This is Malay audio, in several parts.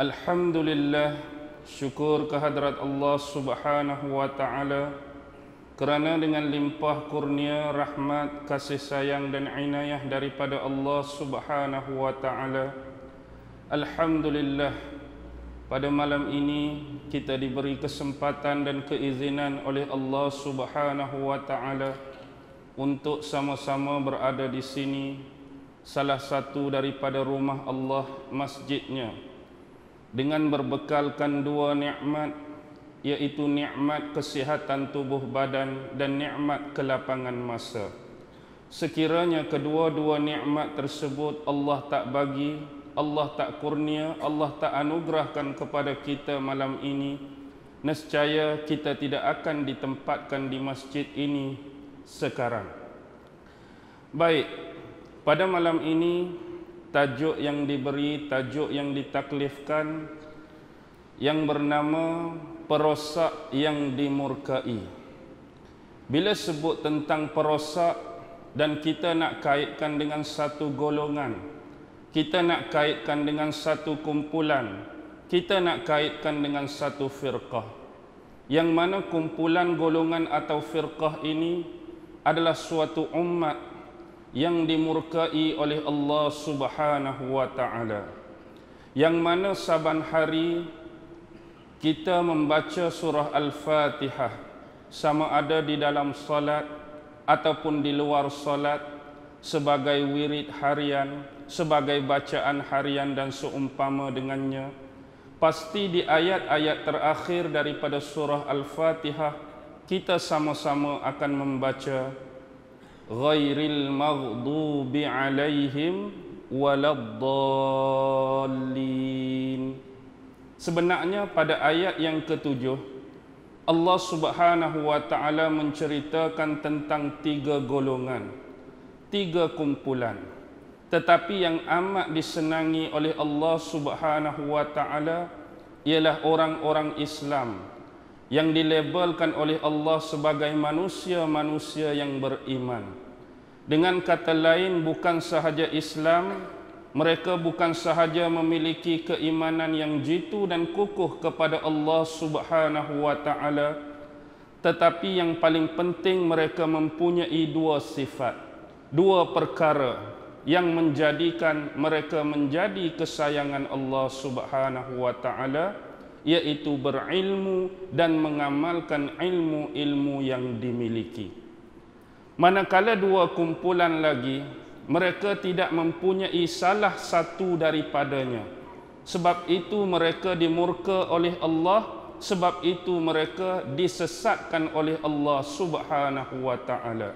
Alhamdulillah syukur kehadrat Allah Subhanahu wa taala kerana dengan limpah kurnia rahmat kasih sayang dan inayah daripada Allah Subhanahu wa taala alhamdulillah pada malam ini kita diberi kesempatan dan keizinan oleh Allah Subhanahu wa taala untuk sama-sama berada di sini salah satu daripada rumah Allah masjidnya dengan berbekalkan dua nikmat yaitu nikmat kesihatan tubuh badan dan nikmat kelapangan masa sekiranya kedua-dua nikmat tersebut Allah tak bagi Allah tak kurnia Allah tak anugerahkan kepada kita malam ini nescaya kita tidak akan ditempatkan di masjid ini sekarang baik pada malam ini tajuk yang diberi, tajuk yang ditaklifkan yang bernama perosak yang dimurkai. Bila sebut tentang perosak dan kita nak kaitkan dengan satu golongan, kita nak kaitkan dengan satu kumpulan, kita nak kaitkan dengan satu firqah. Yang mana kumpulan golongan atau firqah ini adalah suatu umat yang dimurkai oleh Allah Subhanahu wa taala. Yang mana saban hari kita membaca surah Al-Fatihah sama ada di dalam solat ataupun di luar solat sebagai wirid harian, sebagai bacaan harian dan seumpama dengannya. Pasti di ayat-ayat terakhir daripada surah Al-Fatihah kita sama-sama akan membaca ghairil maghdubi alaihim waladdallin Sebenarnya pada ayat yang ketujuh Allah Subhanahu wa taala menceritakan tentang tiga golongan tiga kumpulan tetapi yang amat disenangi oleh Allah Subhanahu wa taala ialah orang-orang Islam yang dilabelkan oleh Allah sebagai manusia-manusia yang beriman. Dengan kata lain bukan sahaja Islam mereka bukan sahaja memiliki keimanan yang jitu dan kukuh kepada Allah Subhanahu wa taala tetapi yang paling penting mereka mempunyai dua sifat dua perkara yang menjadikan mereka menjadi kesayangan Allah Subhanahu wa taala iaitu berilmu dan mengamalkan ilmu-ilmu yang dimiliki. Manakala dua kumpulan lagi mereka tidak mempunyai salah satu daripadanya. Sebab itu mereka dimurka oleh Allah, sebab itu mereka disesatkan oleh Allah Subhanahu wa taala.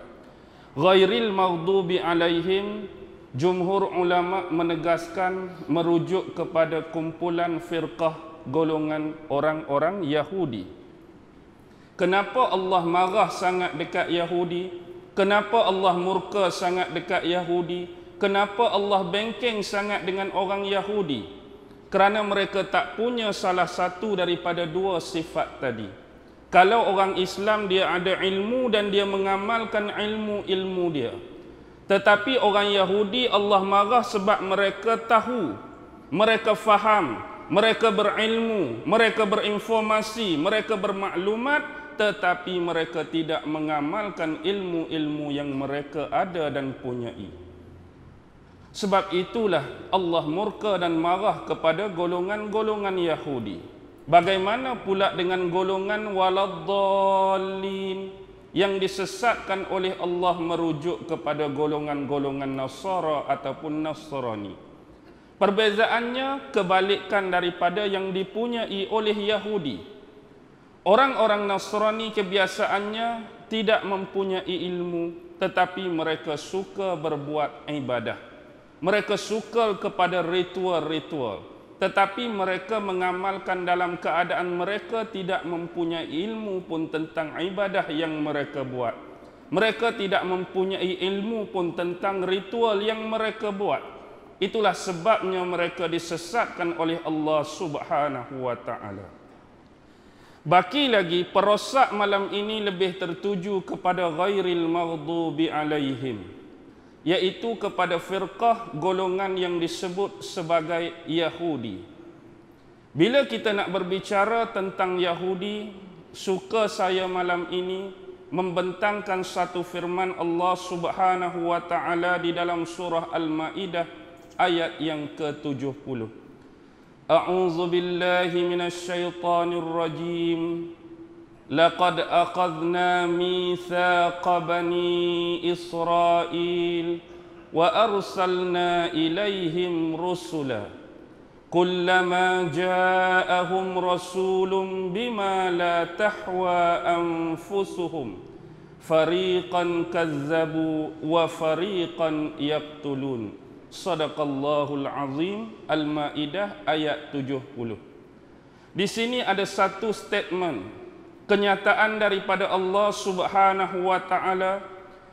Ghairil maghdubi alaihim jumhur ulama menegaskan merujuk kepada kumpulan firqah golongan orang-orang Yahudi. Kenapa Allah marah sangat dekat Yahudi? Kenapa Allah murka sangat dekat Yahudi? Kenapa Allah bengkeng sangat dengan orang Yahudi? Kerana mereka tak punya salah satu daripada dua sifat tadi. Kalau orang Islam dia ada ilmu dan dia mengamalkan ilmu-ilmu dia. Tetapi orang Yahudi Allah marah sebab mereka tahu, mereka faham, mereka berilmu, mereka berinformasi, mereka bermaklumat, tetapi mereka tidak mengamalkan ilmu-ilmu yang mereka ada dan punyai. Sebab itulah Allah murka dan marah kepada golongan-golongan Yahudi. Bagaimana pula dengan golongan waladhalin yang disesatkan oleh Allah merujuk kepada golongan-golongan Nasara ataupun Nasrani. Perbezaannya kebalikan daripada yang dipunyai oleh Yahudi. Yahudi Orang-orang Nasrani kebiasaannya tidak mempunyai ilmu tetapi mereka suka berbuat ibadah. Mereka suka kepada ritual-ritual tetapi mereka mengamalkan dalam keadaan mereka tidak mempunyai ilmu pun tentang ibadah yang mereka buat. Mereka tidak mempunyai ilmu pun tentang ritual yang mereka buat. Itulah sebabnya mereka disesatkan oleh Allah Subhanahu wa taala. Baki lagi perosak malam ini lebih tertuju kepada ghairil maghdubi alaihim yaitu kepada firqah golongan yang disebut sebagai Yahudi. Bila kita nak berbicara tentang Yahudi, suka saya malam ini membentangkan satu firman Allah Subhanahu wa taala di dalam surah Al-Maidah ayat yang ke-70. أعوذ بالله من الشيطان الرجيم لقد أخذنا ميثاق بني إسرائيل وأرسلنا إليهم رسلا كلما جاءهم رسول بما لا تحوى أنفسهم فريقا كذبوا وفريقا يقتلون Sadaqallahul Azim Al-Maidah ayat 70. Di sini ada satu statement kenyataan daripada Allah Subhanahu wa taala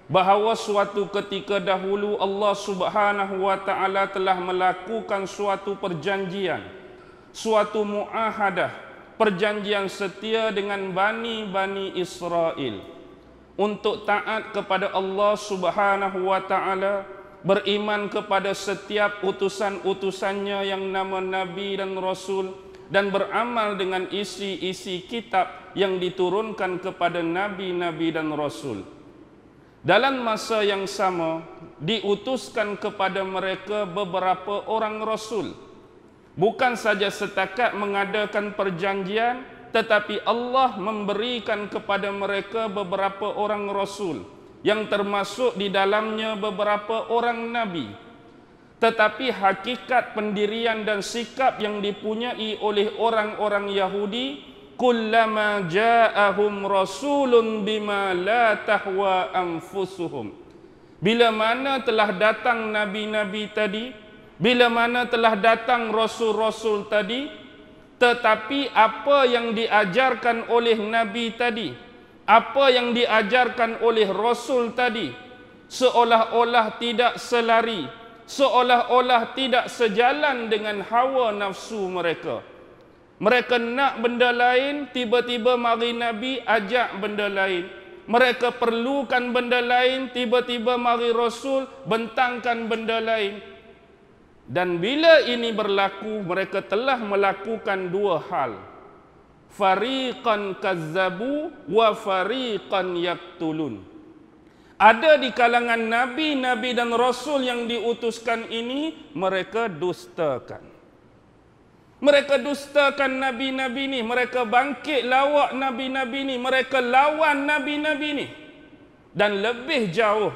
bahawa suatu ketika dahulu Allah Subhanahu wa taala telah melakukan suatu perjanjian suatu muahadah perjanjian setia dengan bani-bani Israel untuk taat kepada Allah Subhanahu wa taala beriman kepada setiap utusan-utusannya yang nama Nabi dan Rasul dan beramal dengan isi-isi kitab yang diturunkan kepada Nabi-Nabi dan Rasul. Dalam masa yang sama, diutuskan kepada mereka beberapa orang Rasul. Bukan saja setakat mengadakan perjanjian, tetapi Allah memberikan kepada mereka beberapa orang Rasul yang termasuk di dalamnya beberapa orang nabi tetapi hakikat pendirian dan sikap yang dipunyai oleh orang-orang Yahudi kullama ja'ahum rasulun bima la tahwa anfusuhum bila mana telah datang nabi-nabi tadi bila mana telah datang rasul-rasul tadi tetapi apa yang diajarkan oleh nabi tadi apa yang diajarkan oleh Rasul tadi seolah-olah tidak selari, seolah-olah tidak sejalan dengan hawa nafsu mereka. Mereka nak benda lain, tiba-tiba mari Nabi ajak benda lain. Mereka perlukan benda lain, tiba-tiba mari Rasul bentangkan benda lain. Dan bila ini berlaku, mereka telah melakukan dua hal fariqan kazzabu wa fariqan yaktulun. ada di kalangan nabi-nabi dan rasul yang diutuskan ini mereka dustakan mereka dustakan nabi-nabi ini. mereka bangkit lawak nabi-nabi ini. mereka lawan nabi-nabi ini dan lebih jauh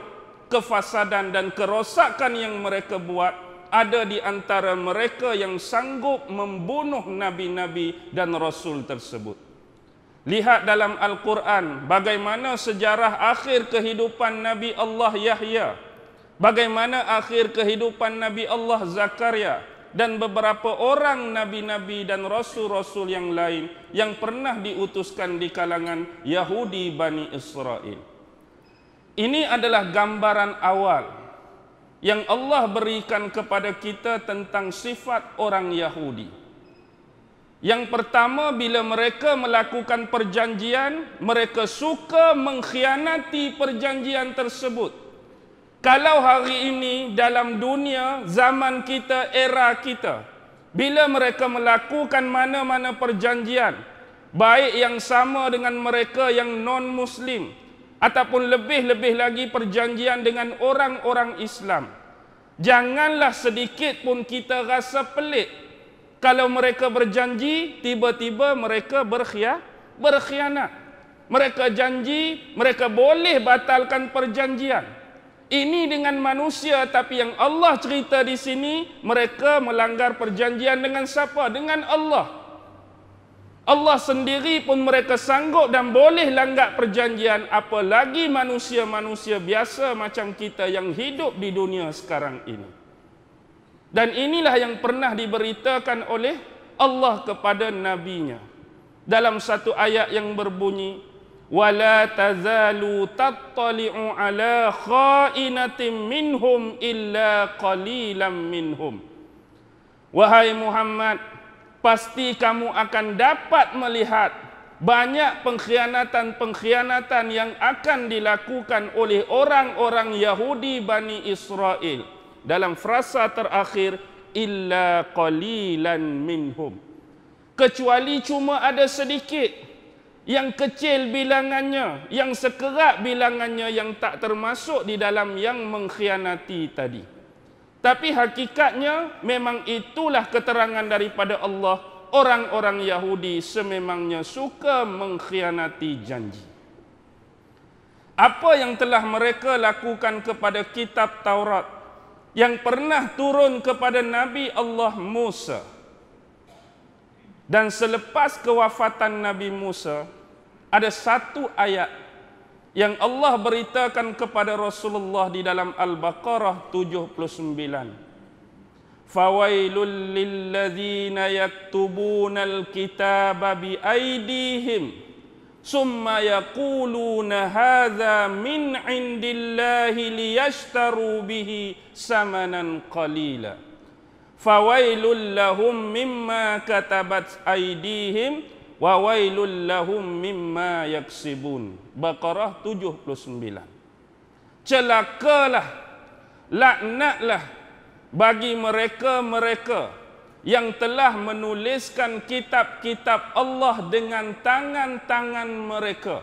kefasadan dan kerosakan yang mereka buat ada di antara mereka yang sanggup membunuh nabi-nabi dan rasul tersebut. Lihat dalam Al-Quran bagaimana sejarah akhir kehidupan Nabi Allah Yahya. Bagaimana akhir kehidupan Nabi Allah Zakaria dan beberapa orang nabi-nabi dan rasul-rasul yang lain yang pernah diutuskan di kalangan Yahudi Bani Israel. Ini adalah gambaran awal yang Allah berikan kepada kita tentang sifat orang Yahudi. Yang pertama bila mereka melakukan perjanjian, mereka suka mengkhianati perjanjian tersebut. Kalau hari ini dalam dunia, zaman kita, era kita, bila mereka melakukan mana-mana perjanjian, baik yang sama dengan mereka yang non-muslim, ataupun lebih-lebih lagi perjanjian dengan orang-orang Islam. Janganlah sedikit pun kita rasa pelik kalau mereka berjanji tiba-tiba mereka berkhianat, berkhianat. Mereka janji, mereka boleh batalkan perjanjian. Ini dengan manusia tapi yang Allah cerita di sini mereka melanggar perjanjian dengan siapa? Dengan Allah. Allah sendiri pun mereka sanggup dan boleh langgar perjanjian apalagi manusia-manusia biasa macam kita yang hidup di dunia sekarang ini. Dan inilah yang pernah diberitakan oleh Allah kepada nabinya. Dalam satu ayat yang berbunyi wala tazalu tattali'u ala kha'inatin minhum illa qalilan minhum. Wahai Muhammad pasti kamu akan dapat melihat banyak pengkhianatan-pengkhianatan yang akan dilakukan oleh orang-orang Yahudi Bani Israel dalam frasa terakhir illa qalilan minhum kecuali cuma ada sedikit yang kecil bilangannya yang sekerat bilangannya yang tak termasuk di dalam yang mengkhianati tadi tapi hakikatnya memang itulah keterangan daripada Allah. Orang-orang Yahudi sememangnya suka mengkhianati janji. Apa yang telah mereka lakukan kepada kitab Taurat yang pernah turun kepada Nabi Allah Musa. Dan selepas kewafatan Nabi Musa, ada satu ayat yang Allah beritakan kepada Rasulullah di dalam Al-Baqarah 79. Fawailul lilladzina yaktubuna al-kitaba bi-aidihim summa yaquluna hadha min indillahi liyashtaru bihi samanan qalila. Fawailul lahum mimma katabat aidihim Wa wailul lahum mimma yaksibun. Baqarah 79. Celakalah, laknatlah bagi mereka-mereka yang telah menuliskan kitab-kitab Allah dengan tangan-tangan mereka.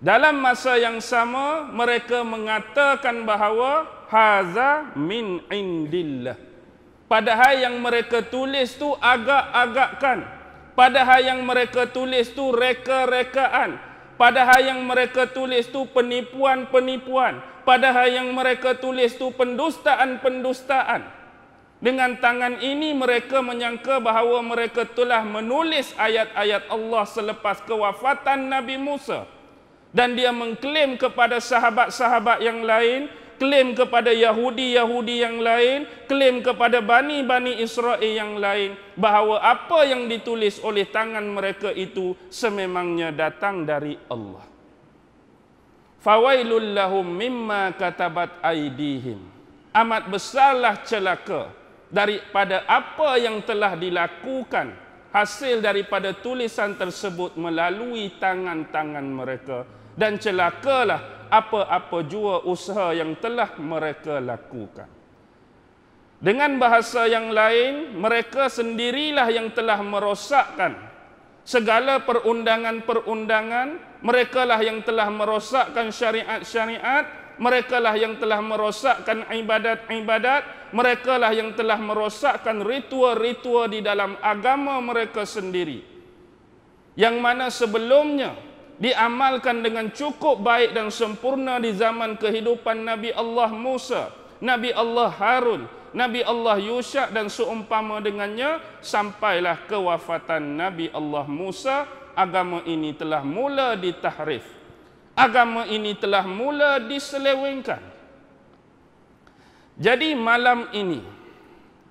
Dalam masa yang sama mereka mengatakan bahawa haza min indillah. Padahal yang mereka tulis tu agak-agakkan Padahal yang mereka tulis tu reka-rekaan. Padahal yang mereka tulis tu penipuan-penipuan. Padahal yang mereka tulis tu pendustaan-pendustaan. Dengan tangan ini mereka menyangka bahawa mereka telah menulis ayat-ayat Allah selepas kewafatan Nabi Musa. Dan dia mengklaim kepada sahabat-sahabat yang lain, klaim kepada Yahudi-Yahudi yang lain, klaim kepada Bani-Bani Israel yang lain, bahawa apa yang ditulis oleh tangan mereka itu sememangnya datang dari Allah. Fawailul lahum mimma katabat aidihim. Amat besarlah celaka daripada apa yang telah dilakukan hasil daripada tulisan tersebut melalui tangan-tangan mereka dan celakalah apa-apa jua usaha yang telah mereka lakukan. Dengan bahasa yang lain, mereka sendirilah yang telah merosakkan segala perundangan-perundangan, merekalah yang telah merosakkan syariat-syariat, merekalah yang telah merosakkan ibadat-ibadat, merekalah yang telah merosakkan ritual-ritual di dalam agama mereka sendiri. Yang mana sebelumnya diamalkan dengan cukup baik dan sempurna di zaman kehidupan Nabi Allah Musa, Nabi Allah Harun, Nabi Allah Yusha dan seumpama dengannya sampailah kewafatan Nabi Allah Musa, agama ini telah mula ditahrif. Agama ini telah mula diselewengkan. Jadi malam ini,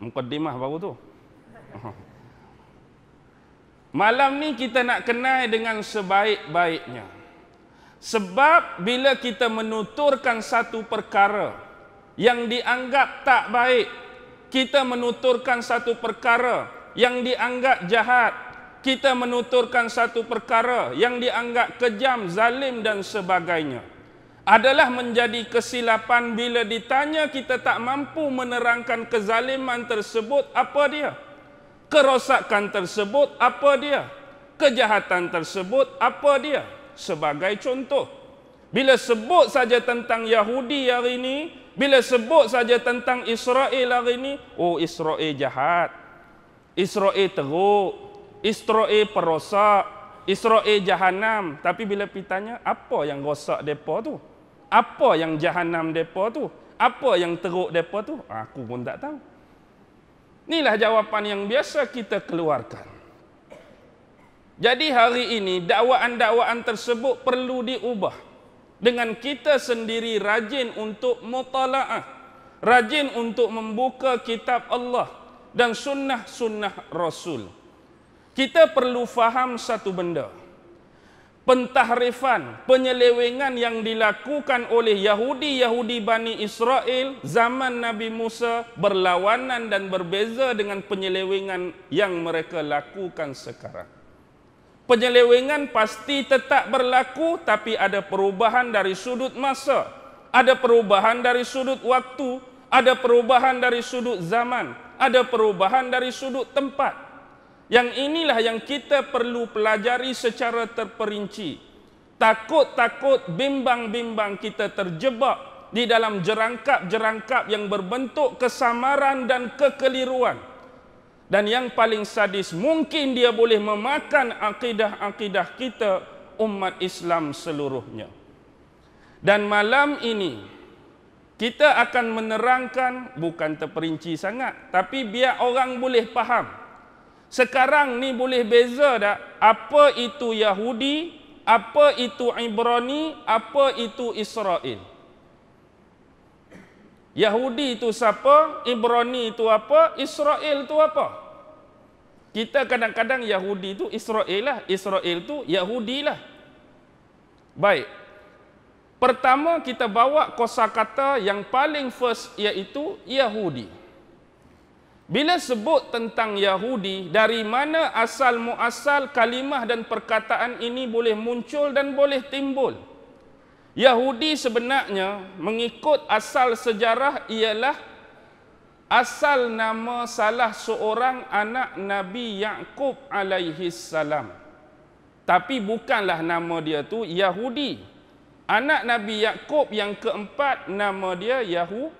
mukadimah baru tu. Malam ni kita nak kenai dengan sebaik-baiknya. Sebab bila kita menuturkan satu perkara yang dianggap tak baik, kita menuturkan satu perkara yang dianggap jahat, kita menuturkan satu perkara yang dianggap kejam, zalim dan sebagainya. Adalah menjadi kesilapan bila ditanya kita tak mampu menerangkan kezaliman tersebut apa dia? kerosakan tersebut apa dia? Kejahatan tersebut apa dia? Sebagai contoh, bila sebut saja tentang Yahudi hari ini, bila sebut saja tentang Israel hari ini, oh Israel jahat. Israel teruk. Israel perosak. Israel jahanam. Tapi bila pitanya, apa yang rosak mereka tu? Apa yang jahanam mereka tu? Apa yang teruk mereka tu? Aku pun tak tahu. Inilah jawapan yang biasa kita keluarkan. Jadi hari ini dakwaan-dakwaan tersebut perlu diubah dengan kita sendiri rajin untuk mutalaah, rajin untuk membuka kitab Allah dan sunnah-sunnah Rasul. Kita perlu faham satu benda pentahrifan, penyelewengan yang dilakukan oleh Yahudi-Yahudi Bani Israel zaman Nabi Musa berlawanan dan berbeza dengan penyelewengan yang mereka lakukan sekarang. Penyelewengan pasti tetap berlaku tapi ada perubahan dari sudut masa, ada perubahan dari sudut waktu, ada perubahan dari sudut zaman, ada perubahan dari sudut tempat. Yang inilah yang kita perlu pelajari secara terperinci. Takut-takut bimbang-bimbang kita terjebak di dalam jerangkap-jerangkap yang berbentuk kesamaran dan kekeliruan. Dan yang paling sadis, mungkin dia boleh memakan akidah-akidah kita umat Islam seluruhnya. Dan malam ini, kita akan menerangkan, bukan terperinci sangat, tapi biar orang boleh faham. Sekarang ni boleh beza tak? Apa itu Yahudi? Apa itu Ibrani? Apa itu Israel? Yahudi itu siapa? Ibrani itu apa? Israel itu apa? Kita kadang-kadang Yahudi itu Israel lah. Israel itu Yahudi lah. Baik. Pertama kita bawa kosakata yang paling first iaitu Yahudi. Yahudi. Bila sebut tentang Yahudi, dari mana asal muasal kalimah dan perkataan ini boleh muncul dan boleh timbul? Yahudi sebenarnya mengikut asal sejarah ialah asal nama salah seorang anak Nabi Yaqub alaihi salam. Tapi bukanlah nama dia tu Yahudi. Anak Nabi Yaqub yang keempat nama dia Yahu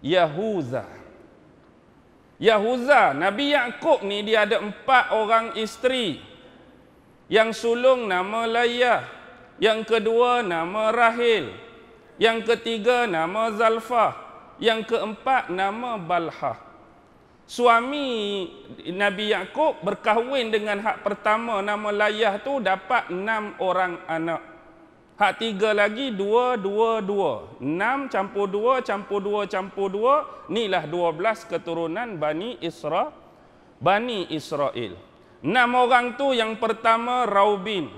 Yahuzah. Yahuza, Nabi Yakub ni dia ada empat orang isteri. Yang sulung nama Layah, yang kedua nama Rahil, yang ketiga nama Zalfa, yang keempat nama Balha. Suami Nabi Yakub berkahwin dengan hak pertama nama Layah tu dapat enam orang anak. Hak tiga lagi dua, dua, dua. Enam campur dua, campur dua, campur dua. Inilah dua belas keturunan Bani Isra. Bani Israel. Enam orang tu yang pertama Raubin.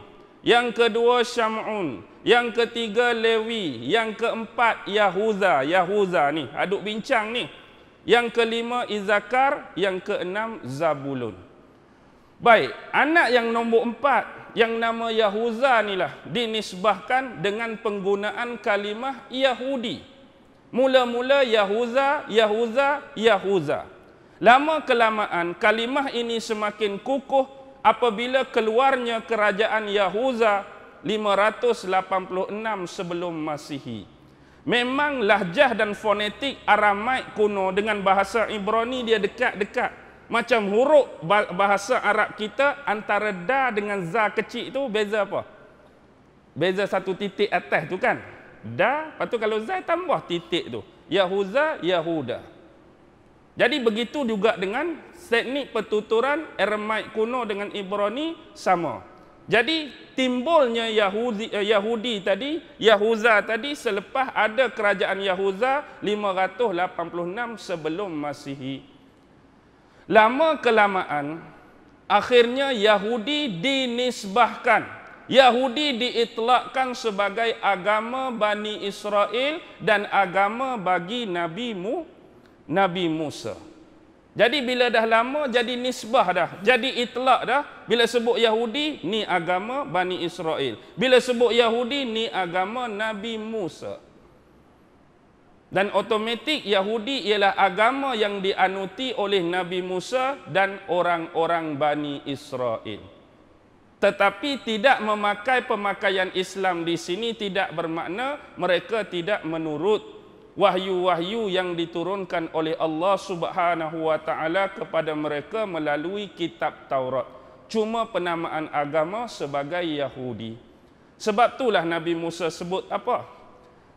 Yang kedua Syam'un. Yang ketiga Lewi. Yang keempat Yahuza. Yahuza ni. Aduk bincang ni. Yang kelima Izakar. Yang keenam Zabulun. Baik. Anak yang nombor empat yang nama Yahuza lah dinisbahkan dengan penggunaan kalimah Yahudi. Mula-mula Yahuza, Yahuza, Yahuza. Lama kelamaan kalimah ini semakin kukuh apabila keluarnya kerajaan Yahuza 586 sebelum Masihi. Memang lahjah dan fonetik Aramaik kuno dengan bahasa Ibrani dia dekat-dekat macam huruf bahasa Arab kita antara da dengan za kecil tu beza apa? Beza satu titik atas tu kan? Da, lepas tu kalau za tambah titik tu. Yahuza, Yahuda. Jadi begitu juga dengan teknik pertuturan Aramaik kuno dengan Ibrani sama. Jadi timbulnya Yahudi, eh, Yahudi tadi, Yahuza tadi selepas ada kerajaan Yahuza 586 sebelum Masihi lama kelamaan akhirnya Yahudi dinisbahkan Yahudi diitlakkan sebagai agama Bani Israel dan agama bagi Nabi Mu, Nabi Musa. Jadi bila dah lama jadi nisbah dah, jadi itlak dah. Bila sebut Yahudi ni agama Bani Israel. Bila sebut Yahudi ni agama Nabi Musa dan otomatik Yahudi ialah agama yang dianuti oleh Nabi Musa dan orang-orang Bani Israel. Tetapi tidak memakai pemakaian Islam di sini tidak bermakna mereka tidak menurut wahyu-wahyu yang diturunkan oleh Allah Subhanahu wa taala kepada mereka melalui kitab Taurat. Cuma penamaan agama sebagai Yahudi. Sebab itulah Nabi Musa sebut apa?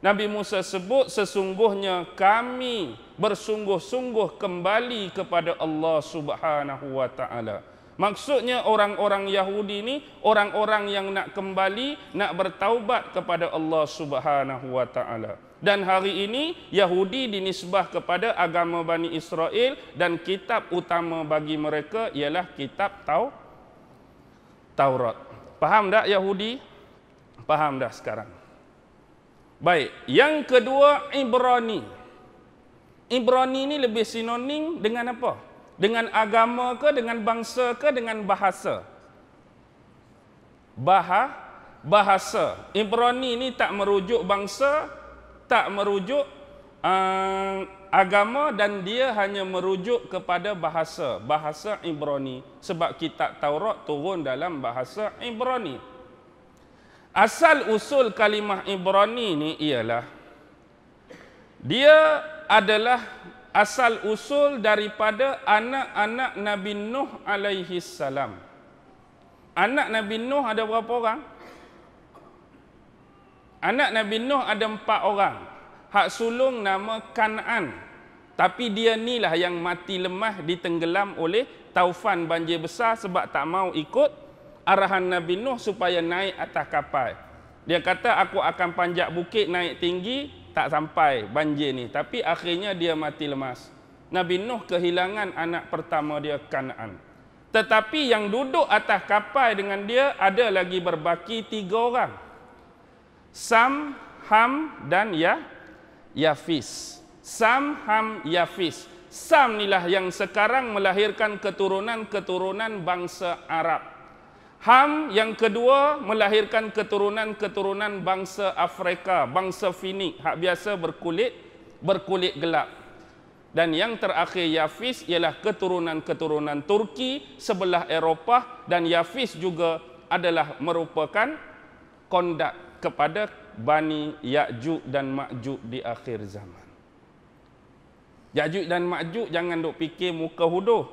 Nabi Musa sebut sesungguhnya kami bersungguh-sungguh kembali kepada Allah Subhanahu wa taala. Maksudnya orang-orang Yahudi ni orang-orang yang nak kembali nak bertaubat kepada Allah Subhanahu wa taala. Dan hari ini Yahudi dinisbah kepada agama Bani Israel dan kitab utama bagi mereka ialah kitab Tau Taurat. Faham tak Yahudi? Faham dah sekarang. Baik, yang kedua Ibrani. Ibrani ni lebih sinonim dengan apa? Dengan agama ke, dengan bangsa ke, dengan bahasa? Bahah, bahasa. Ibrani ni tak merujuk bangsa, tak merujuk um, agama dan dia hanya merujuk kepada bahasa, bahasa Ibrani sebab kitab Taurat turun dalam bahasa Ibrani. Asal usul kalimah Ibrani ni ialah dia adalah asal usul daripada anak-anak Nabi Nuh alaihi salam. Anak Nabi Nuh ada berapa orang? Anak Nabi Nuh ada empat orang. Hak sulung nama Kanan. Tapi dia ni lah yang mati lemah ditenggelam oleh taufan banjir besar sebab tak mau ikut arahan Nabi Nuh supaya naik atas kapal. Dia kata aku akan panjat bukit naik tinggi tak sampai banjir ni tapi akhirnya dia mati lemas. Nabi Nuh kehilangan anak pertama dia Kanaan. Tetapi yang duduk atas kapal dengan dia ada lagi berbaki tiga orang. Sam, Ham dan Ya Yafis. Sam, Ham, Yafis. Sam inilah yang sekarang melahirkan keturunan-keturunan bangsa Arab. Ham yang kedua melahirkan keturunan-keturunan bangsa Afrika, bangsa Finik, hak biasa berkulit berkulit gelap. Dan yang terakhir Yafis ialah keturunan-keturunan Turki sebelah Eropah dan Yafis juga adalah merupakan kondak kepada Bani Ya'juj dan Ma'juj di akhir zaman. Ya'juj dan Ma'juj jangan dok fikir muka huduh.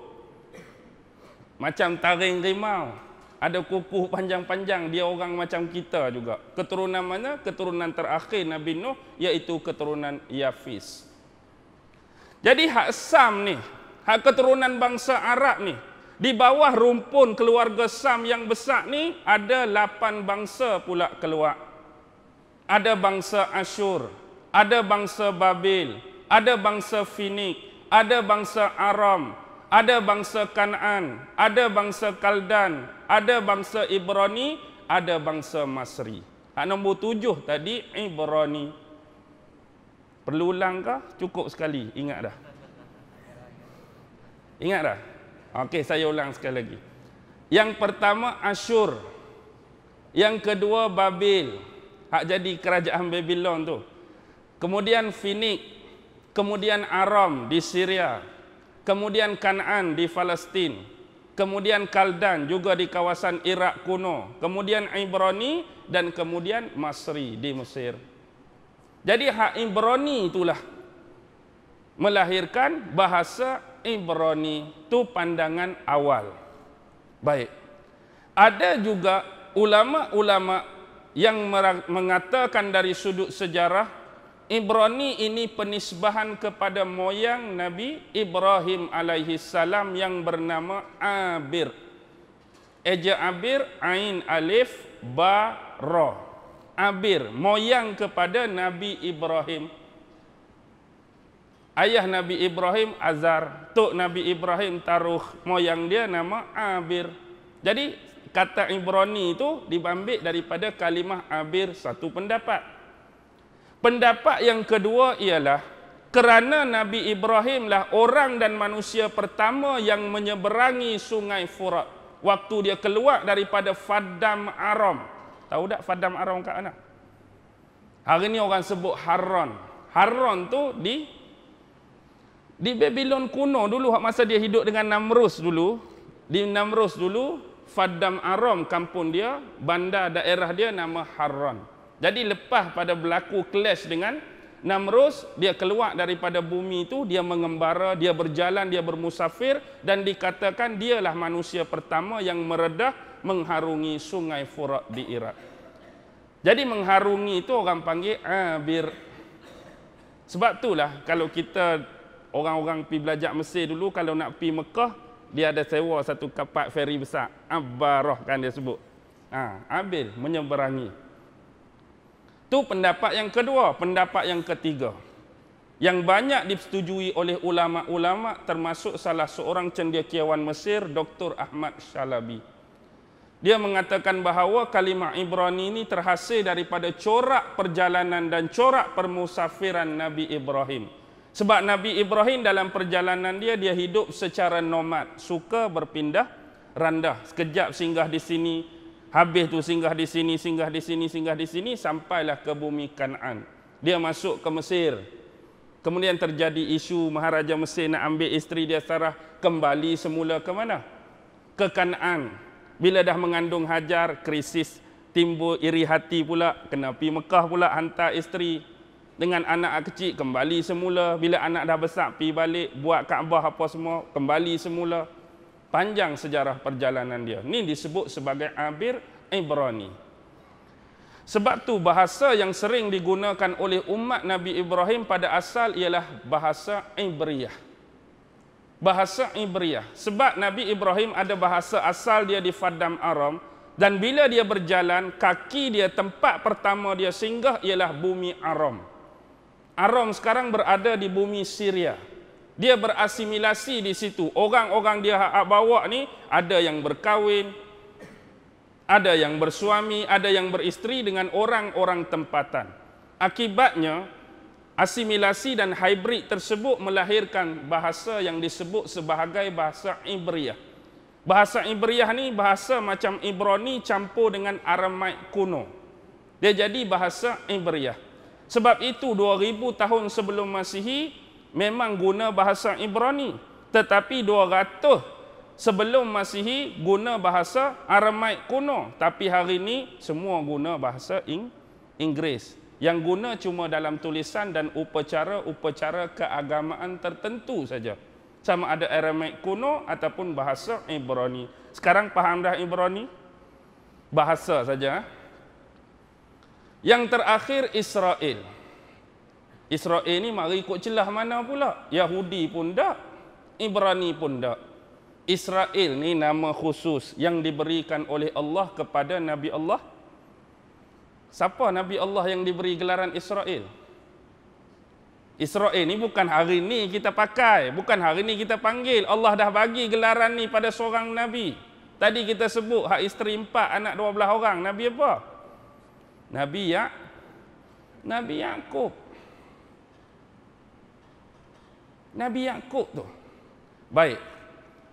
Macam taring rimau ada kukuh panjang-panjang dia orang macam kita juga keturunan mana keturunan terakhir Nabi Nuh iaitu keturunan Yafis jadi hak Sam ni hak keturunan bangsa Arab ni di bawah rumpun keluarga Sam yang besar ni ada lapan bangsa pula keluar ada bangsa Asyur ada bangsa Babil ada bangsa Finik ada bangsa Aram ada bangsa Kanaan, ada bangsa Kaldan, ada bangsa Ibrani, ada bangsa Masri. Hak nombor tujuh tadi Ibrani. Perlu ulang kah? Cukup sekali. Ingat dah. Ingat dah. Okey, saya ulang sekali lagi. Yang pertama Asyur. Yang kedua Babil. Hak jadi kerajaan Babylon tu. Kemudian Finik, kemudian Aram di Syria, kemudian Kanan di Palestin, kemudian Kaldan juga di kawasan Irak kuno, kemudian Ibrani dan kemudian Masri di Mesir. Jadi hak Ibrani itulah melahirkan bahasa Ibrani itu pandangan awal. Baik. Ada juga ulama-ulama yang mengatakan dari sudut sejarah Ibrani ini penisbahan kepada moyang Nabi Ibrahim alaihi salam yang bernama Abir. Eja Abir, Ain Alif, Ba, Ra. Abir, moyang kepada Nabi Ibrahim. Ayah Nabi Ibrahim, Azar. Tok Nabi Ibrahim, Taruh. Moyang dia nama Abir. Jadi, kata Ibrani itu dibambil daripada kalimah Abir satu pendapat. Pendapat yang kedua ialah kerana Nabi Ibrahim lah orang dan manusia pertama yang menyeberangi sungai Furat. Waktu dia keluar daripada Fadam Aram. Tahu tak Fadam Aram kat mana? Hari ni orang sebut Haran. Haran tu di di Babylon kuno dulu masa dia hidup dengan Namrus dulu. Di Namrus dulu Fadam Aram kampung dia, bandar daerah dia nama Haran. Jadi lepas pada berlaku clash dengan Namrus, dia keluar daripada bumi itu, dia mengembara, dia berjalan, dia bermusafir dan dikatakan dialah manusia pertama yang meredah mengharungi sungai Furat di Iraq. Jadi mengharungi itu orang panggil Abir. Sebab itulah kalau kita orang-orang pergi belajar Mesir dulu, kalau nak pergi Mekah, dia ada sewa satu kapal feri besar. Abarah kan dia sebut. Ha, Abir menyeberangi. Tu pendapat yang kedua, pendapat yang ketiga. Yang banyak disetujui oleh ulama-ulama termasuk salah seorang cendekiawan Mesir Dr. Ahmad Shalabi. Dia mengatakan bahawa kalimah Ibrani ini terhasil daripada corak perjalanan dan corak permusafiran Nabi Ibrahim. Sebab Nabi Ibrahim dalam perjalanan dia, dia hidup secara nomad. Suka berpindah randah. Sekejap singgah di sini, Habis tu singgah di sini, singgah di sini, singgah di sini sampailah ke bumi Kanan. Dia masuk ke Mesir. Kemudian terjadi isu Maharaja Mesir nak ambil isteri dia Sarah kembali semula ke mana? Ke Kanan. Bila dah mengandung Hajar, krisis timbul iri hati pula, kena pergi Mekah pula hantar isteri dengan anak kecil kembali semula. Bila anak dah besar pergi balik buat Kaabah apa semua, kembali semula panjang sejarah perjalanan dia. Ini disebut sebagai Abir Ibrani. Sebab tu bahasa yang sering digunakan oleh umat Nabi Ibrahim pada asal ialah bahasa Ibriyah. Bahasa Ibriyah. Sebab Nabi Ibrahim ada bahasa asal dia di Fadam Aram dan bila dia berjalan, kaki dia tempat pertama dia singgah ialah bumi Aram. Aram sekarang berada di bumi Syria dia berasimilasi di situ. Orang-orang dia hak bawa ni ada yang berkahwin, ada yang bersuami, ada yang beristeri dengan orang-orang tempatan. Akibatnya asimilasi dan hybrid tersebut melahirkan bahasa yang disebut sebagai bahasa Ibriah. Bahasa Ibriah ni bahasa macam Ibrani campur dengan Aramaik kuno. Dia jadi bahasa Ibriah. Sebab itu 2000 tahun sebelum Masihi memang guna bahasa Ibrani tetapi 200 sebelum Masihi guna bahasa Aramaik kuno tapi hari ini semua guna bahasa Ing Inggeris yang guna cuma dalam tulisan dan upacara-upacara keagamaan tertentu saja sama ada Aramaik kuno ataupun bahasa Ibrani sekarang faham dah Ibrani bahasa saja yang terakhir Israel Israel ni mari ikut celah mana pula? Yahudi pun dah, Ibrani pun dah. Israel ni nama khusus yang diberikan oleh Allah kepada Nabi Allah. Siapa Nabi Allah yang diberi gelaran Israel? Israel ni bukan hari ni kita pakai, bukan hari ni kita panggil. Allah dah bagi gelaran ni pada seorang nabi. Tadi kita sebut hak isteri empat, anak dua belah orang. Nabi apa? Nabi Ya Nabi Yaakob. Nabi Yakub tu. Baik.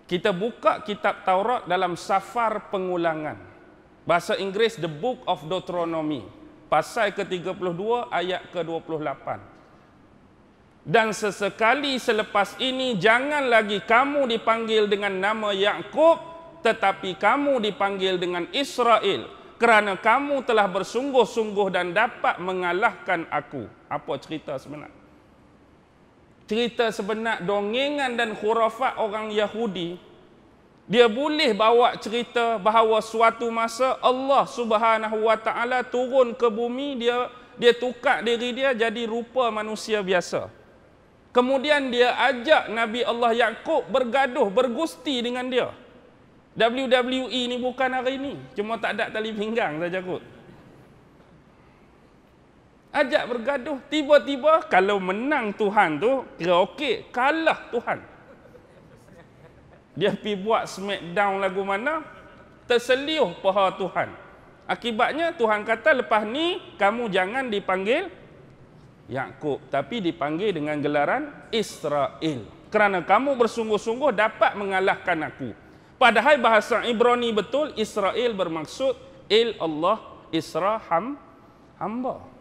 Kita buka kitab Taurat dalam safar pengulangan. Bahasa Inggeris The Book of Deuteronomy. Pasal ke-32 ayat ke-28. Dan sesekali selepas ini jangan lagi kamu dipanggil dengan nama Yakub tetapi kamu dipanggil dengan Israel kerana kamu telah bersungguh-sungguh dan dapat mengalahkan aku. Apa cerita sebenarnya? cerita sebenar dongengan dan khurafat orang Yahudi dia boleh bawa cerita bahawa suatu masa Allah Subhanahu Wa Taala turun ke bumi dia dia tukar diri dia jadi rupa manusia biasa. Kemudian dia ajak Nabi Allah Yakub bergaduh bergusti dengan dia. WWE ni bukan hari ini, cuma tak ada tali pinggang saja kot. Ajak bergaduh, tiba-tiba kalau menang Tuhan tu, kira okey, kalah Tuhan. Dia pergi buat smackdown lagu mana, terseliuh paha Tuhan. Akibatnya Tuhan kata lepas ni kamu jangan dipanggil Yakub tapi dipanggil dengan gelaran Israel. Kerana kamu bersungguh-sungguh dapat mengalahkan aku. Padahal bahasa Ibrani betul Israel bermaksud il Allah Isra ham hamba.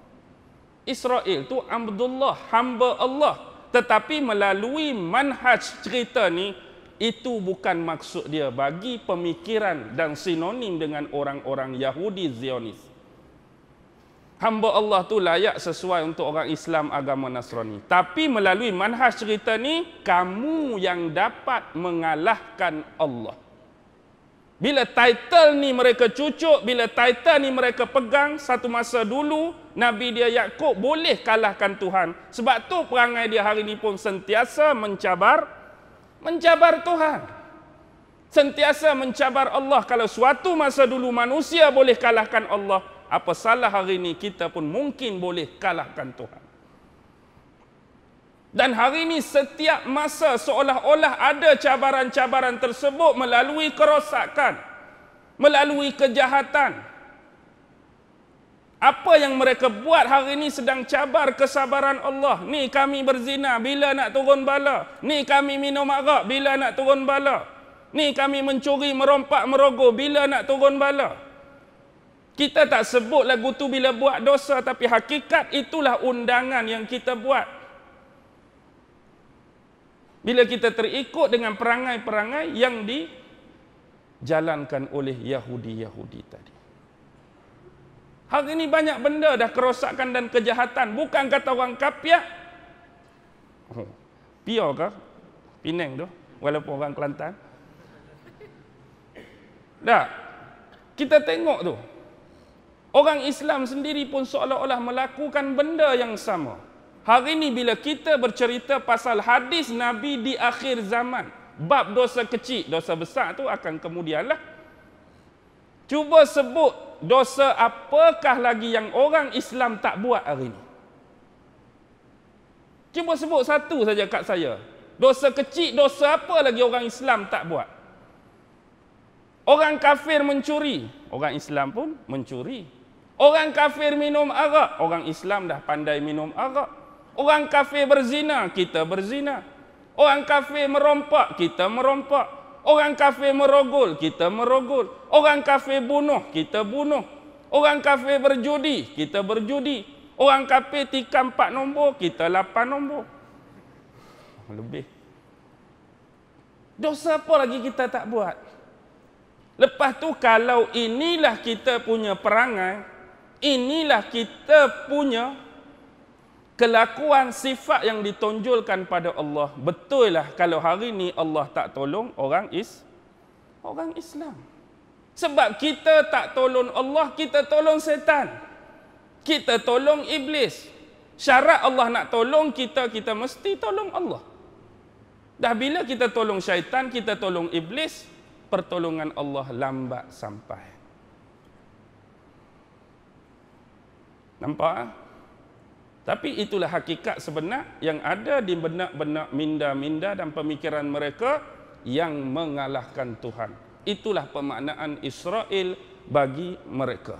Israel tu Abdullah, hamba Allah. Tetapi melalui manhaj cerita ni, itu bukan maksud dia bagi pemikiran dan sinonim dengan orang-orang Yahudi Zionis. Hamba Allah tu layak sesuai untuk orang Islam agama Nasrani. Tapi melalui manhaj cerita ni, kamu yang dapat mengalahkan Allah. Bila title ni mereka cucuk, bila title ni mereka pegang satu masa dulu, Nabi dia Yakub boleh kalahkan Tuhan. Sebab tu perangai dia hari ini pun sentiasa mencabar mencabar Tuhan. Sentiasa mencabar Allah. Kalau suatu masa dulu manusia boleh kalahkan Allah, apa salah hari ini kita pun mungkin boleh kalahkan Tuhan. Dan hari ini setiap masa seolah-olah ada cabaran-cabaran tersebut melalui kerosakan, melalui kejahatan, apa yang mereka buat hari ini sedang cabar kesabaran Allah. Ni kami berzina bila nak turun bala. Ni kami minum arak bila nak turun bala. Ni kami mencuri, merompak, merogoh bila nak turun bala. Kita tak sebut lagu tu bila buat dosa tapi hakikat itulah undangan yang kita buat. Bila kita terikut dengan perangai-perangai yang dijalankan oleh Yahudi-Yahudi tadi. Hari ini banyak benda dah kerosakan dan kejahatan. Bukan kata orang kapiak. Oh, pior ke? Pinang tu. Walaupun orang Kelantan. Tak. Kita tengok tu. Orang Islam sendiri pun seolah-olah melakukan benda yang sama. Hari ini bila kita bercerita pasal hadis Nabi di akhir zaman. Bab dosa kecil, dosa besar tu akan kemudianlah. Cuba sebut dosa apakah lagi yang orang Islam tak buat hari ini. Cuba sebut satu saja kat saya. Dosa kecil, dosa apa lagi orang Islam tak buat? Orang kafir mencuri, orang Islam pun mencuri. Orang kafir minum arak, orang Islam dah pandai minum arak. Orang kafir berzina, kita berzina. Orang kafir merompak, kita merompak. Orang kafir merogol, kita merogol. Orang kafir bunuh, kita bunuh. Orang kafir berjudi, kita berjudi. Orang kafir tikam empat nombor, kita lapan nombor. Lebih. Dosa apa lagi kita tak buat? Lepas tu kalau inilah kita punya perangai, inilah kita punya kelakuan sifat yang ditonjolkan pada Allah betul lah kalau hari ni Allah tak tolong orang is orang Islam sebab kita tak tolong Allah kita tolong setan kita tolong iblis syarat Allah nak tolong kita kita mesti tolong Allah dah bila kita tolong syaitan kita tolong iblis pertolongan Allah lambat sampai nampak ha? Tapi itulah hakikat sebenar yang ada di benak-benak minda-minda dan pemikiran mereka yang mengalahkan Tuhan. Itulah pemaknaan Israel bagi mereka.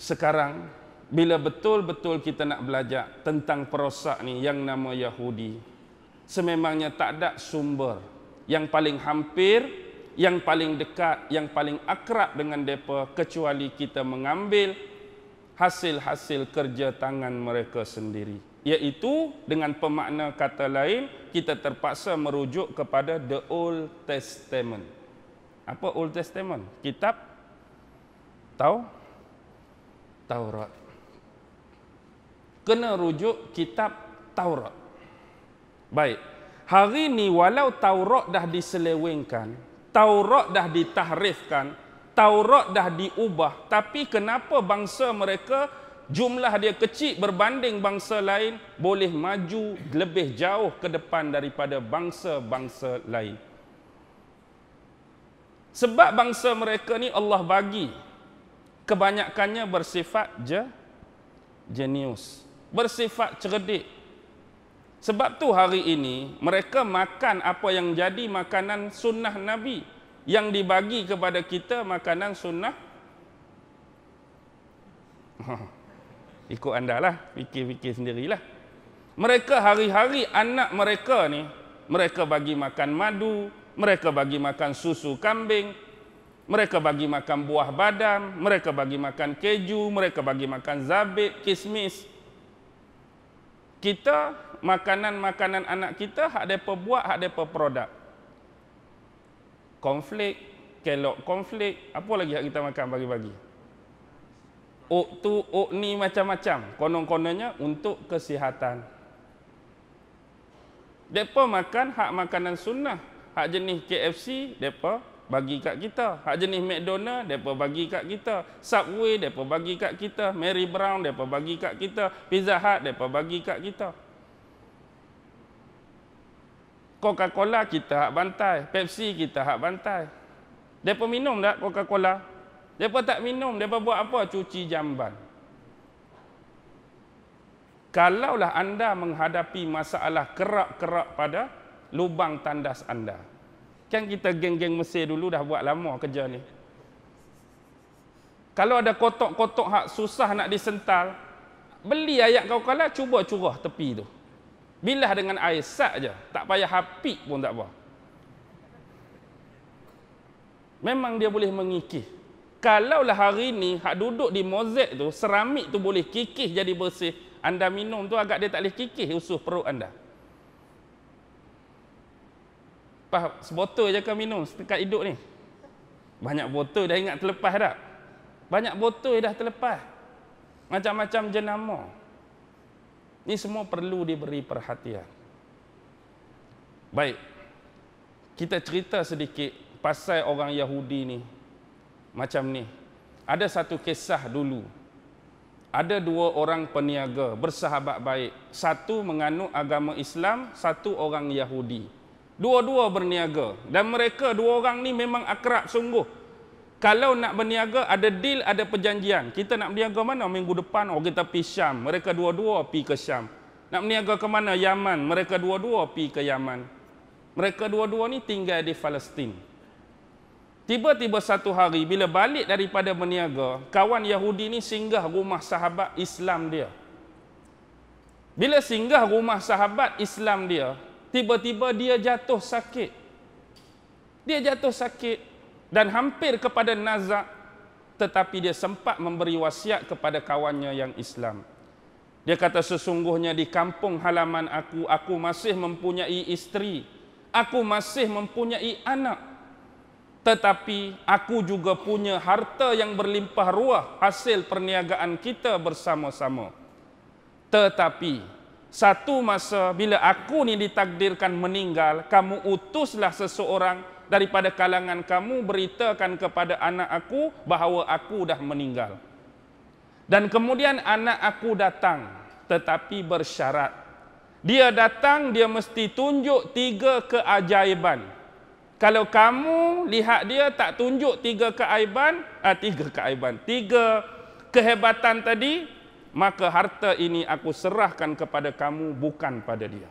Sekarang, bila betul-betul kita nak belajar tentang perosak ni yang nama Yahudi, sememangnya tak ada sumber yang paling hampir, yang paling dekat, yang paling akrab dengan mereka kecuali kita mengambil hasil-hasil kerja tangan mereka sendiri. Iaitu dengan pemakna kata lain, kita terpaksa merujuk kepada the Old Testament. Apa Old Testament? Kitab Tau Taurat. Kena rujuk kitab Taurat. Baik. Hari ini walau Taurat dah diselewengkan, Taurat dah ditahrifkan, Taurat dah diubah tapi kenapa bangsa mereka jumlah dia kecil berbanding bangsa lain boleh maju lebih jauh ke depan daripada bangsa-bangsa lain sebab bangsa mereka ni Allah bagi kebanyakannya bersifat je jenius bersifat cerdik sebab tu hari ini mereka makan apa yang jadi makanan sunnah nabi yang dibagi kepada kita makanan sunnah ha. ikut anda lah fikir-fikir sendirilah mereka hari-hari anak mereka ni mereka bagi makan madu mereka bagi makan susu kambing mereka bagi makan buah badam mereka bagi makan keju mereka bagi makan zabit, kismis kita makanan-makanan anak kita hak mereka buat, hak mereka produk konflik, kelok konflik, apa lagi yang kita makan pagi-pagi? Ok tu, ok ni macam-macam. Konon-kononnya untuk kesihatan. Depa makan hak makanan sunnah. Hak jenis KFC, depa bagi kat kita. Hak jenis McDonald, depa bagi kat kita. Subway, depa bagi kat kita. Mary Brown, depa bagi kat kita. Pizza Hut, depa bagi kat kita. Coca-Cola kita hak bantai, Pepsi kita hak bantai. Depa minum tak Coca-Cola? Depa tak minum, depa buat apa? Cuci jamban. Kalaulah anda menghadapi masalah kerak-kerak pada lubang tandas anda. Kan kita geng-geng Mesir dulu dah buat lama kerja ni. Kalau ada kotak-kotak hak susah nak disental, beli ayat kau kala cuba curah tepi tu. Bilah dengan air sat je. Tak payah hapik pun tak apa. Memang dia boleh mengikih. Kalaulah hari ni hak duduk di mozek tu, seramik tu boleh kikih jadi bersih. Anda minum tu agak dia tak boleh kikih usus perut anda. Faham? Sebotol je kau minum setekat hidup ni. Banyak botol dah ingat terlepas tak? Banyak botol dah terlepas. Macam-macam jenama. Ini semua perlu diberi perhatian. Baik. Kita cerita sedikit pasal orang Yahudi ni. Macam ni. Ada satu kisah dulu. Ada dua orang peniaga bersahabat baik. Satu menganut agama Islam, satu orang Yahudi. Dua-dua berniaga dan mereka dua orang ni memang akrab sungguh kalau nak berniaga ada deal ada perjanjian kita nak berniaga mana minggu depan oh kita pergi Syam mereka dua-dua pi ke Syam nak berniaga ke mana Yaman mereka dua-dua pi ke Yaman mereka dua-dua ni tinggal di Palestin tiba-tiba satu hari bila balik daripada berniaga kawan Yahudi ni singgah rumah sahabat Islam dia bila singgah rumah sahabat Islam dia tiba-tiba dia jatuh sakit dia jatuh sakit dan hampir kepada nazak tetapi dia sempat memberi wasiat kepada kawannya yang Islam. Dia kata sesungguhnya di kampung halaman aku aku masih mempunyai isteri, aku masih mempunyai anak. Tetapi aku juga punya harta yang berlimpah ruah hasil perniagaan kita bersama-sama. Tetapi satu masa bila aku ni ditakdirkan meninggal, kamu utuslah seseorang daripada kalangan kamu beritakan kepada anak aku bahawa aku dah meninggal. Dan kemudian anak aku datang tetapi bersyarat. Dia datang dia mesti tunjuk tiga keajaiban. Kalau kamu lihat dia tak tunjuk tiga keajaiban, ah, tiga keajaiban, tiga kehebatan tadi, maka harta ini aku serahkan kepada kamu bukan pada dia.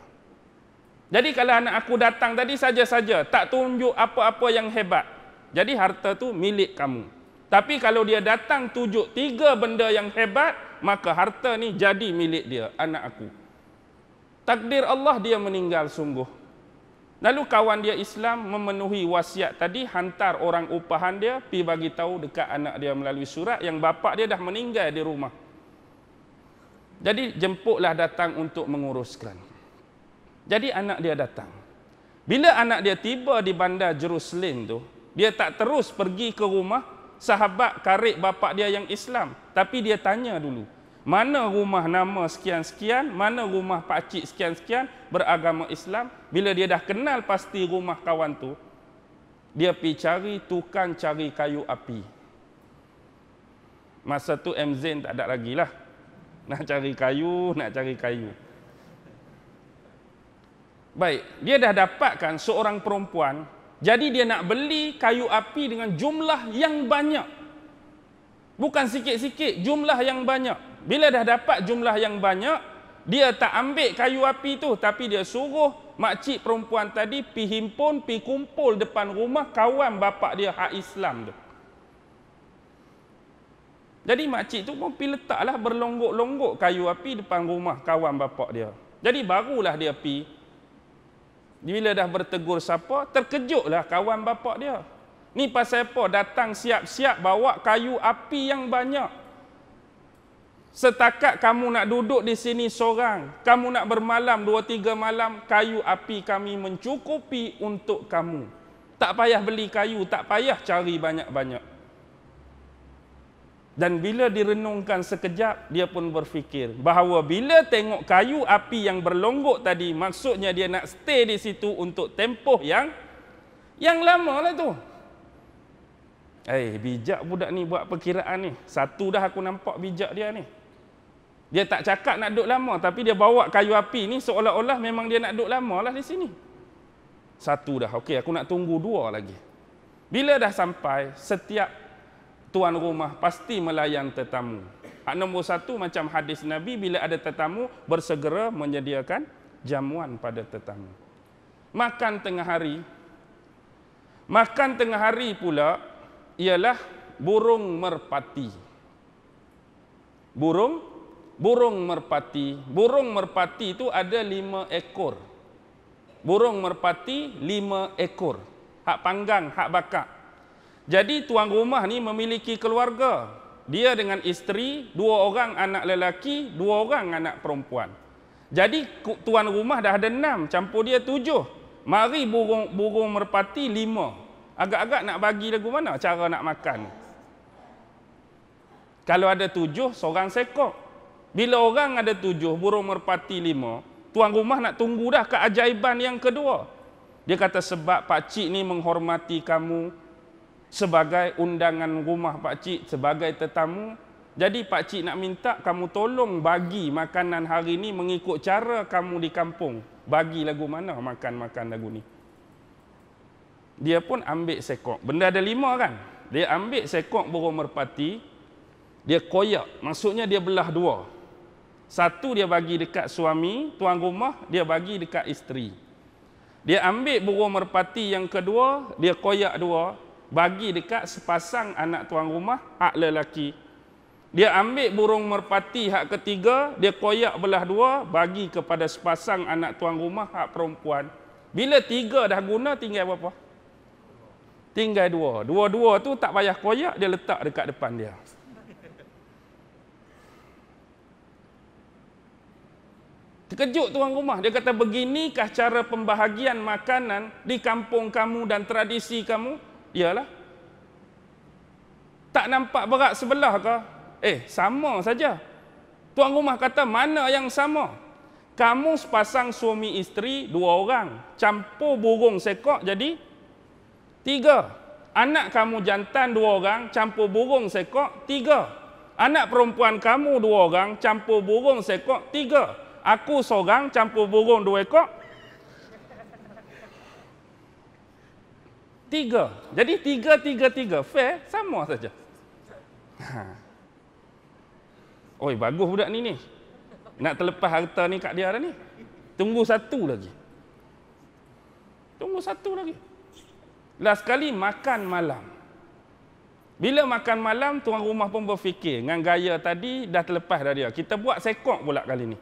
Jadi kalau anak aku datang tadi saja-saja, tak tunjuk apa-apa yang hebat. Jadi harta tu milik kamu. Tapi kalau dia datang tunjuk tiga benda yang hebat, maka harta ni jadi milik dia, anak aku. Takdir Allah dia meninggal sungguh. Lalu kawan dia Islam memenuhi wasiat tadi hantar orang upahan dia pi bagi tahu dekat anak dia melalui surat yang bapa dia dah meninggal di rumah. Jadi jemputlah datang untuk menguruskan. Jadi anak dia datang. Bila anak dia tiba di bandar Jerusalem tu, dia tak terus pergi ke rumah sahabat karib bapa dia yang Islam, tapi dia tanya dulu, mana rumah nama sekian-sekian, mana rumah pak cik sekian-sekian beragama Islam? Bila dia dah kenal pasti rumah kawan tu, dia pi cari tukang cari kayu api. Masa tu MZ tak ada lagi lah. Nak cari kayu, nak cari kayu. Baik, dia dah dapatkan seorang perempuan, jadi dia nak beli kayu api dengan jumlah yang banyak. Bukan sikit-sikit, jumlah yang banyak. Bila dah dapat jumlah yang banyak, dia tak ambil kayu api tu, tapi dia suruh makcik perempuan tadi pi himpun, pi kumpul depan rumah kawan bapak dia hak Islam tu. Jadi makcik tu pun pi letaklah berlonggok-longgok kayu api depan rumah kawan bapak dia. Jadi barulah dia pi bila dah bertegur siapa, terkejutlah kawan bapak dia. Ni pasal apa? Datang siap-siap bawa kayu api yang banyak. Setakat kamu nak duduk di sini seorang, kamu nak bermalam dua tiga malam, kayu api kami mencukupi untuk kamu. Tak payah beli kayu, tak payah cari banyak-banyak. Dan bila direnungkan sekejap, dia pun berfikir bahawa bila tengok kayu api yang berlonggok tadi, maksudnya dia nak stay di situ untuk tempoh yang yang lama lah tu. Eh, bijak budak ni buat perkiraan ni. Satu dah aku nampak bijak dia ni. Dia tak cakap nak duduk lama, tapi dia bawa kayu api ni seolah-olah memang dia nak duduk lama lah di sini. Satu dah, okey aku nak tunggu dua lagi. Bila dah sampai, setiap tuan rumah pasti melayan tetamu. Hak nombor satu macam hadis Nabi bila ada tetamu bersegera menyediakan jamuan pada tetamu. Makan tengah hari. Makan tengah hari pula ialah burung merpati. Burung burung merpati. Burung merpati itu ada lima ekor. Burung merpati lima ekor. Hak panggang, hak bakar. Jadi tuan rumah ni memiliki keluarga. Dia dengan isteri, dua orang anak lelaki, dua orang anak perempuan. Jadi tuan rumah dah ada enam, campur dia tujuh. Mari burung burung merpati lima. Agak-agak nak bagi lagu mana cara nak makan. Kalau ada tujuh, seorang sekok. Bila orang ada tujuh, burung merpati lima, tuan rumah nak tunggu dah keajaiban yang kedua. Dia kata, sebab pakcik ni menghormati kamu, sebagai undangan rumah pak cik sebagai tetamu jadi pak cik nak minta kamu tolong bagi makanan hari ini mengikut cara kamu di kampung bagi lagu mana makan-makan lagu ni dia pun ambil sekok benda ada lima kan dia ambil sekok burung merpati dia koyak maksudnya dia belah dua satu dia bagi dekat suami tuan rumah dia bagi dekat isteri dia ambil burung merpati yang kedua, dia koyak dua, bagi dekat sepasang anak tuan rumah hak lelaki. Dia ambil burung merpati hak ketiga, dia koyak belah dua, bagi kepada sepasang anak tuan rumah hak perempuan. Bila tiga dah guna, tinggal berapa? Tinggal dua. Dua-dua tu tak payah koyak, dia letak dekat depan dia. Terkejut tuan rumah. Dia kata, beginikah cara pembahagian makanan di kampung kamu dan tradisi kamu? Iyalah, tak nampak berat sebelah ke? Eh, sama saja. Tuan rumah kata, mana yang sama? Kamu sepasang suami isteri dua orang. Campur burung sekok jadi tiga. Anak kamu jantan dua orang, campur burung sekok tiga. Anak perempuan kamu dua orang, campur burung sekok tiga. Aku seorang, campur burung dua ekor Tiga. Jadi tiga, tiga, tiga. Fair, sama saja. Ha. Oi, bagus budak ni ni. Nak terlepas harta ni kat dia dah ni. Tunggu satu lagi. Tunggu satu lagi. Last sekali makan malam. Bila makan malam, tuan rumah pun berfikir. Dengan gaya tadi, dah terlepas dari dia. Kita buat sekok pula kali ni.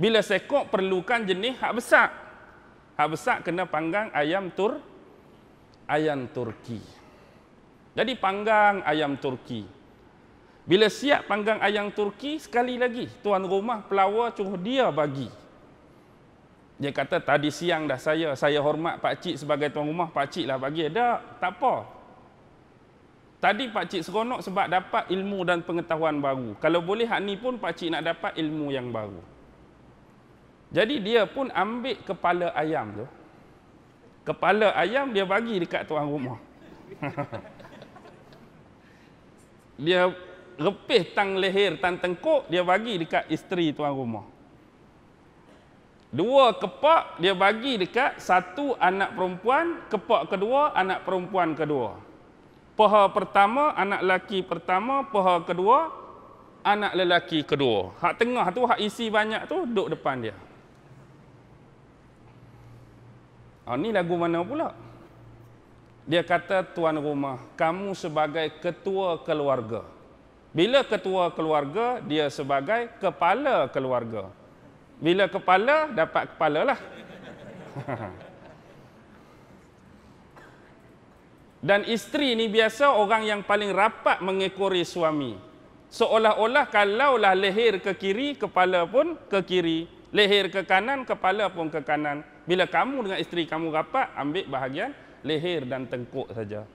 Bila sekok, perlukan jenis hak besar. Hak besar kena panggang ayam tur ayam turki. Jadi panggang ayam turki. Bila siap panggang ayam turki, sekali lagi tuan rumah pelawa cuma dia bagi. Dia kata tadi siang dah saya, saya hormat pak cik sebagai tuan rumah, pak cik lah bagi. ada tak apa. Tadi pak cik seronok sebab dapat ilmu dan pengetahuan baru. Kalau boleh hak ni pun pak cik nak dapat ilmu yang baru. Jadi dia pun ambil kepala ayam tu kepala ayam dia bagi dekat tuan rumah. dia repih tang leher tang tengkuk dia bagi dekat isteri tuan rumah. Dua kepak dia bagi dekat satu anak perempuan, kepak kedua anak perempuan kedua. Paha pertama anak lelaki pertama, paha kedua anak lelaki kedua. Hak tengah tu hak isi banyak tu duduk depan dia. Ha, ni lagu mana pula? Dia kata, tuan rumah, kamu sebagai ketua keluarga. Bila ketua keluarga, dia sebagai kepala keluarga. Bila kepala, dapat kepala lah. Dan isteri ni biasa orang yang paling rapat mengekori suami. Seolah-olah kalaulah leher ke kiri, kepala pun ke kiri. Leher ke kanan, kepala pun ke kanan. Bila kamu dengan isteri kamu rapat, ambil bahagian leher dan tengkuk saja.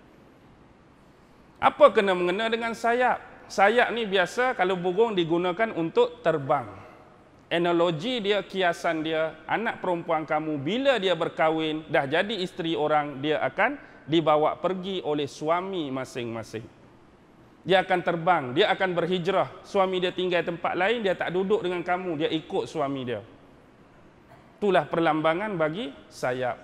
Apa kena mengena dengan sayap? Sayap ni biasa kalau burung digunakan untuk terbang. Analogi dia, kiasan dia, anak perempuan kamu bila dia berkahwin, dah jadi isteri orang, dia akan dibawa pergi oleh suami masing-masing dia akan terbang, dia akan berhijrah. Suami dia tinggal tempat lain, dia tak duduk dengan kamu, dia ikut suami dia. Itulah perlambangan bagi sayap.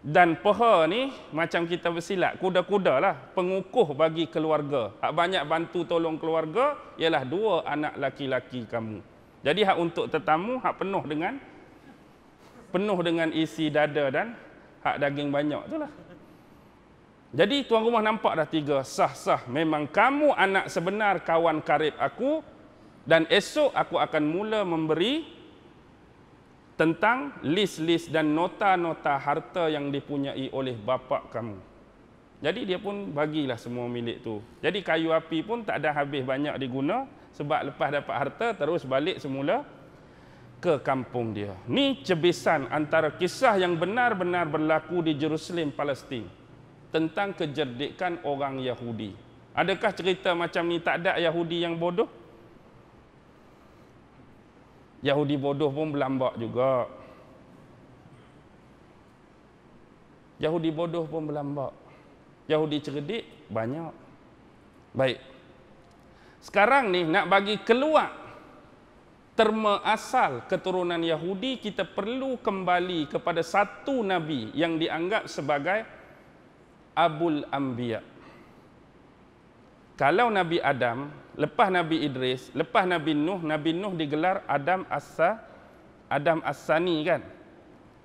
Dan peha ni macam kita bersilat, kuda-kuda lah, pengukuh bagi keluarga. Hak banyak bantu tolong keluarga ialah dua anak laki-laki kamu. Jadi hak untuk tetamu hak penuh dengan penuh dengan isi dada dan hak daging banyak itulah. Jadi tuan rumah nampak dah tiga sah-sah memang kamu anak sebenar kawan karib aku dan esok aku akan mula memberi tentang list-list dan nota-nota harta yang dipunyai oleh bapa kamu. Jadi dia pun bagilah semua milik tu. Jadi kayu api pun tak ada habis banyak diguna sebab lepas dapat harta terus balik semula ke kampung dia. Ni cebisan antara kisah yang benar-benar berlaku di Jerusalem Palestin tentang kejerdikan orang Yahudi. Adakah cerita macam ni tak ada Yahudi yang bodoh? Yahudi bodoh pun berlambak juga. Yahudi bodoh pun berlambak. Yahudi cerdik banyak. Baik. Sekarang ni nak bagi keluar terma asal keturunan Yahudi kita perlu kembali kepada satu nabi yang dianggap sebagai Abul Ambiya. Kalau Nabi Adam, lepas Nabi Idris, lepas Nabi Nuh, Nabi Nuh digelar Adam Asa, Adam Asani kan?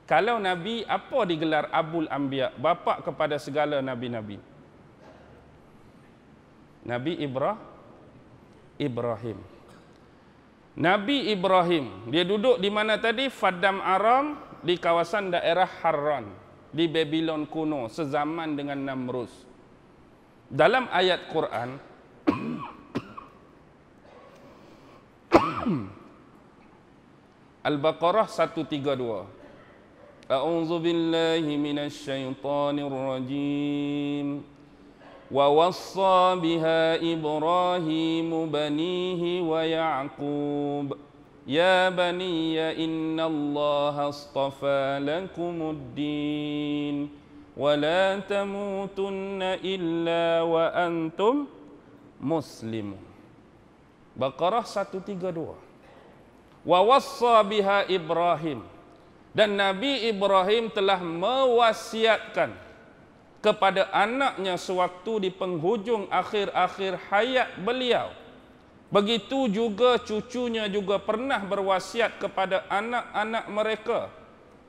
Kalau Nabi apa digelar Abul Ambiya, bapa kepada segala nabi-nabi. Nabi Ibrah Ibrahim. Nabi Ibrahim, dia duduk di mana tadi? Fadam Aram di kawasan daerah Harran di Babylon kuno sezaman dengan Namrus. Dalam ayat Quran Al-Baqarah 132. A'udzu billahi minasy syaithanir rajim. Wa wassa biha Ibrahim banihi wa Ya'qub. يا بني إن الله اصطفى لكم الدين ولا تموتن إلا وأنتم مسلمون بقرة 132 ووصى بها إبراهيم dan Nabi Ibrahim telah mewasiatkan kepada anaknya sewaktu di penghujung akhir-akhir hayat beliau Begitu juga cucunya juga pernah berwasiat kepada anak-anak mereka.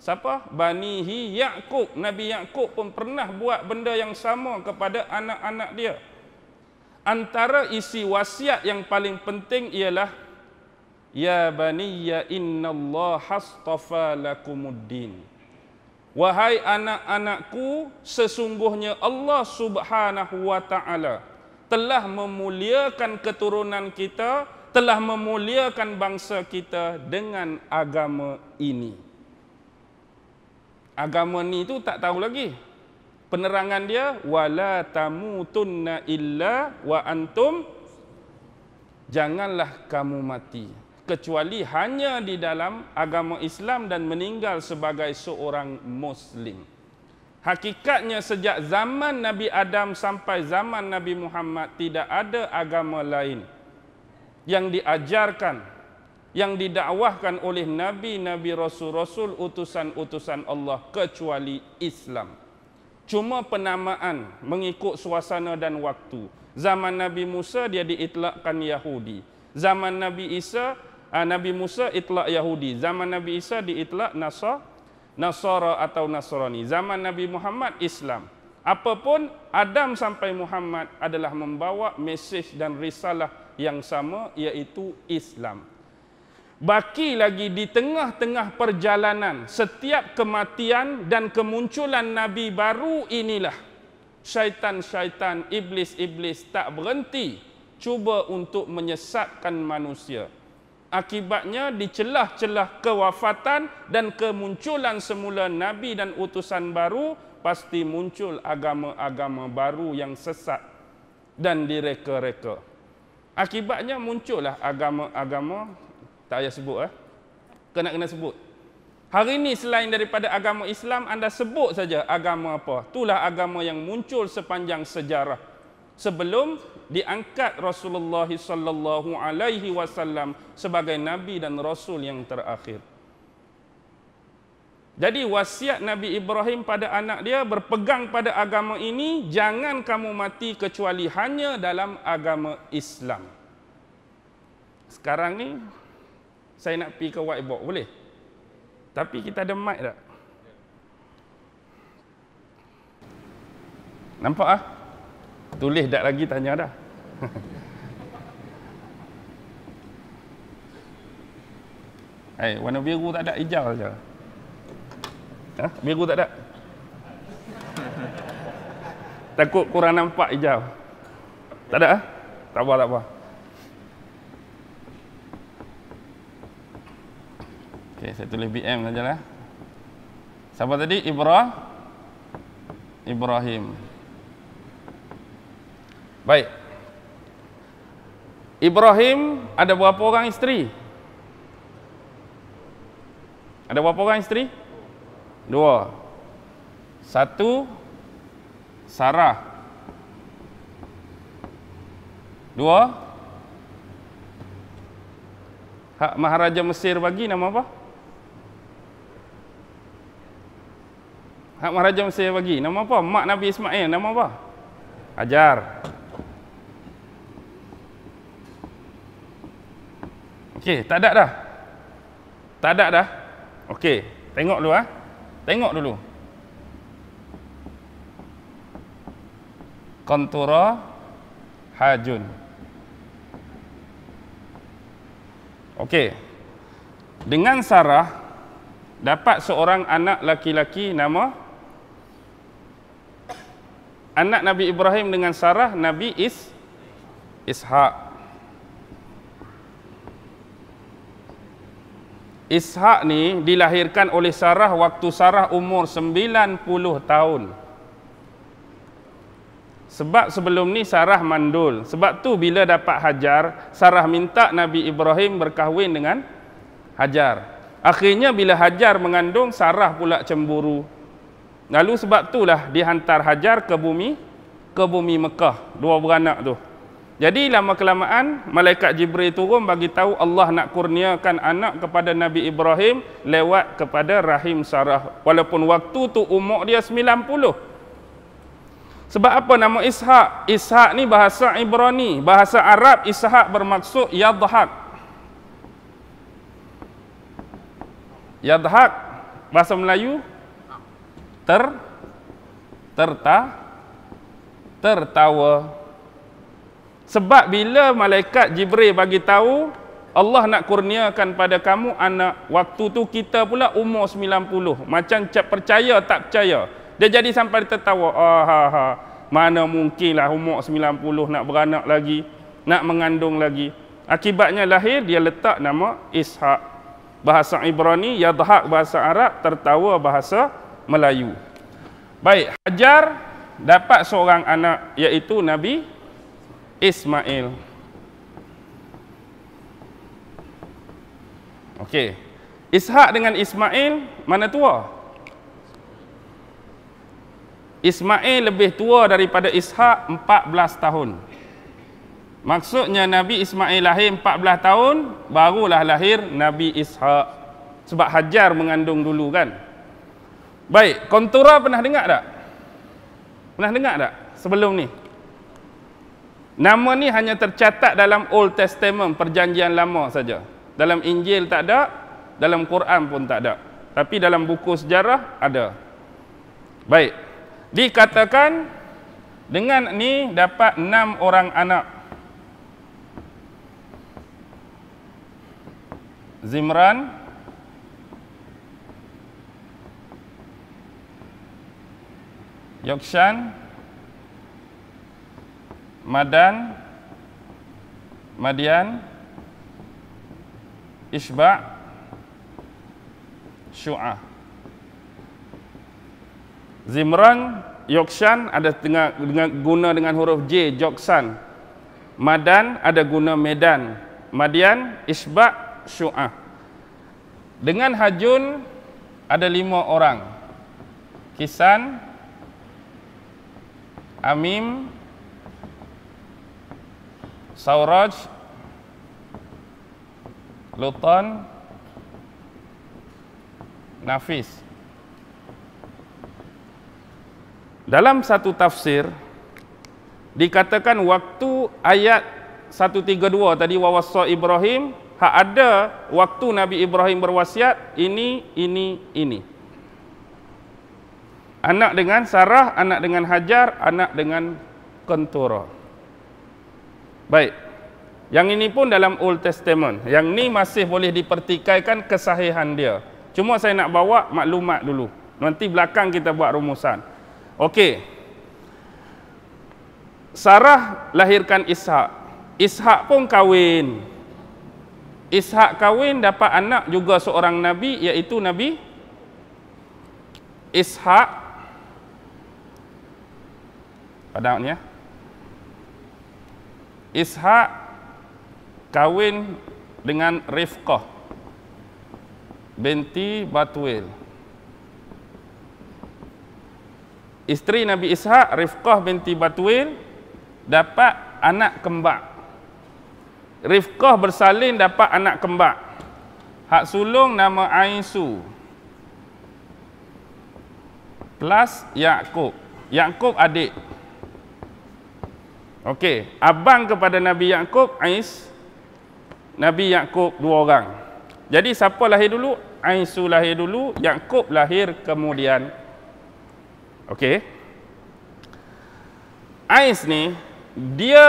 Siapa? Bani Ya'qub. Nabi Ya'qub pun pernah buat benda yang sama kepada anak-anak dia. Antara isi wasiat yang paling penting ialah Ya bani ya inna Allah hastafa lakumuddin. Wahai anak-anakku, sesungguhnya Allah Subhanahu wa taala telah memuliakan keturunan kita, telah memuliakan bangsa kita dengan agama ini. Agama ni tu tak tahu lagi. Penerangan dia wala tamutunna illa wa antum janganlah kamu mati kecuali hanya di dalam agama Islam dan meninggal sebagai seorang muslim. Hakikatnya sejak zaman Nabi Adam sampai zaman Nabi Muhammad tidak ada agama lain yang diajarkan yang didakwahkan oleh nabi-nabi rasul-rasul utusan-utusan Allah kecuali Islam. Cuma penamaan mengikut suasana dan waktu. Zaman Nabi Musa dia diitlakkan Yahudi. Zaman Nabi Isa, ah, Nabi Musa itlak Yahudi. Zaman Nabi Isa diitlak Nasr. Nasara atau Nasrani. Zaman Nabi Muhammad Islam. Apapun Adam sampai Muhammad adalah membawa mesej dan risalah yang sama iaitu Islam. Baki lagi di tengah-tengah perjalanan setiap kematian dan kemunculan Nabi baru inilah syaitan-syaitan, iblis-iblis tak berhenti cuba untuk menyesatkan manusia akibatnya dicelah-celah kewafatan dan kemunculan semula nabi dan utusan baru pasti muncul agama-agama baru yang sesat dan direka-reka. Akibatnya muncullah agama-agama tak payah sebut eh. Kena kena sebut. Hari ini selain daripada agama Islam anda sebut saja agama apa? Itulah agama yang muncul sepanjang sejarah. Sebelum diangkat Rasulullah sallallahu alaihi wasallam sebagai nabi dan rasul yang terakhir. Jadi wasiat Nabi Ibrahim pada anak dia berpegang pada agama ini, jangan kamu mati kecuali hanya dalam agama Islam. Sekarang ni saya nak pergi ke whiteboard boleh? Tapi kita ada mic tak? Nampak ah? Ha? Tulis tak lagi tanya dah. Hai, hey, eh, warna biru tak ada hijau saja. Ha? Biru tak ada. Takut kurang nampak hijau. Tak ada ah? Ha? Tak apa tak apa. Okey, saya tulis BM sajalah. Siapa tadi? Ibrahim. Ibrahim. Baik. Ibrahim ada berapa orang isteri? Ada berapa orang isteri? Dua. Satu Sarah. Dua Hak Maharaja Mesir bagi nama apa? Hak Maharaja Mesir bagi nama apa? Mak Nabi Ismail nama apa? Ajar. Okey, tak ada dah. Tak ada dah. Okey, tengok dulu ah. Ha? Tengok dulu. Kontura hajun. Okey. Dengan Sarah dapat seorang anak laki-laki nama anak Nabi Ibrahim dengan Sarah Nabi Is Ishaq. Ishak ni dilahirkan oleh Sarah waktu Sarah umur 90 tahun. Sebab sebelum ni Sarah mandul. Sebab tu bila dapat Hajar, Sarah minta Nabi Ibrahim berkahwin dengan Hajar. Akhirnya bila Hajar mengandung, Sarah pula cemburu. Lalu sebab itulah dihantar Hajar ke bumi ke bumi Mekah, dua beranak tu. Jadi lama kelamaan malaikat Jibril turun bagi tahu Allah nak kurniakan anak kepada Nabi Ibrahim lewat kepada rahim Sarah walaupun waktu tu umur dia 90. Sebab apa nama Ishak? Ishak ni bahasa Ibrani, bahasa Arab Ishak bermaksud yadhhak. Yadhhak bahasa Melayu ter tertawa tertawa sebab bila malaikat Jibril bagi tahu Allah nak kurniakan pada kamu anak waktu tu kita pula umur 90 macam cak percaya tak percaya dia jadi sampai tertawa ah ha ha mana mungkinlah umur 90 nak beranak lagi nak mengandung lagi akibatnya lahir dia letak nama Ishak bahasa Ibrani yadhak bahasa Arab tertawa bahasa Melayu baik Hajar dapat seorang anak iaitu Nabi Ismail. Okey. Ishak dengan Ismail mana tua? Ismail lebih tua daripada Ishak 14 tahun. Maksudnya Nabi Ismail lahir 14 tahun barulah lahir Nabi Ishak. Sebab Hajar mengandung dulu kan. Baik, kontura pernah dengar tak? Pernah dengar tak sebelum ni? Nama ni hanya tercatat dalam Old Testament, perjanjian lama saja. Dalam Injil tak ada, dalam Quran pun tak ada. Tapi dalam buku sejarah ada. Baik. Dikatakan dengan ni dapat enam orang anak. Zimran, Yokshan, Madan Madian Isba' Syu'ah Zimran Yoksan ada dengan, dengan, guna dengan huruf J Joksan Madan ada guna Medan Madian Isba' Syu'ah Dengan Hajun ada lima orang Kisan Amim Amim Sauraj Luton Nafis Dalam satu tafsir dikatakan waktu ayat 132 tadi wawasa Ibrahim hak ada waktu Nabi Ibrahim berwasiat ini ini ini anak dengan Sarah anak dengan Hajar anak dengan Kentura Baik. Yang ini pun dalam Old Testament. Yang ni masih boleh dipertikaikan kesahihan dia. Cuma saya nak bawa maklumat dulu. Nanti belakang kita buat rumusan. Okey. Sarah lahirkan Ishak. Ishak pun kahwin. Ishak kahwin dapat anak juga seorang nabi iaitu nabi Ishak. Padahal ni ya. Ishak kahwin dengan Rifqah binti Batuil. Isteri Nabi Ishak, Rifqah binti Batuil dapat anak kembar. Rifqah bersalin dapat anak kembar. Hak sulung nama Aisu. Plus Yaakob. Yaakob adik. Okey, abang kepada Nabi Yaakob, Ais. Nabi Yaakob dua orang. Jadi siapa lahir dulu? Aisu lahir dulu, Yaakob lahir kemudian. Okey. Ais ni dia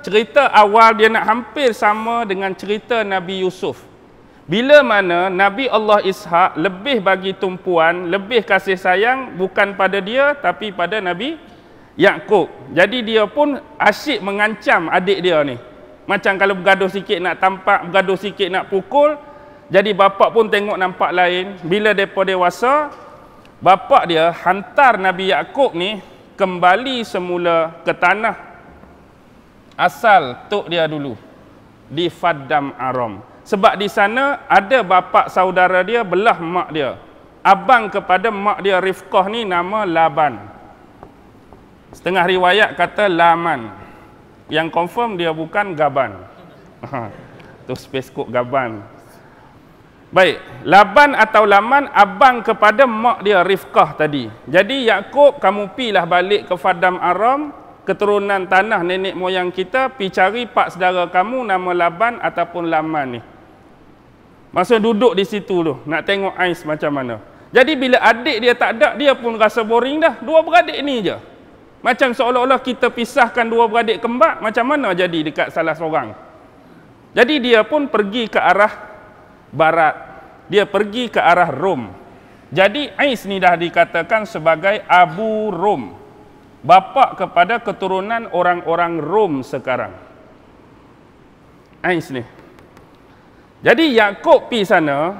cerita awal dia nak hampir sama dengan cerita Nabi Yusuf. Bila mana Nabi Allah Ishak lebih bagi tumpuan, lebih kasih sayang bukan pada dia tapi pada Nabi Yakub. Jadi dia pun asyik mengancam adik dia ni. Macam kalau bergaduh sikit nak tampak, bergaduh sikit nak pukul. Jadi bapa pun tengok nampak lain. Bila depa dewasa, bapa dia hantar Nabi Yakub ni kembali semula ke tanah asal tok dia dulu di Faddam Aram. Sebab di sana ada bapa saudara dia belah mak dia. Abang kepada mak dia Rifqah ni nama Laban. Setengah riwayat kata laman. Yang confirm dia bukan gaban. tu space code gaban. Baik, laban atau laman abang kepada mak dia Rifkah tadi. Jadi Yakub kamu pilah balik ke Fadam Aram, keturunan tanah nenek moyang kita, pi cari pak saudara kamu nama laban ataupun laman ni. Maksud duduk di situ tu, nak tengok ais macam mana. Jadi bila adik dia tak ada, dia pun rasa boring dah. Dua beradik ni je. Macam seolah-olah kita pisahkan dua beradik kembar, macam mana jadi dekat salah seorang? Jadi dia pun pergi ke arah barat. Dia pergi ke arah Rom. Jadi Ais ni dah dikatakan sebagai Abu Rom. Bapa kepada keturunan orang-orang Rom sekarang. Ais ni. Jadi Yakub pi sana,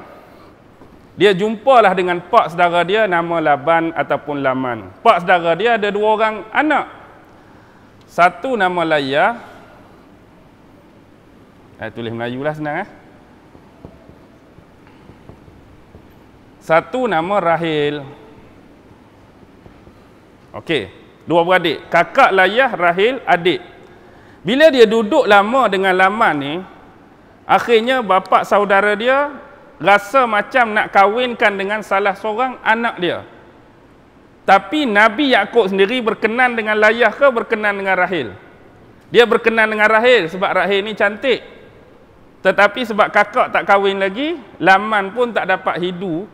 dia jumpalah dengan pak saudara dia nama Laban ataupun Laman. Pak saudara dia ada dua orang anak. Satu nama Laya. Eh, tulis Melayu lah senang eh. Satu nama Rahil. Okey, dua beradik. Kakak Layah, Rahil, adik. Bila dia duduk lama dengan Laman ni, akhirnya bapa saudara dia rasa macam nak kahwinkan dengan salah seorang anak dia. Tapi Nabi Yakub sendiri berkenan dengan Layah ke berkenan dengan Rahil? Dia berkenan dengan Rahil sebab Rahil ni cantik. Tetapi sebab kakak tak kahwin lagi, Laman pun tak dapat hidu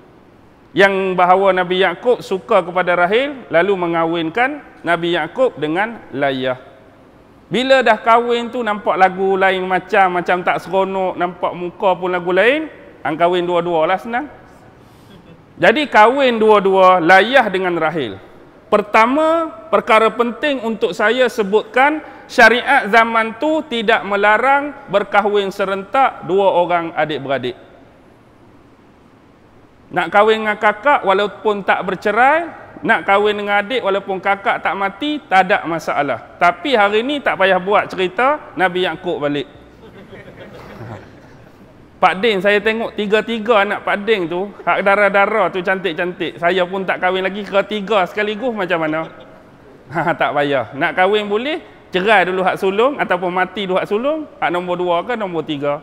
yang bahawa Nabi Yakub suka kepada Rahil lalu mengawinkan Nabi Yakub dengan Layah. Bila dah kahwin tu nampak lagu lain macam macam tak seronok, nampak muka pun lagu lain, Hang kahwin dua-dua lah senang. Jadi kahwin dua-dua layah dengan rahil. Pertama, perkara penting untuk saya sebutkan syariat zaman tu tidak melarang berkahwin serentak dua orang adik-beradik. Nak kahwin dengan kakak walaupun tak bercerai, nak kahwin dengan adik walaupun kakak tak mati, tak ada masalah. Tapi hari ini tak payah buat cerita Nabi Yaakob balik. Pak Din saya tengok tiga-tiga anak Pak Din tu hak darah-darah tu cantik-cantik saya pun tak kahwin lagi ke ketiga sekaligus macam mana ha, tak payah nak kahwin boleh cerai dulu hak sulung ataupun mati dulu hak sulung hak nombor dua ke nombor tiga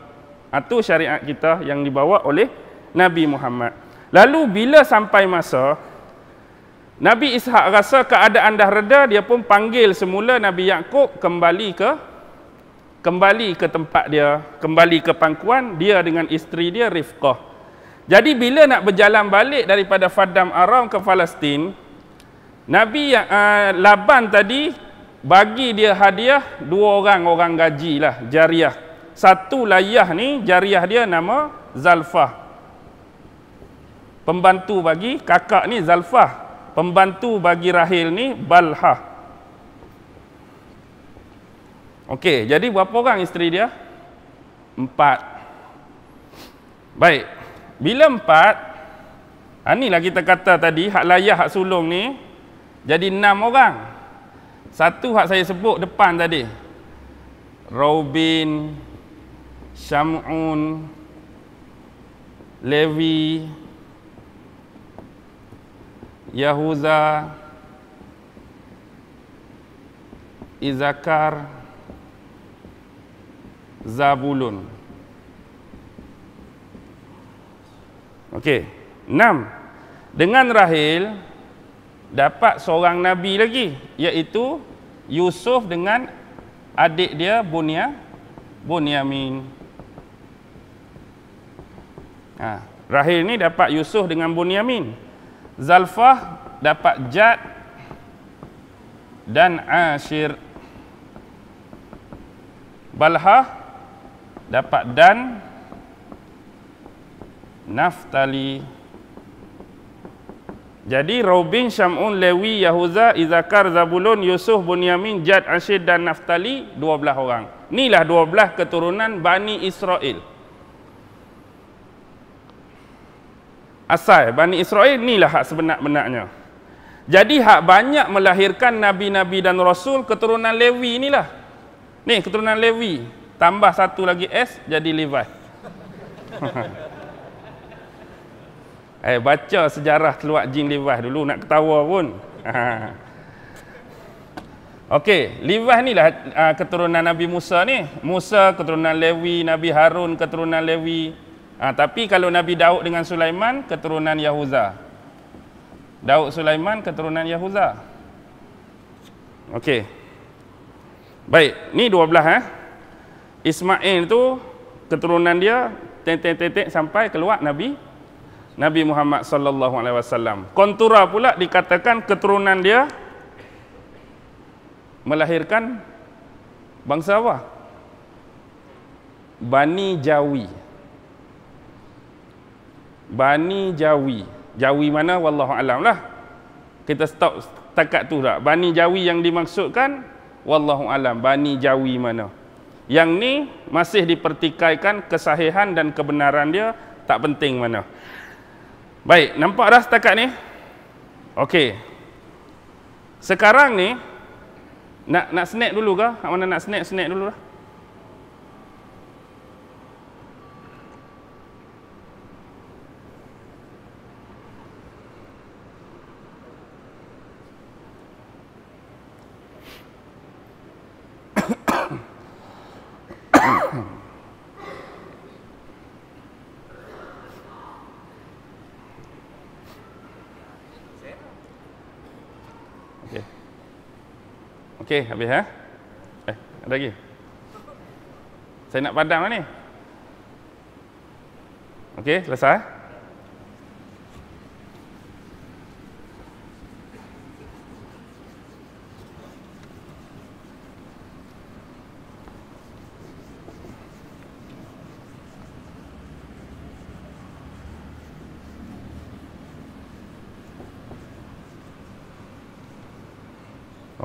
itu ha, syariat kita yang dibawa oleh Nabi Muhammad lalu bila sampai masa Nabi Ishak rasa keadaan dah reda dia pun panggil semula Nabi Yaakob kembali ke kembali ke tempat dia, kembali ke pangkuan, dia dengan isteri dia Rifqah. Jadi bila nak berjalan balik daripada Faddam Aram ke Palestin, Nabi yang uh, eh, Laban tadi bagi dia hadiah dua orang orang gaji lah jariah. Satu layah ni jariah dia nama Zalfah. Pembantu bagi kakak ni Zalfah. Pembantu bagi Rahil ni Balhah. Okey, jadi berapa orang isteri dia? Empat. Baik. Bila empat, ha, inilah kita kata tadi, hak layah, hak sulung ni, jadi enam orang. Satu hak saya sebut depan tadi. Robin, Syam'un, Levi, Yahuza, Izakar, Izakar, Zabulun. Okey. Enam. Dengan Rahil, dapat seorang Nabi lagi. Iaitu Yusuf dengan adik dia Bunia, Bunyamin. Ha. Rahil ni dapat Yusuf dengan Bunyamin. Zalfah dapat Jad dan Ashir. Balhah dapat dan naftali jadi Robin, Syam'un, Lewi, Yahuza, Izakar, Zabulun, Yusuf, Bunyamin, Jad, Ashid dan Naftali 12 orang inilah 12 keturunan Bani Israel asal Bani Israel inilah hak sebenar-benarnya jadi hak banyak melahirkan Nabi-Nabi dan Rasul keturunan Lewi inilah ni keturunan Lewi tambah satu lagi S jadi Levi. eh baca sejarah keluar jin Levi dulu nak ketawa pun. Okey, Levi ni lah uh, keturunan Nabi Musa ni. Musa keturunan Lewi, Nabi Harun keturunan Lewi. Uh, tapi kalau Nabi Daud dengan Sulaiman keturunan Yahuza. Daud Sulaiman keturunan Yahuza. Okey. Baik, ni 12 eh. Ismail tu keturunan dia tetek-tetek sampai keluar Nabi Nabi Muhammad sallallahu alaihi wasallam. Kontura pula dikatakan keturunan dia melahirkan bangsa apa? Bani Jawi. Bani Jawi. Jawi mana wallahu alam lah. Kita stop takat tu dah. Bani Jawi yang dimaksudkan wallahu alam Bani Jawi mana? Yang ni masih dipertikaikan kesahihan dan kebenaran dia tak penting mana. Baik, nampak dah setakat ni? Okey. Sekarang ni nak nak snack dulu ke? Mana nak snack? Snack dulu lah. Okey, habis ha? Eh, ada lagi? Saya nak padam lah ni. Okey, selesai.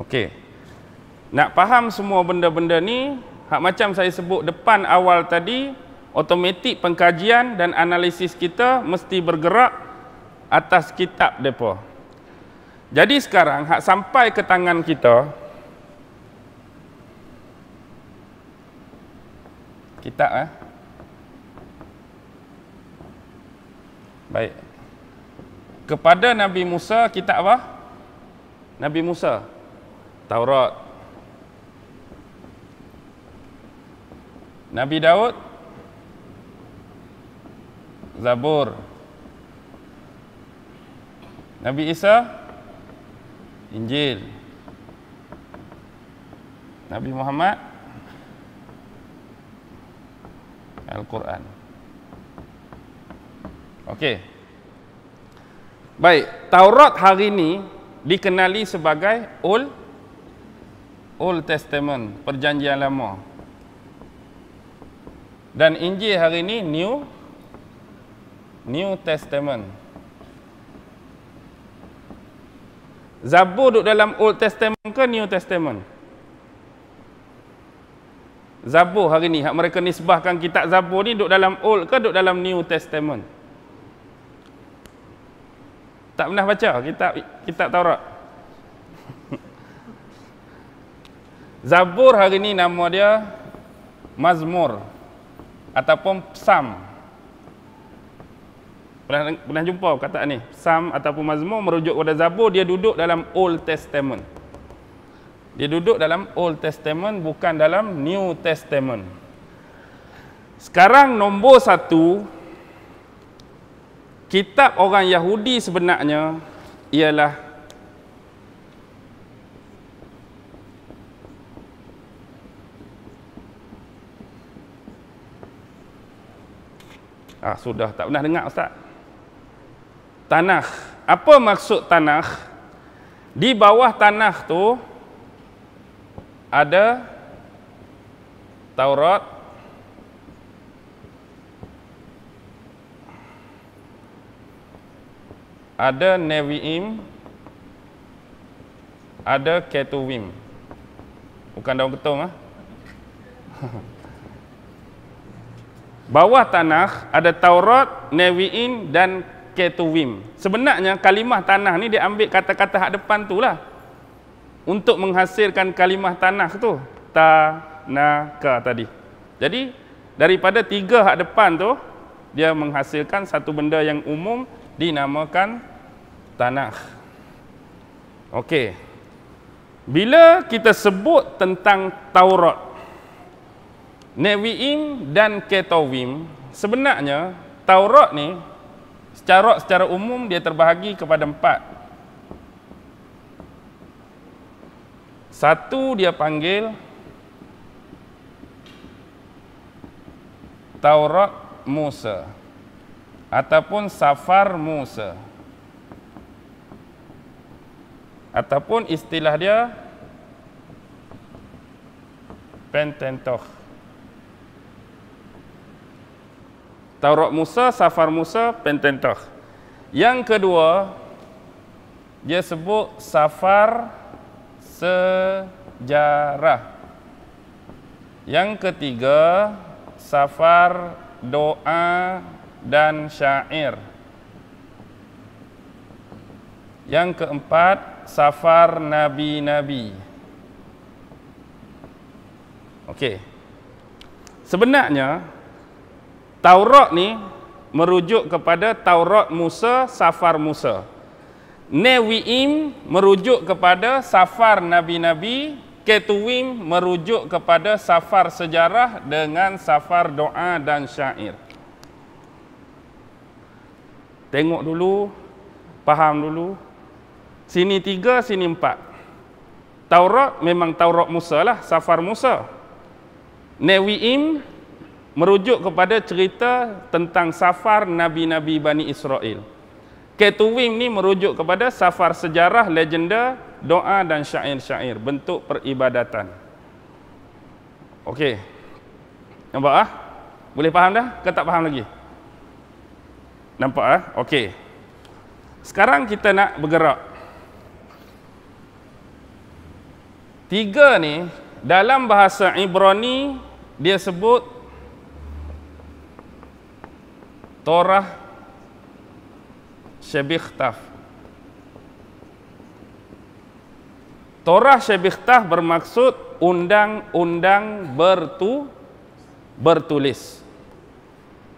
Okey. Nak faham semua benda-benda ni, hak macam saya sebut depan awal tadi, automatik pengkajian dan analisis kita mesti bergerak atas kitab depa. Jadi sekarang hak sampai ke tangan kita kitab eh. Baik. Kepada Nabi Musa kitab apa? Nabi Musa. Taurat. Nabi Daud Zabur. Nabi Isa Injil. Nabi Muhammad Al-Quran. Okey. Baik, Taurat hari ini dikenali sebagai Old. Old Testament, perjanjian lama. Dan Injil hari ini New New Testament. Zabur duduk dalam Old Testament ke New Testament? Zabur hari ni, hak mereka nisbahkan kitab Zabur ni duduk dalam Old ke duduk dalam New Testament? Tak pernah baca kitab kitab Taurat. Zabur hari ini nama dia Mazmur ataupun Psalm. Pernah, pernah jumpa kata ni? Psalm ataupun Mazmur merujuk kepada Zabur. Dia duduk dalam Old Testament. Dia duduk dalam Old Testament bukan dalam New Testament. Sekarang nombor satu, kitab orang Yahudi sebenarnya ialah Ah sudah tak pernah dengar ustaz. Tanah. Apa maksud tanah? Di bawah tanah tu ada Taurat ada Nevi'im ada Ketuvim bukan daun ketum ha? bawah tanah ada Taurat, Nevi'in dan Ketuvim. Sebenarnya kalimah tanah ni dia ambil kata-kata hak depan tu lah. Untuk menghasilkan kalimah tanah tu. tanaka tadi. Jadi daripada tiga hak depan tu, dia menghasilkan satu benda yang umum dinamakan tanah. Okey. Bila kita sebut tentang Taurat, Nevi'im dan Ketovim sebenarnya Taurat ni secara secara umum dia terbahagi kepada empat. Satu dia panggil Taurat Musa ataupun Safar Musa ataupun istilah dia Pententoch Taurat Musa, Safar Musa, Pententah. Yang kedua, dia sebut Safar Sejarah. Yang ketiga, Safar Doa dan Syair. Yang keempat, Safar Nabi-Nabi. Okey. Sebenarnya, Taurat ni merujuk kepada Taurat Musa, Safar Musa. Nevi'im merujuk kepada Safar Nabi-Nabi. Ketuwim merujuk kepada Safar Sejarah dengan Safar Doa dan Syair. Tengok dulu, faham dulu. Sini tiga, sini empat. Taurat memang Taurat Musa lah, Safar Musa. Nevi'im merujuk kepada cerita tentang safar nabi-nabi Bani Israel. Ketuwim ni merujuk kepada safar sejarah, legenda, doa dan syair-syair bentuk peribadatan. Okey. Nampak ah? Boleh faham dah ke tak faham lagi? Nampak ah? Okey. Sekarang kita nak bergerak. Tiga ni dalam bahasa Ibrani dia sebut Torah Shebikhtaf Torah Shebikhtaf bermaksud undang-undang bertu bertulis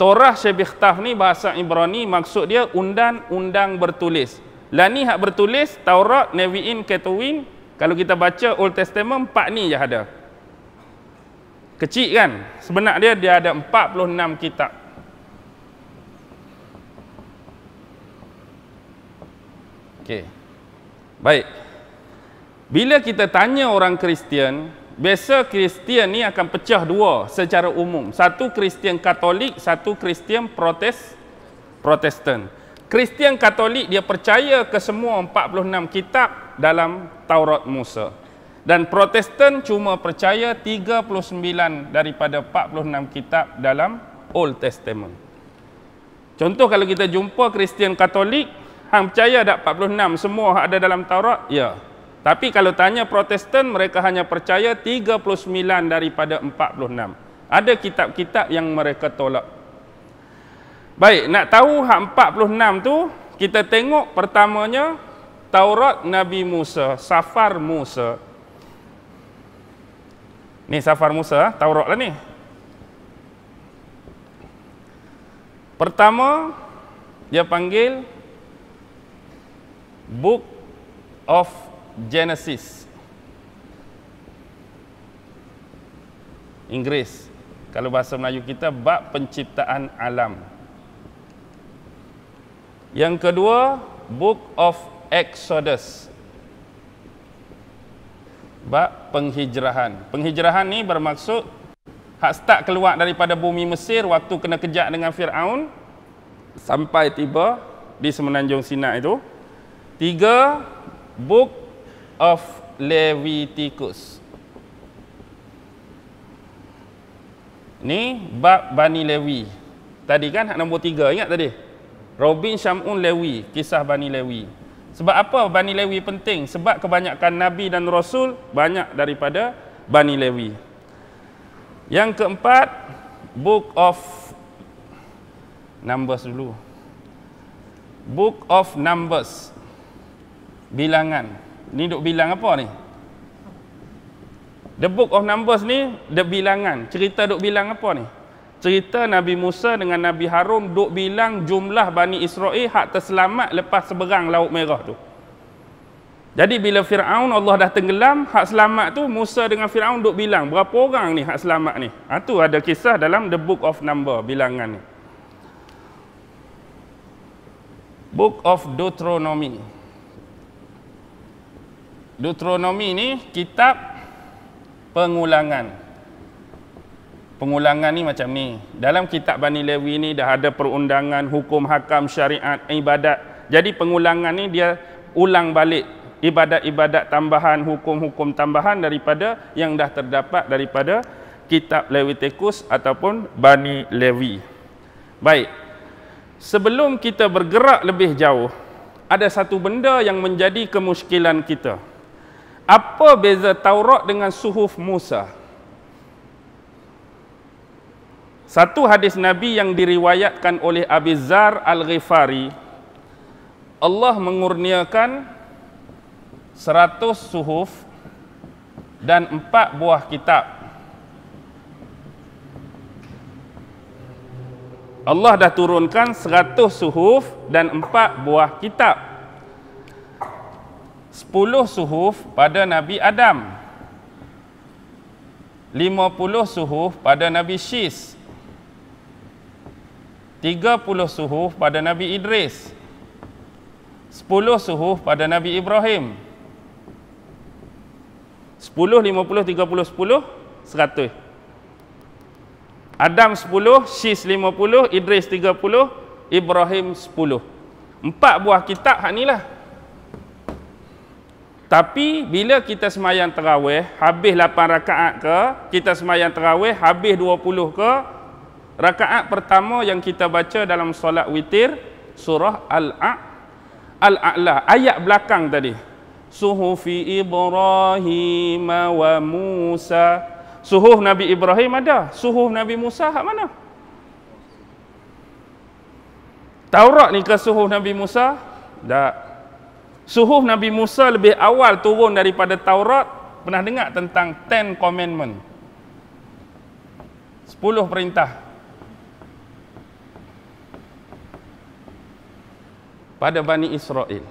Torah Shebikhtaf ni bahasa Ibrani maksud dia undang-undang bertulis lah hak bertulis Taurat, Nevi'in, Ketuin kalau kita baca Old Testament empat ni je ada kecil kan sebenarnya dia ada 46 kitab Okey. Baik. Bila kita tanya orang Kristian, biasa Kristian ni akan pecah dua secara umum. Satu Kristian Katolik, satu Kristian Protest Protestan. Kristian Katolik dia percaya ke semua 46 kitab dalam Taurat Musa. Dan Protestan cuma percaya 39 daripada 46 kitab dalam Old Testament. Contoh kalau kita jumpa Kristian Katolik, Hang percaya ada 46 semua ada dalam Taurat? Ya. Tapi kalau tanya Protestan, mereka hanya percaya 39 daripada 46. Ada kitab-kitab yang mereka tolak. Baik, nak tahu hak 46 tu, kita tengok pertamanya Taurat Nabi Musa, Safar Musa. Ni Safar Musa, ah, Taurat lah ni. Pertama, dia panggil Book of Genesis. Inggeris. Kalau bahasa Melayu kita, bab penciptaan alam. Yang kedua, Book of Exodus. Bab penghijrahan. Penghijrahan ni bermaksud hak start keluar daripada bumi Mesir waktu kena kejak dengan Fir'aun sampai tiba di semenanjung Sinai itu. Tiga, Book of Leviticus. Ni bab Bani Lewi. Tadi kan nombor tiga, ingat tadi? Robin Syam'un Lewi, kisah Bani Lewi. Sebab apa Bani Lewi penting? Sebab kebanyakan Nabi dan Rasul banyak daripada Bani Lewi. Yang keempat, Book of Numbers dulu. Book of Numbers bilangan. Ni duk bilang apa ni? The book of numbers ni the bilangan. Cerita duk bilang apa ni? Cerita Nabi Musa dengan Nabi Harun duk bilang jumlah Bani Israel hak terselamat lepas seberang Laut Merah tu. Jadi bila Firaun Allah dah tenggelam, hak selamat tu Musa dengan Firaun duk bilang berapa orang ni hak selamat ni. Ha tu ada kisah dalam The Book of Number bilangan ni. Book of Deuteronomy. Deuteronomi ni kitab pengulangan. Pengulangan ni macam ni. Dalam kitab Bani Lewi ni dah ada perundangan, hukum, hakam, syariat, ibadat. Jadi pengulangan ni dia ulang balik ibadat-ibadat tambahan, hukum-hukum tambahan daripada yang dah terdapat daripada kitab Leviticus ataupun Bani Lewi. Baik. Sebelum kita bergerak lebih jauh, ada satu benda yang menjadi kemuskilan kita apa beza Taurat dengan suhuf Musa? Satu hadis Nabi yang diriwayatkan oleh Abi Zar Al-Ghifari Allah mengurniakan 100 suhuf dan 4 buah kitab. Allah dah turunkan 100 suhuf dan 4 buah kitab. Sepuluh suhuf pada Nabi Adam lima puluh suhuf pada Nabi Syis puluh suhuf pada Nabi Idris sepuluh suhuf pada Nabi Ibrahim Sepuluh lima puluh tiga puluh sepuluh 10. Adam 10, Syis puluh, Idris tiga puluh, Ibrahim sepuluh. Empat buah kitab hak ni lah tapi bila kita semayang terawih, habis 8 rakaat ke, kita semayang terawih, habis 20 ke, rakaat pertama yang kita baca dalam solat witir, surah Al-A'la, ayat belakang tadi. suhu fi Ibrahim wa Musa. suhu Nabi Ibrahim ada. suhu Nabi Musa hak mana? Taurat ni ke suhu Nabi Musa? Tak. Suhuf Nabi Musa lebih awal turun daripada Taurat pernah dengar tentang Ten Commandment sepuluh perintah pada Bani Israel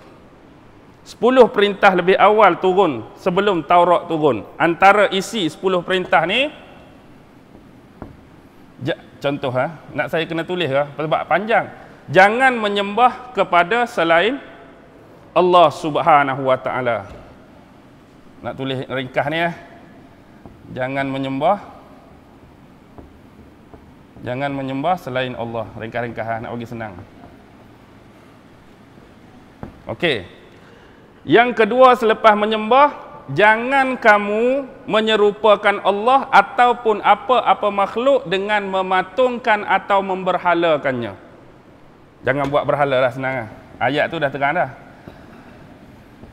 Sepuluh perintah lebih awal turun sebelum Taurat turun antara isi sepuluh perintah ni ja, contoh ha? nak saya kena tulis ha, sebab panjang jangan menyembah kepada selain Allah Subhanahu Wa Taala. Nak tulis ringkas ni ya. Jangan menyembah Jangan menyembah selain Allah. Ringkas-ringkas eh? nak bagi senang. Okey. Yang kedua selepas menyembah, jangan kamu menyerupakan Allah ataupun apa-apa makhluk dengan mematungkan atau memberhalakannya. Jangan buat berhala lah senang eh? Ayat tu dah terang dah.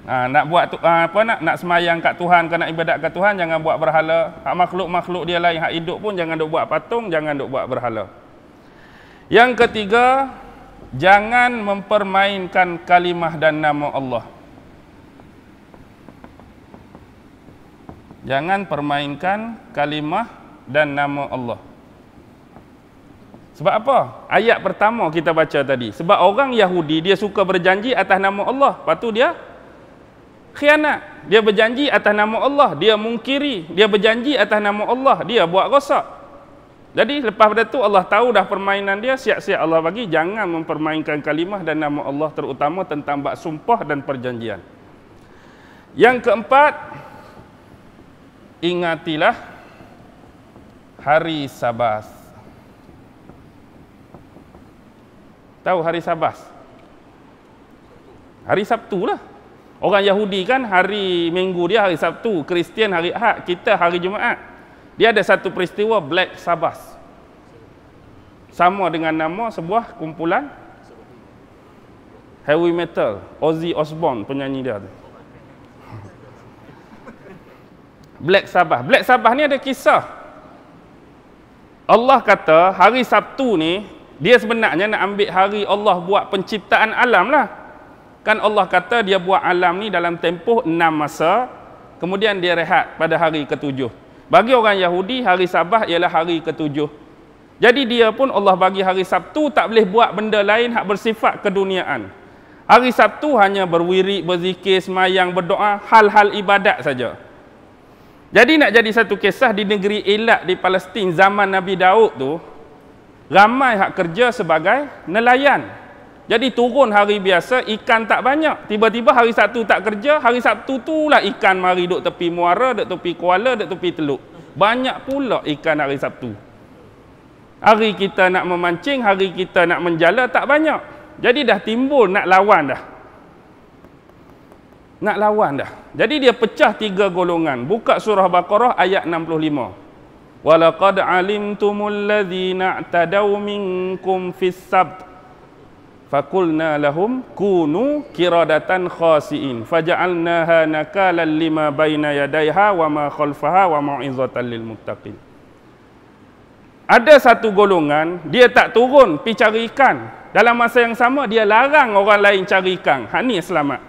Ha, nak buat tu, ha, apa nak nak semayang kat Tuhan ke nak ibadat kat Tuhan jangan buat berhala. Hak makhluk-makhluk dia lain hak hidup pun jangan duk buat patung, jangan duk buat berhala. Yang ketiga, jangan mempermainkan kalimah dan nama Allah. Jangan permainkan kalimah dan nama Allah. Sebab apa? Ayat pertama kita baca tadi. Sebab orang Yahudi dia suka berjanji atas nama Allah. Lepas tu dia khianat dia berjanji atas nama Allah dia mungkiri dia berjanji atas nama Allah dia buat rosak jadi lepas pada tu Allah tahu dah permainan dia siap-siap Allah bagi jangan mempermainkan kalimah dan nama Allah terutama tentang bak sumpah dan perjanjian yang keempat ingatilah hari sabas tahu hari sabas hari sabtu lah Orang Yahudi kan hari Minggu dia hari Sabtu, Kristian hari Ahad, kita hari Jumaat. Dia ada satu peristiwa Black Sabbath. Sama dengan nama sebuah kumpulan heavy metal, Ozzy Osbourne penyanyi dia tu. Black Sabbath. Black Sabbath ni ada kisah. Allah kata hari Sabtu ni dia sebenarnya nak ambil hari Allah buat penciptaan alam lah. Kan Allah kata dia buat alam ni dalam tempoh enam masa, kemudian dia rehat pada hari ketujuh. Bagi orang Yahudi, hari Sabah ialah hari ketujuh. Jadi dia pun Allah bagi hari Sabtu tak boleh buat benda lain hak bersifat keduniaan. Hari Sabtu hanya berwiri, berzikir, semayang, berdoa, hal-hal ibadat saja. Jadi nak jadi satu kisah di negeri Elat di Palestin zaman Nabi Daud tu, ramai hak kerja sebagai nelayan. Nelayan. Jadi turun hari biasa ikan tak banyak. Tiba-tiba hari Sabtu tak kerja, hari Sabtu tu lah ikan mari duk tepi muara, duk tepi kuala, duk tepi teluk. Banyak pula ikan hari Sabtu. Hari kita nak memancing, hari kita nak menjala tak banyak. Jadi dah timbul nak lawan dah. Nak lawan dah. Jadi dia pecah tiga golongan. Buka surah Baqarah ayat 65. وَلَقَدْ عَلِمْتُمُ الَّذِينَ اَعْتَدَوْ مِنْكُمْ فِي sabt. Fakulna lahum kunu kiradatan khasiin faja'alnaha nakalan lima baina yadaiha wa ma khalfaha wa mau'izatan lil muttaqin ada satu golongan dia tak turun pi cari ikan dalam masa yang sama dia larang orang lain cari ikan hak ni selamat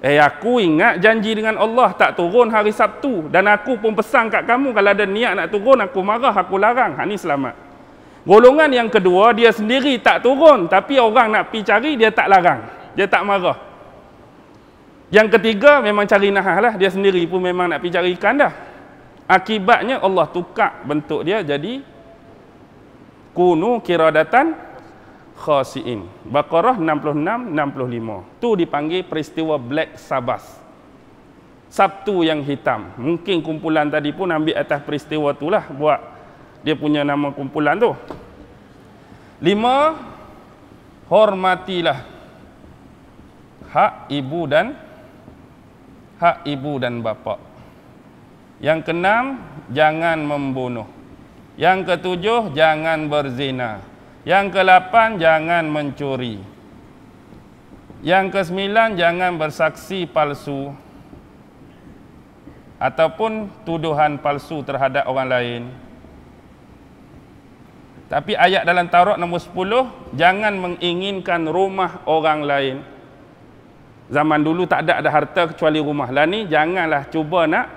Eh aku ingat janji dengan Allah tak turun hari Sabtu dan aku pun pesan kat kamu kalau ada niat nak turun aku marah aku larang. Ha ni selamat. Golongan yang kedua, dia sendiri tak turun tapi orang nak pergi cari, dia tak larang. Dia tak marah. Yang ketiga, memang cari nahah lah. Dia sendiri pun memang nak pergi cari ikan dah. Akibatnya Allah tukar bentuk dia jadi kunu kiradatan khasiin. Baqarah 66-65. tu dipanggil peristiwa Black Sabas. Sabtu yang hitam. Mungkin kumpulan tadi pun ambil atas peristiwa itulah buat dia punya nama kumpulan tu. Lima, hormatilah hak ibu dan hak ibu dan bapa. Yang keenam, jangan membunuh. Yang ketujuh, jangan berzina. Yang kelapan, jangan mencuri. Yang kesembilan, jangan bersaksi palsu ataupun tuduhan palsu terhadap orang lain. Tapi ayat dalam Taurat nombor 10, jangan menginginkan rumah orang lain. Zaman dulu tak ada ada harta kecuali rumah. Lah ni janganlah cuba nak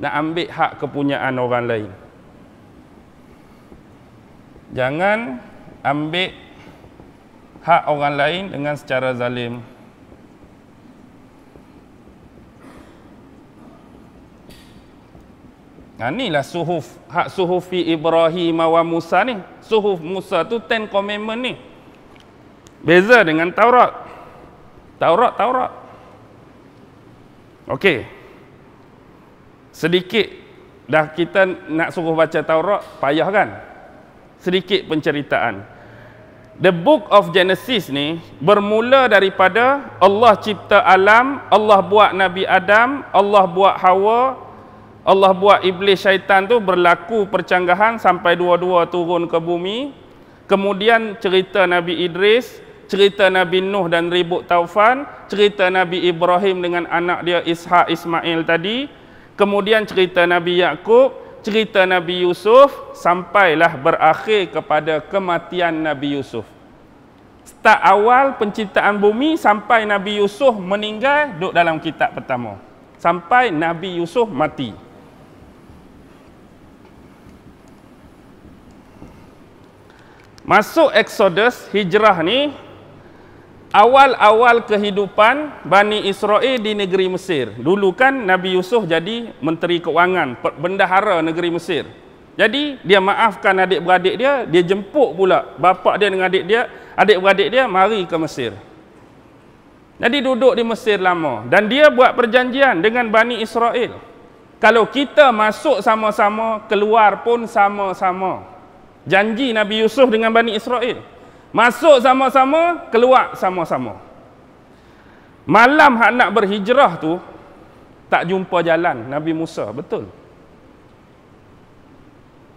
nak ambil hak kepunyaan orang lain. Jangan ambil hak orang lain dengan secara zalim. Ha, nah, lah suhuf. Hak fi Ibrahim wa Musa ni. Suhuf Musa tu Ten Commandment ni. Beza dengan Taurat. Taurat, Taurat. Okey. Sedikit dah kita nak suruh baca Taurat, payah kan? Sedikit penceritaan. The book of Genesis ni bermula daripada Allah cipta alam, Allah buat Nabi Adam, Allah buat Hawa, Allah buat iblis syaitan tu berlaku percanggahan sampai dua-dua turun ke bumi. Kemudian cerita Nabi Idris, cerita Nabi Nuh dan ribut Taufan, cerita Nabi Ibrahim dengan anak dia Ishak Ismail tadi, kemudian cerita Nabi Yakub, cerita Nabi Yusuf sampailah berakhir kepada kematian Nabi Yusuf. Start awal penciptaan bumi sampai Nabi Yusuf meninggal duduk dalam kitab pertama. Sampai Nabi Yusuf mati. Masuk Exodus, hijrah ni awal-awal kehidupan Bani Israel di negeri Mesir. Dulu kan Nabi Yusuf jadi menteri kewangan, bendahara negeri Mesir. Jadi dia maafkan adik-beradik dia, dia jemput pula bapa dia dengan adik dia, adik-beradik dia mari ke Mesir. Jadi duduk di Mesir lama dan dia buat perjanjian dengan Bani Israel. Kalau kita masuk sama-sama, keluar pun sama-sama janji Nabi Yusuf dengan Bani Israel masuk sama-sama keluar sama-sama malam hak nak berhijrah tu tak jumpa jalan Nabi Musa betul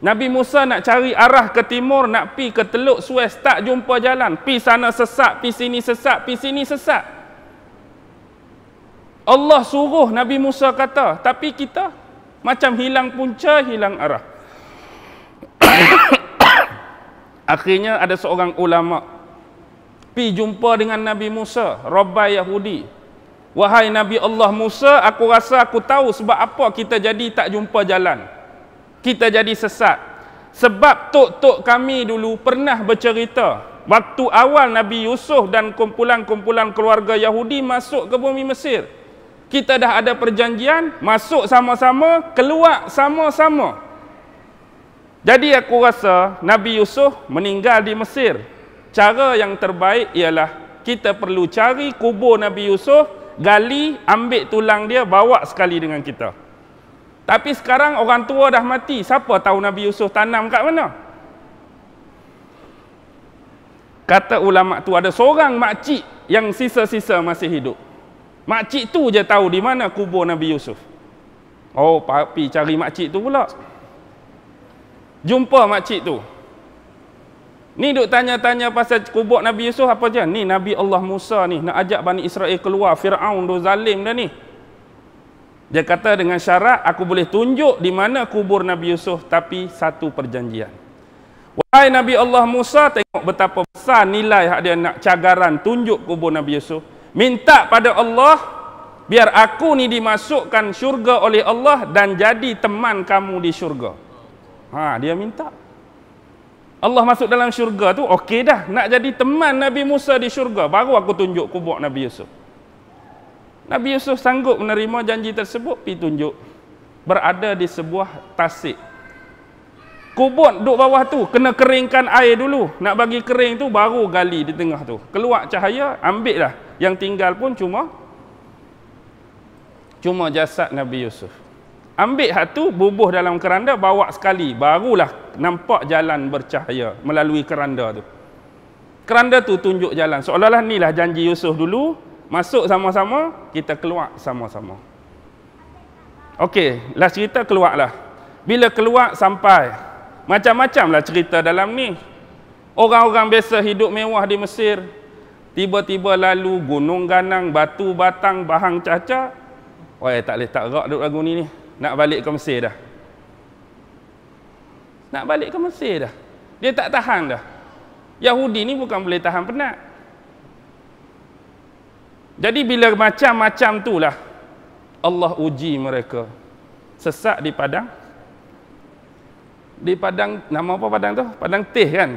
Nabi Musa nak cari arah ke timur nak pi ke Teluk Suez tak jumpa jalan pi sana sesak pi sini sesak pi sini sesak Allah suruh Nabi Musa kata tapi kita macam hilang punca hilang arah Akhirnya ada seorang ulama pi jumpa dengan Nabi Musa, Rabbah Yahudi. Wahai Nabi Allah Musa, aku rasa aku tahu sebab apa kita jadi tak jumpa jalan. Kita jadi sesat. Sebab tok-tok kami dulu pernah bercerita waktu awal Nabi Yusuf dan kumpulan-kumpulan keluarga Yahudi masuk ke bumi Mesir. Kita dah ada perjanjian, masuk sama-sama, keluar sama-sama. Jadi aku rasa Nabi Yusuf meninggal di Mesir. Cara yang terbaik ialah kita perlu cari kubur Nabi Yusuf, gali, ambil tulang dia, bawa sekali dengan kita. Tapi sekarang orang tua dah mati, siapa tahu Nabi Yusuf tanam kat mana? Kata ulama tu ada seorang makcik yang sisa-sisa masih hidup. Makcik tu je tahu di mana kubur Nabi Yusuf. Oh, papi cari makcik tu pula jumpa makcik tu ni duk tanya-tanya pasal kubur Nabi Yusuf apa je ni Nabi Allah Musa ni nak ajak Bani Israel keluar Fir'aun tu zalim dah ni dia kata dengan syarat aku boleh tunjuk di mana kubur Nabi Yusuf tapi satu perjanjian wahai Nabi Allah Musa tengok betapa besar nilai hak dia nak cagaran tunjuk kubur Nabi Yusuf minta pada Allah biar aku ni dimasukkan syurga oleh Allah dan jadi teman kamu di syurga Ha, dia minta. Allah masuk dalam syurga tu, okey dah. Nak jadi teman Nabi Musa di syurga, baru aku tunjuk kubur Nabi Yusuf. Nabi Yusuf sanggup menerima janji tersebut, Pi tunjuk. Berada di sebuah tasik. Kubur duduk bawah tu, kena keringkan air dulu. Nak bagi kering tu, baru gali di tengah tu. Keluar cahaya, ambil lah. Yang tinggal pun cuma cuma jasad Nabi Yusuf ambil hak tu bubuh dalam keranda bawa sekali barulah nampak jalan bercahaya melalui keranda tu keranda tu tunjuk jalan seolah-olah inilah janji Yusuf dulu masuk sama-sama kita keluar sama-sama Okey, lah cerita keluar lah. Bila keluar sampai, macam-macam lah cerita dalam ni. Orang-orang biasa hidup mewah di Mesir, tiba-tiba lalu gunung ganang, batu batang, bahang caca. Wah, eh, tak boleh tak rak duduk lagu ni ni nak balik ke Mesir dah. Nak balik ke Mesir dah. Dia tak tahan dah. Yahudi ni bukan boleh tahan penat. Jadi bila macam-macam tu lah Allah uji mereka sesak di padang di padang nama apa padang tu? Padang teh kan?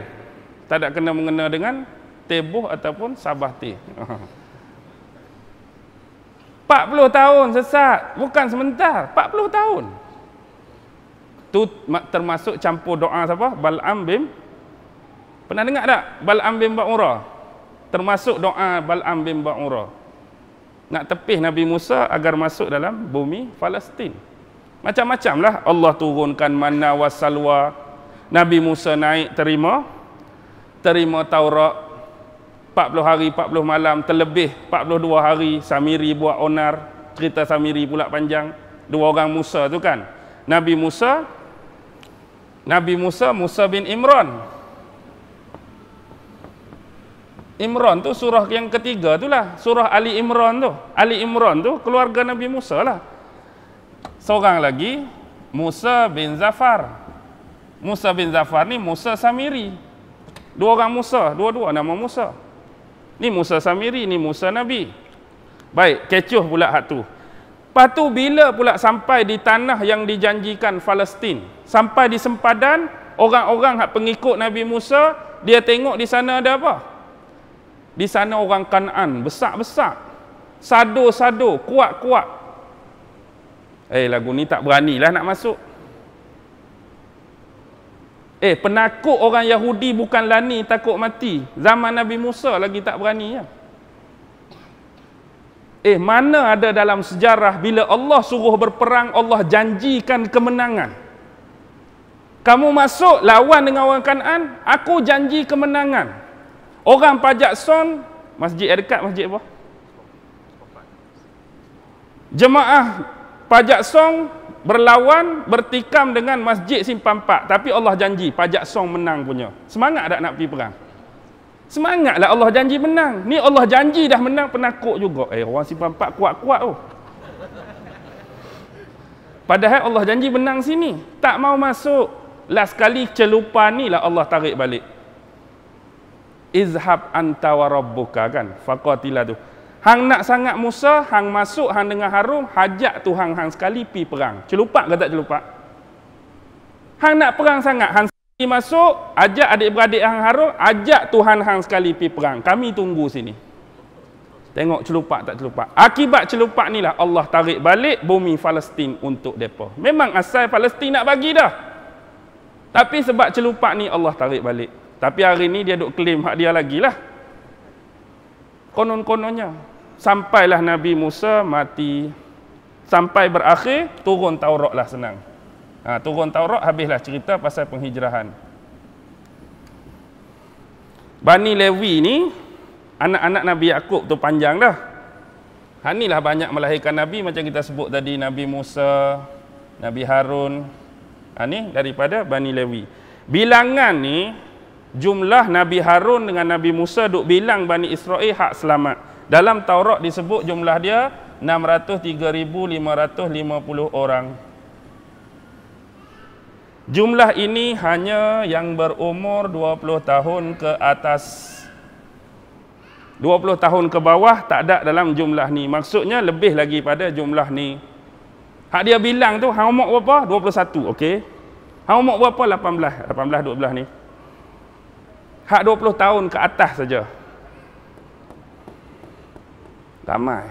Tak ada kena mengena dengan tebuh ataupun sabah teh. 40 tahun sesat bukan sebentar 40 tahun tu termasuk campur doa siapa bal bin pernah dengar tak bal'am bin ba'ura termasuk doa bal'am bin ba'ura nak tepih Nabi Musa agar masuk dalam bumi Palestin. Macam-macam lah Allah turunkan mana wasalwa Nabi Musa naik terima Terima Taurat 40 hari 40 malam terlebih 42 hari Samiri buat onar cerita Samiri pula panjang dua orang Musa tu kan Nabi Musa Nabi Musa Musa bin Imran Imran tu surah yang ketiga tu lah surah Ali Imran tu Ali Imran tu keluarga Nabi Musa lah seorang lagi Musa bin Zafar Musa bin Zafar ni Musa Samiri dua orang Musa dua-dua nama Musa Ni Musa Samiri, ni Musa Nabi. Baik, kecoh pula hak tu. Lepas tu bila pula sampai di tanah yang dijanjikan Palestin, sampai di sempadan, orang-orang hak pengikut Nabi Musa, dia tengok di sana ada apa? Di sana orang kanan besar-besar. Sado-sado, kuat-kuat. Eh, lagu ni tak beranilah nak masuk. Eh penakut orang Yahudi bukan lani takut mati. Zaman Nabi Musa lagi tak berani ya. Eh mana ada dalam sejarah bila Allah suruh berperang Allah janjikan kemenangan. Kamu masuk lawan dengan orang Kanaan, aku janji kemenangan. Orang pajak son, masjid yang dekat masjid apa? Jemaah pajak song berlawan bertikam dengan masjid simpan Pak, tapi Allah janji pajak song menang punya semangat tak nak pergi perang Semangat lah Allah janji menang ni Allah janji dah menang penakut juga eh orang simpan Pak kuat-kuat tu oh. padahal Allah janji menang sini tak mau masuk last sekali celupa ni lah Allah tarik balik izhab anta kan faqatila tu Hang nak sangat Musa, hang masuk, hang dengar harum, hajak Tuhan hang sekali pi perang. Celupak ke tak celupak? Hang nak perang sangat, hang sekali masuk, ajak adik-beradik hang harum, ajak Tuhan hang sekali pi perang. Kami tunggu sini. Tengok celupak tak celupak. Akibat celupak ni lah Allah tarik balik bumi Palestin untuk mereka. Memang asal Palestin nak bagi dah. Tapi sebab celupak ni Allah tarik balik. Tapi hari ni dia dok claim hak dia lagi lah. Konon-kononnya sampailah Nabi Musa mati sampai berakhir turun Taurat lah senang ha, turun Taurat habislah cerita pasal penghijrahan Bani Levi ni anak-anak Nabi Yaakob tu panjang dah Hanilah banyak melahirkan Nabi macam kita sebut tadi Nabi Musa, Nabi Harun ha, ni daripada Bani Levi. bilangan ni jumlah Nabi Harun dengan Nabi Musa duk bilang Bani Israel hak selamat dalam Taurat disebut jumlah dia 603,550 orang. Jumlah ini hanya yang berumur 20 tahun ke atas. 20 tahun ke bawah tak ada dalam jumlah ni. Maksudnya lebih lagi pada jumlah ni. Hak dia bilang tu, hang umur berapa? 21, okey. Hang umur berapa? 18, 18, 12 ni. Hak 20 tahun ke atas saja ramai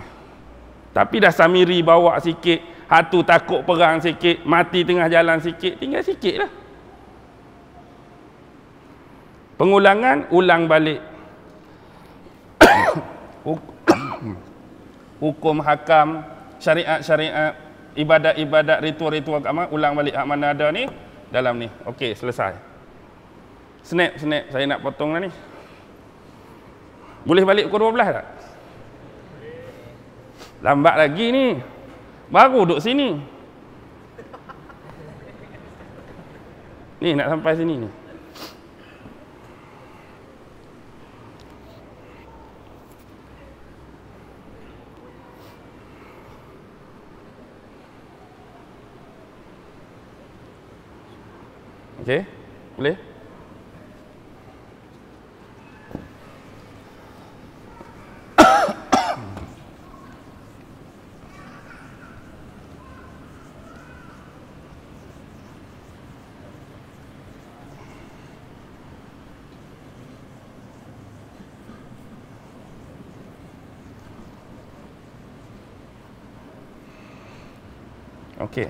tapi dah samiri bawa sikit hatu takut perang sikit mati tengah jalan sikit tinggal sikit lah pengulangan ulang balik hukum hakam syariat-syariat ibadat-ibadat ritual-ritual agama ulang balik hak mana ada ni dalam ni okey selesai snap snap saya nak potong dah ni boleh balik pukul 12 tak Lambat lagi ni. Baru duduk sini. Ni nak sampai sini ni. Okey. Boleh? Okey.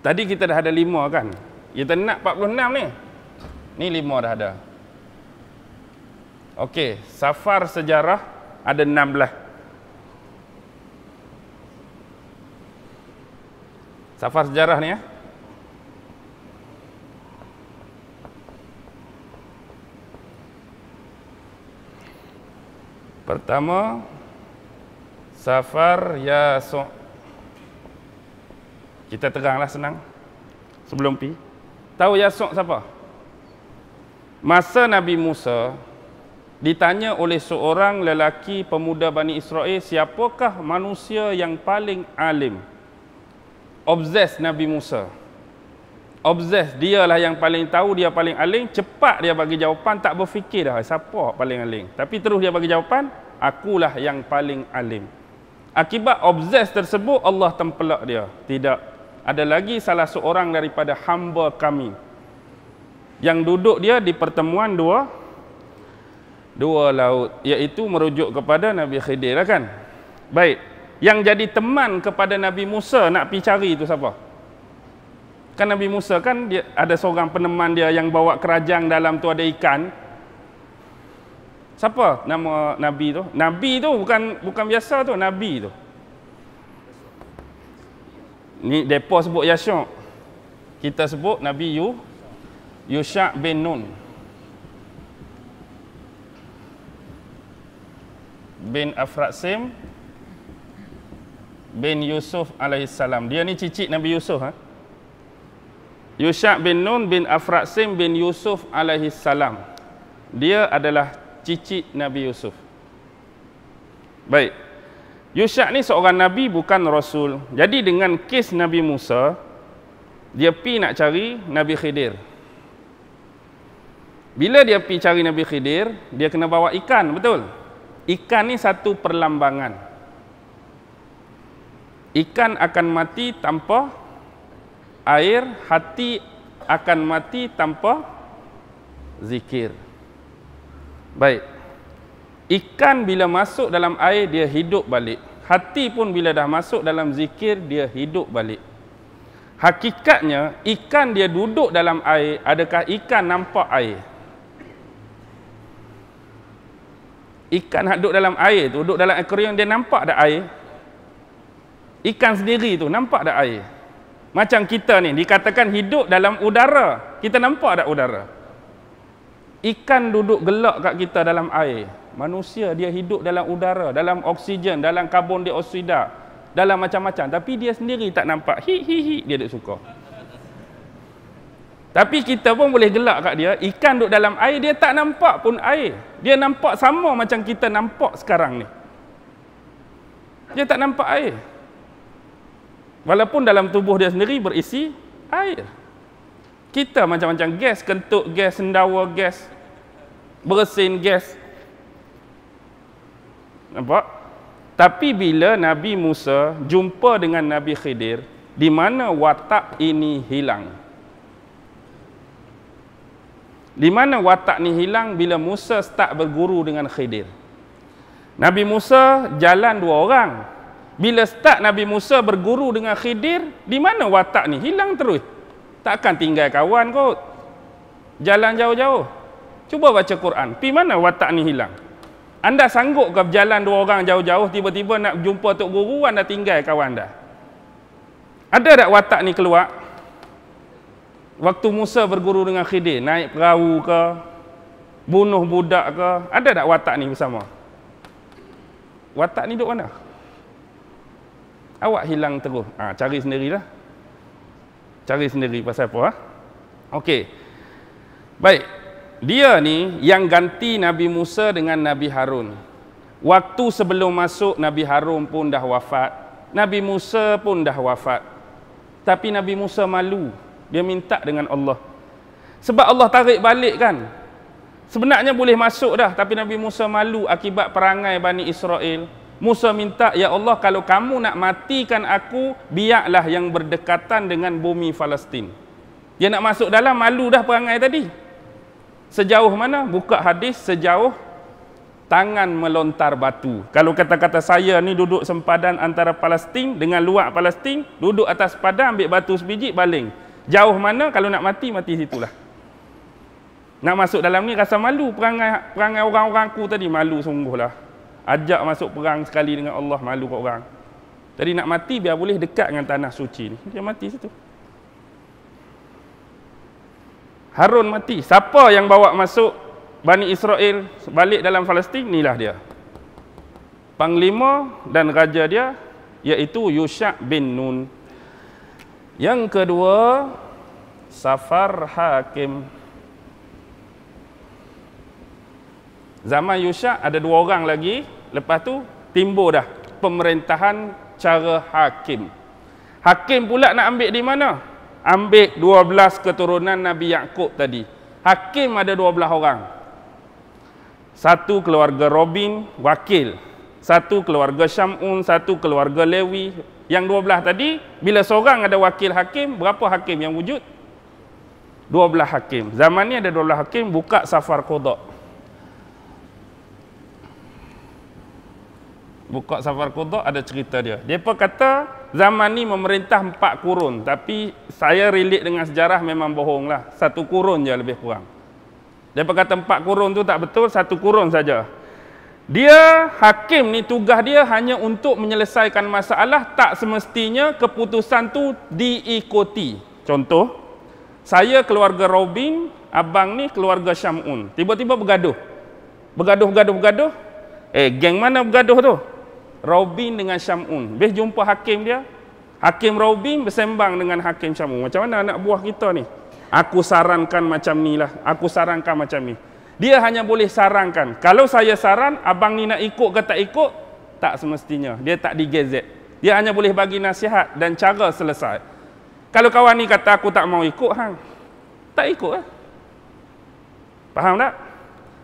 Tadi kita dah ada lima kan? Kita nak 46 ni. Ni lima dah ada. Okey, safar sejarah ada enam belah. Safar sejarah ni ya. Pertama, safar ya kita teranglah senang Sebelum pi Tahu Yasuk siapa? Masa Nabi Musa ditanya oleh seorang lelaki pemuda Bani Israel siapakah manusia yang paling alim obses Nabi Musa obses dialah yang paling tahu dia paling alim cepat dia bagi jawapan tak berfikir dah siapa paling alim tapi terus dia bagi jawapan akulah yang paling alim akibat obses tersebut Allah tempelak dia tidak ada lagi salah seorang daripada hamba kami yang duduk dia di pertemuan dua dua laut iaitu merujuk kepada Nabi Khidir kan baik yang jadi teman kepada Nabi Musa nak pergi cari itu siapa kan Nabi Musa kan dia, ada seorang peneman dia yang bawa kerajang dalam tu ada ikan siapa nama Nabi tu Nabi tu bukan bukan biasa tu Nabi tu Ni depa sebut Yasyak. Kita sebut Nabi Yu Yusyak bin Nun. bin Afraksim bin Yusuf alaihissalam. Dia ni cicit Nabi Yusuf. Ha? Yusyak bin Nun bin Afraksim bin Yusuf alaihissalam. Dia adalah cicit Nabi Yusuf. Baik. Yusha' ni seorang Nabi bukan Rasul. Jadi dengan kes Nabi Musa, dia pi nak cari Nabi Khidir. Bila dia pi cari Nabi Khidir, dia kena bawa ikan, betul? Ikan ni satu perlambangan. Ikan akan mati tanpa air, hati akan mati tanpa zikir. Baik. Ikan bila masuk dalam air dia hidup balik. Hati pun bila dah masuk dalam zikir dia hidup balik. Hakikatnya ikan dia duduk dalam air, adakah ikan nampak air? Ikan nak duduk dalam air tu, duduk dalam akuarium dia nampak ada air? Ikan sendiri tu nampak ada air? Macam kita ni dikatakan hidup dalam udara. Kita nampak ada udara? Ikan duduk gelak kat kita dalam air manusia dia hidup dalam udara, dalam oksigen, dalam karbon dioksida, dalam macam-macam. Tapi dia sendiri tak nampak. Hi hi hi dia tak suka. Tapi kita pun boleh gelak kat dia. Ikan duduk dalam air dia tak nampak pun air. Dia nampak sama macam kita nampak sekarang ni. Dia tak nampak air. Walaupun dalam tubuh dia sendiri berisi air. Kita macam-macam gas, kentut gas, sendawa gas, bersin gas, Nampak? Tapi bila Nabi Musa jumpa dengan Nabi Khidir, di mana watak ini hilang? Di mana watak ni hilang bila Musa start berguru dengan Khidir? Nabi Musa jalan dua orang. Bila start Nabi Musa berguru dengan Khidir, di mana watak ni hilang terus? Takkan tinggal kawan kot. Jalan jauh-jauh. Cuba baca Quran. Di mana watak ni hilang? Anda sanggup ke berjalan dua orang jauh-jauh tiba-tiba nak jumpa tok guru anda tinggal kawan anda? Ada tak watak ni keluar? Waktu Musa berguru dengan Khidir, naik perahu ke? Bunuh budak ke? Ada tak watak ni bersama? Watak ni duduk mana? Awak hilang terus. Ha, cari sendirilah. Cari sendiri pasal apa? Ha? Okey. Baik, dia ni yang ganti Nabi Musa dengan Nabi Harun. Waktu sebelum masuk Nabi Harun pun dah wafat, Nabi Musa pun dah wafat. Tapi Nabi Musa malu, dia minta dengan Allah. Sebab Allah tarik balik kan. Sebenarnya boleh masuk dah tapi Nabi Musa malu akibat perangai Bani Israel. Musa minta, "Ya Allah, kalau kamu nak matikan aku, biarlah yang berdekatan dengan bumi Palestin." Dia nak masuk dalam malu dah perangai tadi. Sejauh mana buka hadis sejauh tangan melontar batu. Kalau kata-kata saya ni duduk sempadan antara Palestin dengan luar Palestin, duduk atas padang ambil batu sebiji baling. Jauh mana kalau nak mati mati situlah. Nak masuk dalam ni rasa malu perangai perangai orang-orang aku tadi malu sungguh lah. Ajak masuk perang sekali dengan Allah malu kat orang. Tadi nak mati biar boleh dekat dengan tanah suci ni. Dia mati situ. Harun mati. Siapa yang bawa masuk Bani Israel balik dalam Palestin? Inilah dia. Panglima dan raja dia iaitu Yusha' bin Nun. Yang kedua, Safar Hakim. Zaman Yusha' ada dua orang lagi. Lepas tu timbul dah pemerintahan cara Hakim. Hakim pula nak ambil di mana? ambil 12 keturunan Nabi Yakub tadi. Hakim ada 12 orang. Satu keluarga Robin, wakil. Satu keluarga Syam'un, satu keluarga Lewi. Yang 12 tadi, bila seorang ada wakil hakim, berapa hakim yang wujud? 12 hakim. Zaman ni ada 12 hakim, buka safar kodok. Buka safar kodok, ada cerita dia. Dia pun kata, zaman ni memerintah empat kurun tapi saya relate dengan sejarah memang bohong lah satu kurun je lebih kurang dia kata empat kurun tu tak betul satu kurun saja dia hakim ni tugas dia hanya untuk menyelesaikan masalah tak semestinya keputusan tu diikuti contoh saya keluarga Robin abang ni keluarga Syamun tiba-tiba bergaduh bergaduh gaduh, gaduh. eh geng mana bergaduh tu Raubin dengan Syam'un. Habis jumpa hakim dia. Hakim Raubin bersembang dengan hakim Syam'un. Macam mana anak buah kita ni? Aku sarankan macam ni lah. Aku sarankan macam ni. Dia hanya boleh sarankan. Kalau saya saran, abang ni nak ikut ke tak ikut? Tak semestinya. Dia tak digezet. Dia hanya boleh bagi nasihat dan cara selesai. Kalau kawan ni kata aku tak mau ikut, hang. Tak ikut lah. Faham tak?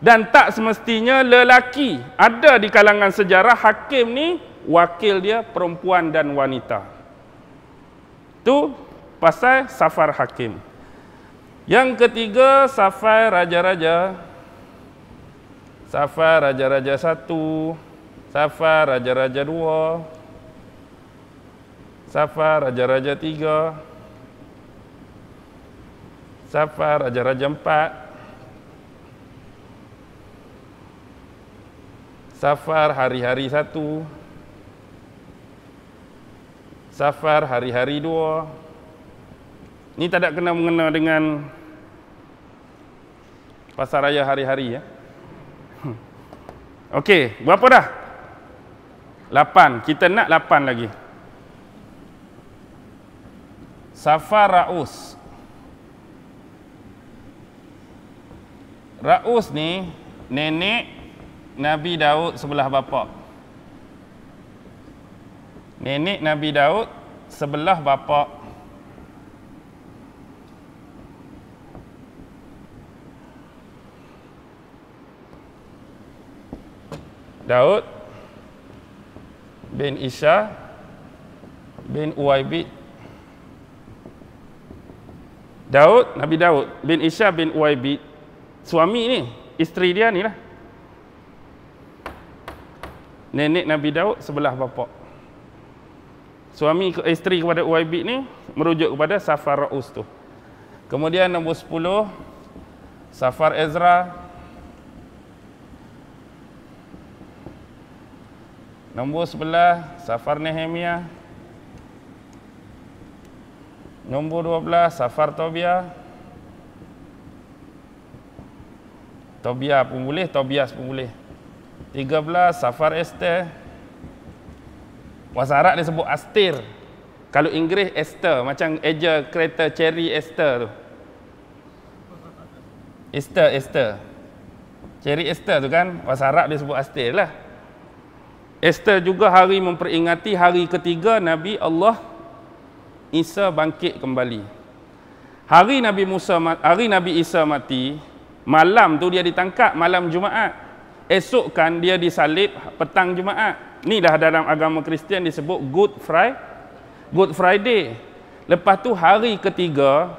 dan tak semestinya lelaki ada di kalangan sejarah hakim ni wakil dia perempuan dan wanita tu pasal safar hakim yang ketiga safar raja-raja safar raja-raja satu safar raja-raja dua safar raja-raja tiga safar raja-raja empat Safar hari-hari satu Safar hari-hari dua Ini tak ada kena mengena dengan Pasar raya hari-hari ya. Hmm. Okey, berapa dah? Lapan, kita nak lapan lagi Safar Ra'us Ra'us ni Nenek Nabi Daud sebelah bapa. Nenek Nabi Daud sebelah bapa. Daud bin Isha bin Uwaibid Daud, Nabi Daud bin Isha bin Uwaibid suami ni, isteri dia ni lah nenek Nabi Daud sebelah bapak. Suami isteri kepada Uwaib ni merujuk kepada Safar Raus tu. Kemudian nombor 10 Safar Ezra Nombor 11 Safar Nehemia Nombor 12 Safar Tobia Tobia pun boleh, Tobias pun boleh. 13 Safar Esther Bahasa Arab dia sebut Astir Kalau Inggeris Esther Macam eja kereta Cherry Esther tu Esther Esther Cherry Esther tu kan Bahasa Arab dia sebut Astir lah Esther juga hari memperingati hari ketiga Nabi Allah Isa bangkit kembali. Hari Nabi Musa hari Nabi Isa mati, malam tu dia ditangkap malam Jumaat. Esok kan dia disalib petang Jumaat. Ni dah dalam agama Kristian disebut Good Friday. Good Friday. Lepas tu hari ketiga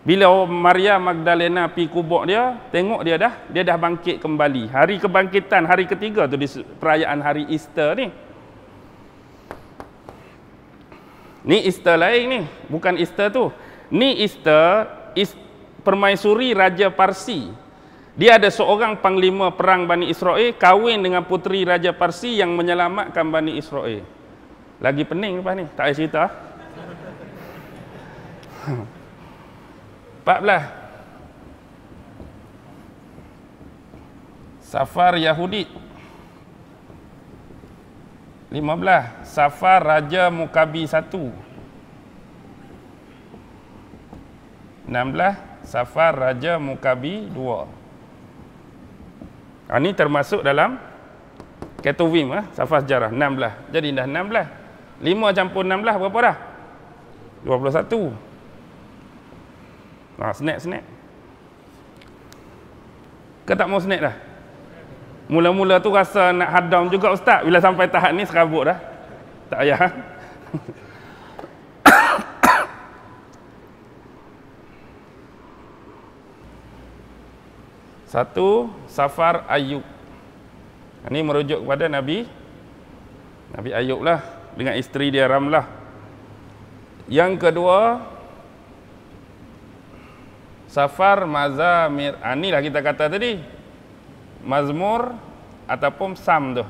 bila Maria Magdalena pi kubur dia, tengok dia dah, dia dah bangkit kembali. Hari kebangkitan hari ketiga tu di perayaan hari Easter ni. Ni Easter lain ni, bukan Easter tu. Ni Easter is permaisuri Raja Parsi dia ada seorang panglima perang Bani Israel kahwin dengan puteri Raja Parsi yang menyelamatkan Bani Israel. Lagi pening lepas ni. Tak ada cerita. 14. Safar Yahudi. Lima 15. Safar Raja Mukabi Enam 16. Safar Raja Mukabi dua. Ha, ni termasuk dalam Ketuvim, eh? Ah, safar Sejarah, 16. Jadi dah 16. 5 campur 16 berapa dah? 21. Ha, ah, snack, snack. Kau tak mau snack dah? Mula-mula tu rasa nak hadam juga ustaz. Bila sampai tahap ni serabut dah. Tak payah. Satu Safar Ayub Ini merujuk kepada Nabi Nabi Ayub lah Dengan isteri dia Ramlah Yang kedua Safar Mazamir lah kita kata tadi Mazmur Ataupun Sam tu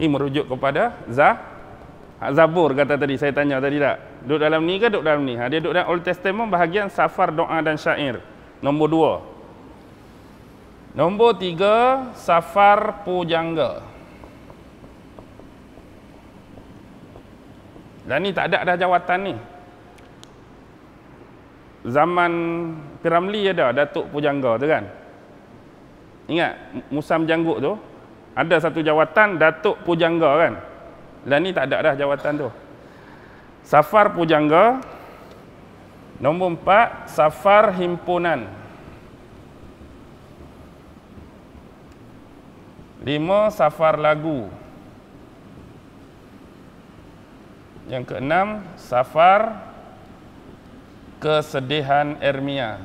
Ini merujuk kepada Zah Zabur kata tadi, saya tanya tadi tak? Duduk dalam ni ke duduk dalam ni? Ha, dia duduk dalam Old Testament bahagian Safar Doa dan Syair. Nombor dua. Nombor tiga, Safar Pujangga. Dan ni tak ada dah jawatan ni. Zaman Piramli ada Datuk Pujangga tu kan? Ingat Musam Janggut tu? Ada satu jawatan Datuk Pujangga kan? Lah ni tak ada dah jawatan tu. Safar pujangga nombor empat safar himpunan. Lima safar lagu. Yang keenam safar kesedihan Ermia.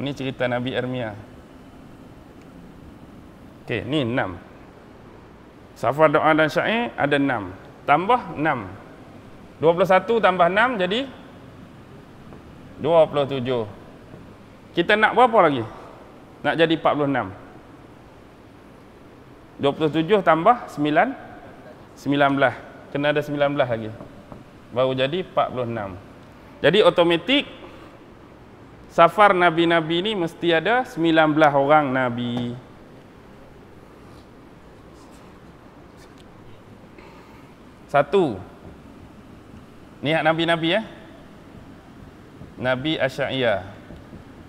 Ini cerita Nabi Ermia. Okey, ni enam. Safar doa dan syair ada enam. Tambah enam. Dua puluh satu tambah enam jadi dua puluh tujuh. Kita nak berapa lagi? Nak jadi empat puluh enam. Dua puluh tujuh tambah sembilan. Sembilan belah. Kena ada sembilan belah lagi. Baru jadi empat puluh enam. Jadi otomatik safar nabi-nabi ni mesti ada sembilan belah orang nabi. Nabi. Satu Niat Nabi-Nabi ya Nabi Asyaiyah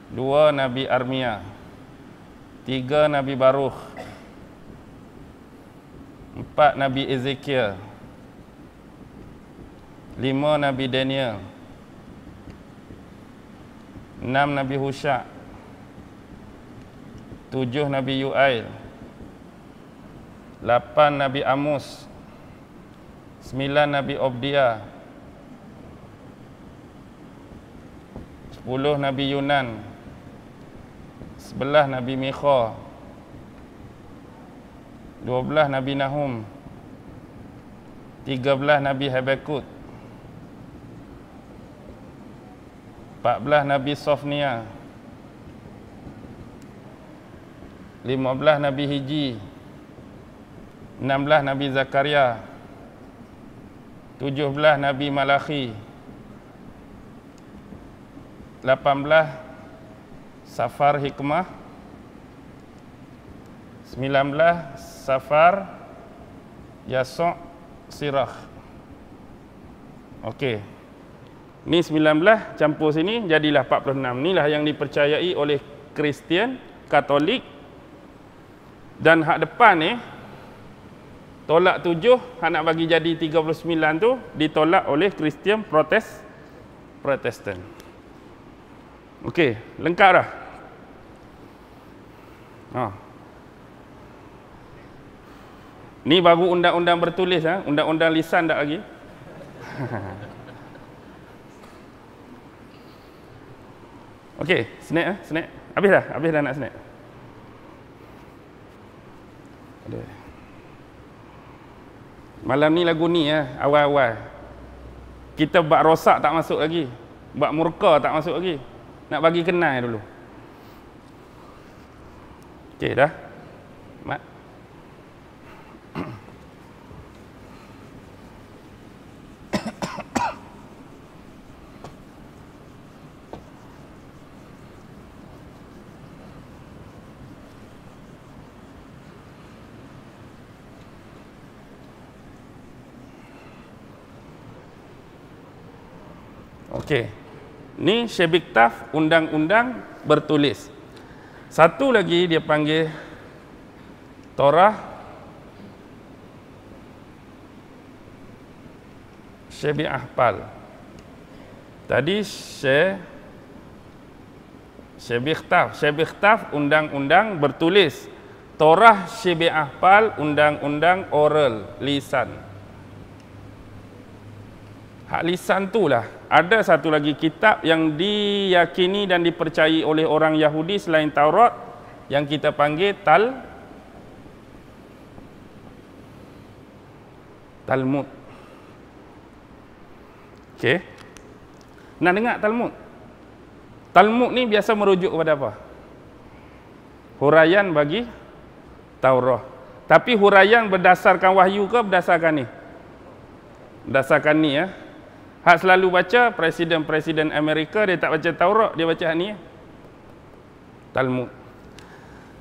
Dua Nabi Armia Tiga Nabi Baruch Empat Nabi Ezekiel Lima Nabi Daniel Enam Nabi Husha' Tujuh Nabi Yu'ail Lapan Nabi Amos Nabi Amos Sembilan Nabi Obdiah sepuluh Nabi Yunan sebelah Nabi Mikha belah Nabi Nahum tiga belah Nabi Habakut belah Nabi Sofnia lima belah Nabi Hiji enam belah Nabi Zakaria tujuh belah Nabi Malachi lapan belah Safar Hikmah sembilan belah Safar Yasok Sirah Okey. Ni sembilan belah campur sini jadilah enam ni lah yang dipercayai oleh Kristian, Katolik dan hak depan ni tolak tujuh hak nak bagi jadi 39 tu ditolak oleh Kristian Protest Protestant. Okey, lengkap dah. Ha. Ni baru undang-undang bertulis ha? undang-undang lisan tak lagi. Okey, snack ah, snack. Habis dah, habis dah nak snack. Aduh. Malam ni lagu ni ya, awal-awal. Kita buat rosak tak masuk lagi. Buat murka tak masuk lagi. Nak bagi kenal dulu. Okey dah. Okey. Ni Shebik Taf undang-undang bertulis. Satu lagi dia panggil Torah Syebi Ahpal. Tadi Sye Syebi Taf, Syebi Taf undang-undang bertulis. Torah Syebi Ahpal undang-undang oral lisan. Hak lisan tu lah. Ada satu lagi kitab yang diyakini dan dipercayai oleh orang Yahudi selain Taurat yang kita panggil Tal Talmud. Okey. Nak dengar Talmud? Talmud ni biasa merujuk kepada apa? Huraian bagi Taurat. Tapi huraian berdasarkan wahyu ke berdasarkan ni? Berdasarkan ni ya. Eh? Hak selalu baca presiden-presiden Amerika dia tak baca Taurat, dia baca hak ni. Talmud.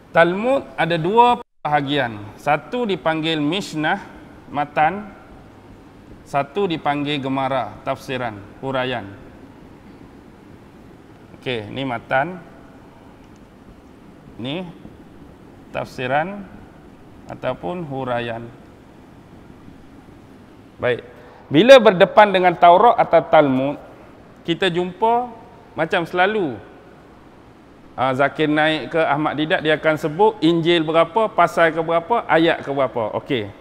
Talmud ada dua bahagian. Satu dipanggil Mishnah, matan. Satu dipanggil Gemara, tafsiran, huraian. Okey, ni matan. Ni tafsiran ataupun huraian. Baik. Bila berdepan dengan Taurat atau Talmud, kita jumpa macam selalu. Ah, Zakir naik ke Ahmad Didak, dia akan sebut Injil berapa, pasal ke berapa, ayat ke berapa. Okey.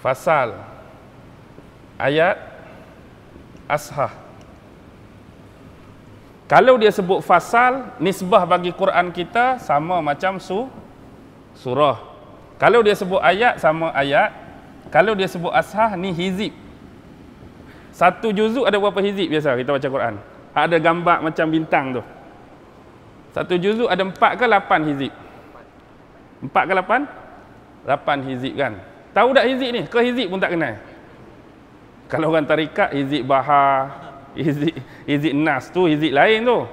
Fasal. Ayat. Ashah. Kalau dia sebut fasal, nisbah bagi Quran kita sama macam su, surah. Kalau dia sebut ayat, sama ayat. Kalau dia sebut ashah ni hizib. Satu juzuk ada berapa hizib biasa kita baca Quran? Ada gambar macam bintang tu. Satu juzuk ada empat ke lapan hizib? Empat ke lapan? Lapan hizib kan? Tahu tak hizib ni? Ke hizib pun tak kenal? Kalau orang tarikat, hizib bahar, hizib, hizib nas tu, hizib lain tu.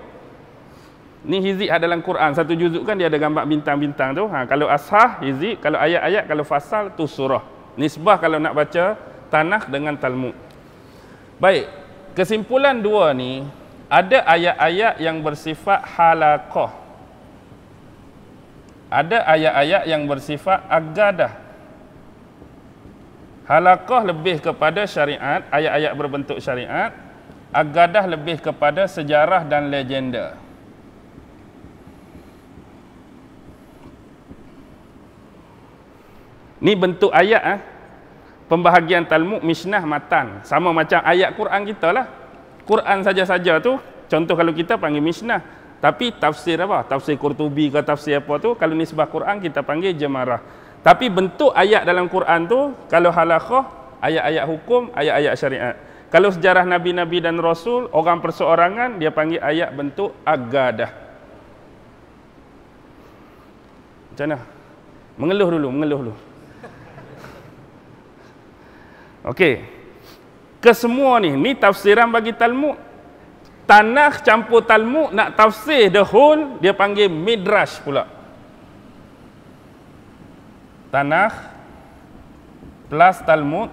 Ni hizib ada dalam Quran. Satu juzuk kan dia ada gambar bintang-bintang tu. Ha, kalau ashah, hizib. Kalau ayat-ayat, kalau fasal, tu surah. Nisbah kalau nak baca Tanah dengan Talmud. Baik, kesimpulan dua ni ada ayat-ayat yang bersifat halakoh, Ada ayat-ayat yang bersifat agadah. Halakoh lebih kepada syariat, ayat-ayat berbentuk syariat. Agadah lebih kepada sejarah dan legenda. Ni bentuk ayat ah. Pembahagian Talmud, Mishnah, Matan. Sama macam ayat Quran kita lah. Quran saja-saja tu, contoh kalau kita panggil Mishnah. Tapi tafsir apa? Tafsir Qurtubi ke tafsir apa tu, kalau nisbah Quran kita panggil jamarah Tapi bentuk ayat dalam Quran tu, kalau halakhah, ayat-ayat hukum, ayat-ayat syariat. Kalau sejarah Nabi-Nabi dan Rasul, orang perseorangan, dia panggil ayat bentuk agadah. Macam mana? Mengeluh dulu, mengeluh dulu. Okey. Kesemua ni, ni tafsiran bagi Talmud. Tanah campur Talmud nak tafsir the whole, dia panggil Midrash pula. Tanah plus Talmud,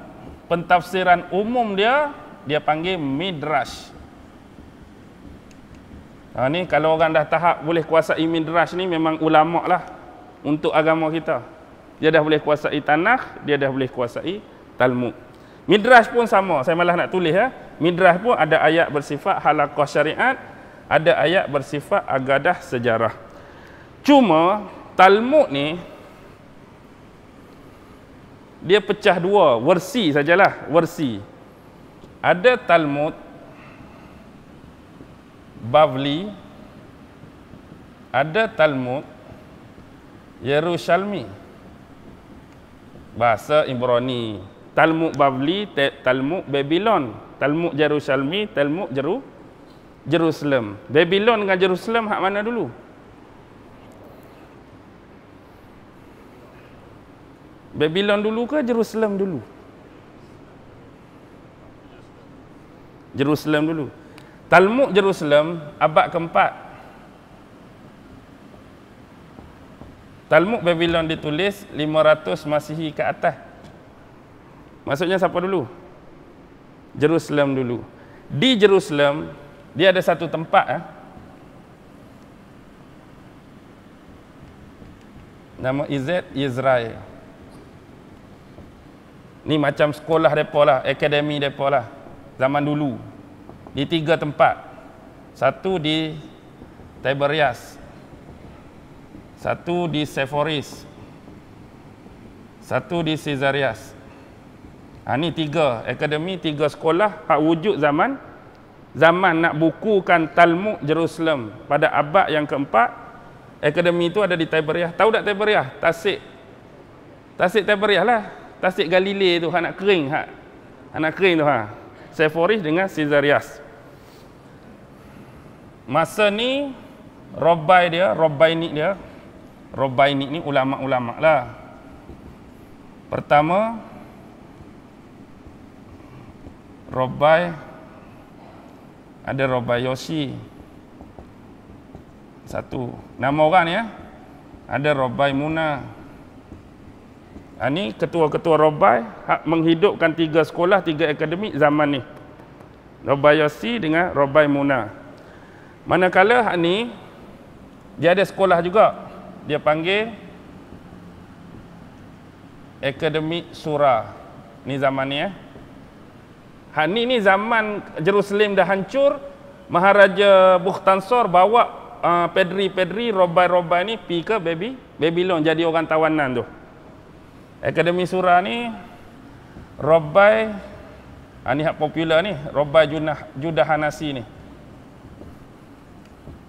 pentafsiran umum dia, dia panggil Midrash. Ha, ni kalau orang dah tahap boleh kuasai Midrash ni memang ulama' lah untuk agama kita. Dia dah boleh kuasai Tanah, dia dah boleh kuasai Talmud. Midrash pun sama. Saya malah nak tulis ya. Midrash pun ada ayat bersifat halakah syariat, ada ayat bersifat agadah sejarah. Cuma Talmud ni dia pecah dua, versi sajalah, versi. Ada Talmud Bavli, ada Talmud Yerushalmi. Bahasa Ibrani. Talmud Babli, Talmud Babylon, Talmud Jerusalem, Talmud Jeru Jerusalem. Babylon dengan Jerusalem hak mana dulu? Babylon dulu ke Jerusalem dulu? Jerusalem dulu. Talmud Jerusalem abad keempat. Talmud Babylon ditulis 500 Masihi ke atas. Maksudnya siapa dulu? Jerusalem dulu. Di Jerusalem, dia ada satu tempat. Eh? Nama Izzet Israel. Ni macam sekolah mereka lah, akademi mereka lah. Zaman dulu. Di tiga tempat. Satu di Tiberias. Satu di Sephoris. Satu di Caesarias. Ha, ni tiga akademi, tiga sekolah hak wujud zaman zaman nak bukukan Talmud Jerusalem pada abad yang keempat akademi itu ada di Tiberiah tahu tak Tiberiah? Tasik Tasik Tiberiah lah Tasik Galilei tu, anak kering hak. anak kering tu ha. Seforis dengan Caesarias masa ni Robai dia, ni dia Robainik ni ulama-ulama lah pertama pertama Robai ada Robai Yoshi satu nama orang ni ya ada Robai Muna ha, ketua-ketua Robai hak menghidupkan tiga sekolah tiga akademik zaman ni Robai Yoshi dengan Robai Muna manakala hak ni dia ada sekolah juga dia panggil Akademik Surah ni zaman ni eh? Ha ni ni zaman Jerusalem dah hancur, Maharaja Bukhtansor bawa uh, pedri-pedri robai-robai ni pi ke baby Babylon jadi orang tawanan tu. Akademi Surah ni robai ha, hak popular ni, robai Junah Judah Hanasi ni.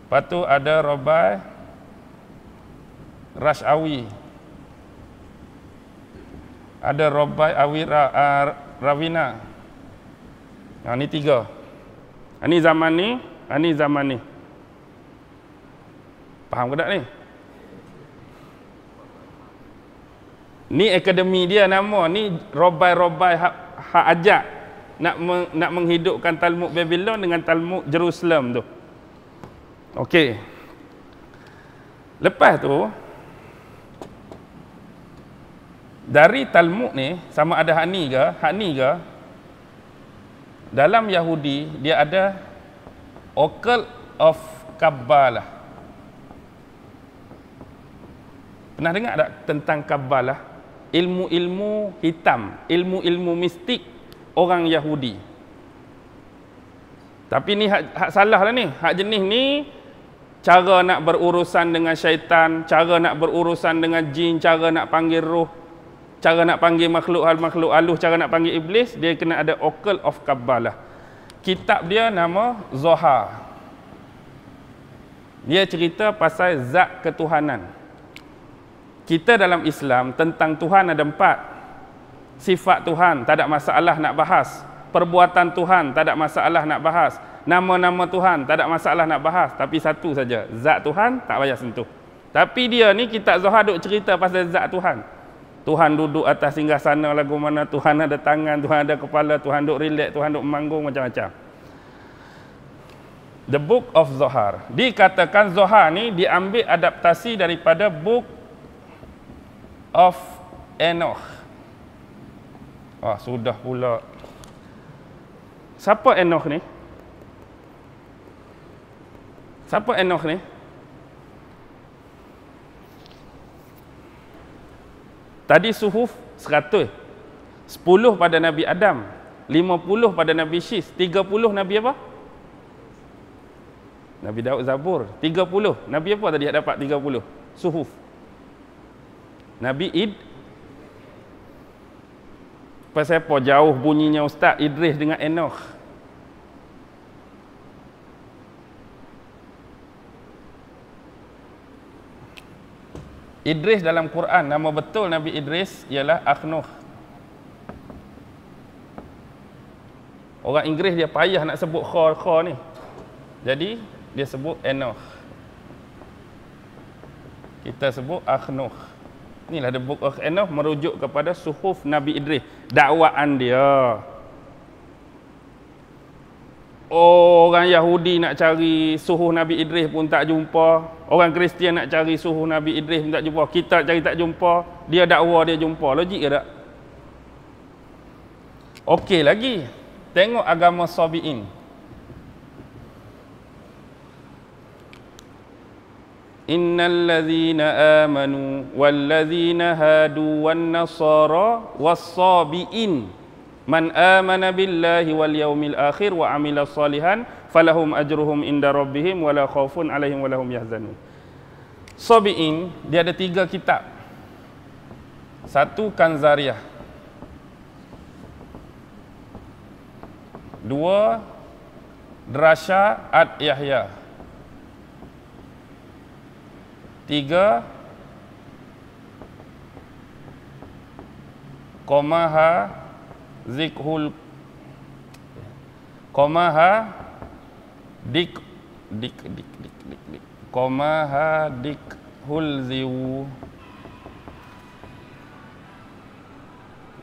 Patu ada robai Rashawi. Ada robai Awira uh, Ravina. Ravina. Yang ha, ni tiga. Yang ha, ni zaman ni, yang ha, ni zaman ni. Faham ke tak ni? Ni akademi dia nama, ni robai-robai hak, hak ajak nak me, nak menghidupkan Talmud Babylon dengan Talmud Jerusalem tu. Okey. Lepas tu dari Talmud ni sama ada hak ni ke, hak ni ke, dalam Yahudi dia ada occult of kabbalah pernah dengar tak tentang kabbalah ilmu-ilmu hitam ilmu-ilmu mistik orang Yahudi tapi ni hak, hak salah lah ni hak jenis ni cara nak berurusan dengan syaitan cara nak berurusan dengan jin cara nak panggil roh cara nak panggil makhluk hal makhluk aluh cara nak panggil iblis dia kena ada Oracle of Kabbalah. Kitab dia nama Zohar. Dia cerita pasal zat ketuhanan. Kita dalam Islam tentang Tuhan ada empat. Sifat Tuhan tak ada masalah nak bahas. Perbuatan Tuhan tak ada masalah nak bahas. Nama-nama Tuhan tak ada masalah nak bahas. Tapi satu saja. Zat Tuhan tak payah sentuh. Tapi dia ni kitab Zohar duk cerita pasal zat Tuhan. Tuhan duduk atas singgah sana lagu mana Tuhan ada tangan, Tuhan ada kepala, Tuhan duduk relax, Tuhan duduk memanggung macam-macam. The Book of Zohar. Dikatakan Zohar ni diambil adaptasi daripada Book of Enoch. Wah, sudah pula. Siapa Enoch ni? Siapa Enoch ni? Tadi suhuf 100. 10 pada Nabi Adam. 50 pada Nabi Syis. 30 Nabi apa? Nabi Daud Zabur. 30. Nabi apa tadi yang dapat 30? Suhuf. Nabi Id. Pasal apa jauh bunyinya Ustaz Idris dengan Enoch. Idris dalam Quran nama betul Nabi Idris ialah Akhnuh. Orang Inggeris dia payah nak sebut kha kha ni. Jadi dia sebut Enoch. Kita sebut Akhnuh. Inilah the book of Enoch merujuk kepada suhuf Nabi Idris. Dakwaan dia. Oh, orang Yahudi nak cari suhu Nabi Idris pun tak jumpa. Orang Kristian nak cari suhu Nabi Idris pun tak jumpa. Kita cari tak jumpa. Dia dakwa dia jumpa. Logik ke tak? Okey lagi. Tengok agama Sabi'in. Innal ladhina amanu wal ladhina hadu wal nasara was sabiin Man amana billahi wal yaumil akhir wa amila salihan falahum ajruhum inda rabbihim wala khawfun alaihim wala hum yahzanun. Sobi'in, dia ada tiga kitab. Satu Kanzariah. Dua Drasha at Yahya. Tiga Komaha zikhul koma ha dik dik dik dik dik koma ha dik hul ziu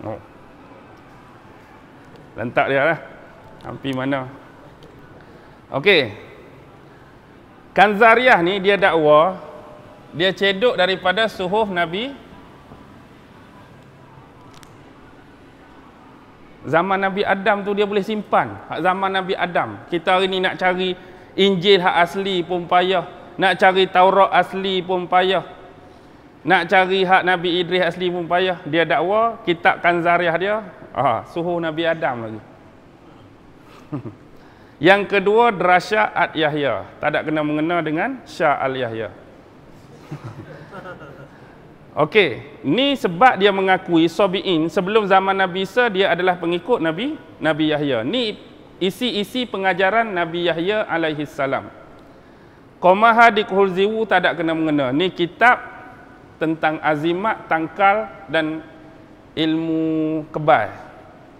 oh. lantak dia lah hampir mana Okey. Kanzariah ni dia dakwa dia cedok daripada suhuf Nabi Zaman Nabi Adam tu dia boleh simpan. zaman Nabi Adam. Kita hari ni nak cari Injil hak asli pun payah. Nak cari Taurat asli pun payah. Nak cari hak Nabi Idris asli pun payah. Dia dakwa kitab Kanzariah dia. Ah, suhu Nabi Adam lagi. Yang kedua, Drasha Ad Yahya. Tak ada kena mengena dengan Syah Al Yahya. Okey, ni sebab dia mengakui Sobi'in sebelum zaman Nabi Isa dia adalah pengikut Nabi Nabi Yahya. Ni isi-isi pengajaran Nabi Yahya alaihi salam. Qomaha dikhulziwu tak ada kena mengena. Ni kitab tentang azimat, tangkal dan ilmu kebal.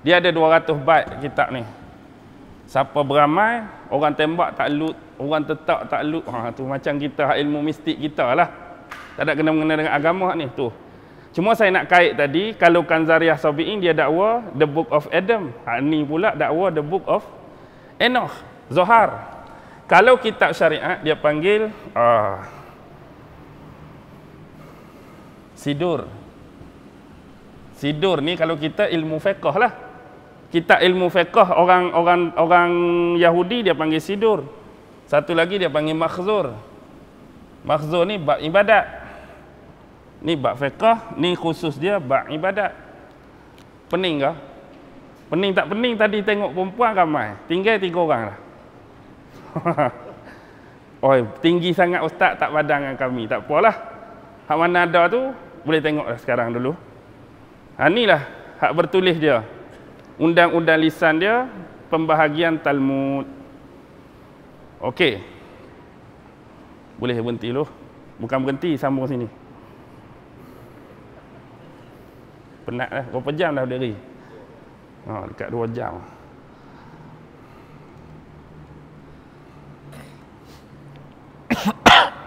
Dia ada 200 bait kitab ni. Siapa beramai, orang tembak tak lut, orang tetak tak lut. Ha, tu macam kita ilmu mistik kita lah tak ada kena mengena dengan agama ni tu. Cuma saya nak kait tadi kalau Kanzariah Sabiin dia dakwa the book of Adam. Ha ni pula dakwa the book of Enoch, Zohar. Kalau kitab syariat dia panggil uh, Sidur. Sidur ni kalau kita ilmu fiqh lah. Kita ilmu fiqh orang-orang orang Yahudi dia panggil Sidur. Satu lagi dia panggil Makhzur. Makhzur ni ibadat. Ni bab fiqah, ni khusus dia bab ibadat. Pening ke? Pening tak pening tadi tengok perempuan ramai. Tinggal tiga orang lah. Oi, tinggi sangat ustaz tak padan dengan kami. Tak apalah. Hak mana ada tu boleh tengoklah sekarang dulu. Ha inilah hak bertulis dia. Undang-undang lisan dia pembahagian Talmud. Okey. Boleh berhenti dulu. Bukan berhenti, sambung sini. penat lah. Berapa jam dah berdiri? Ha, oh, dekat dua jam.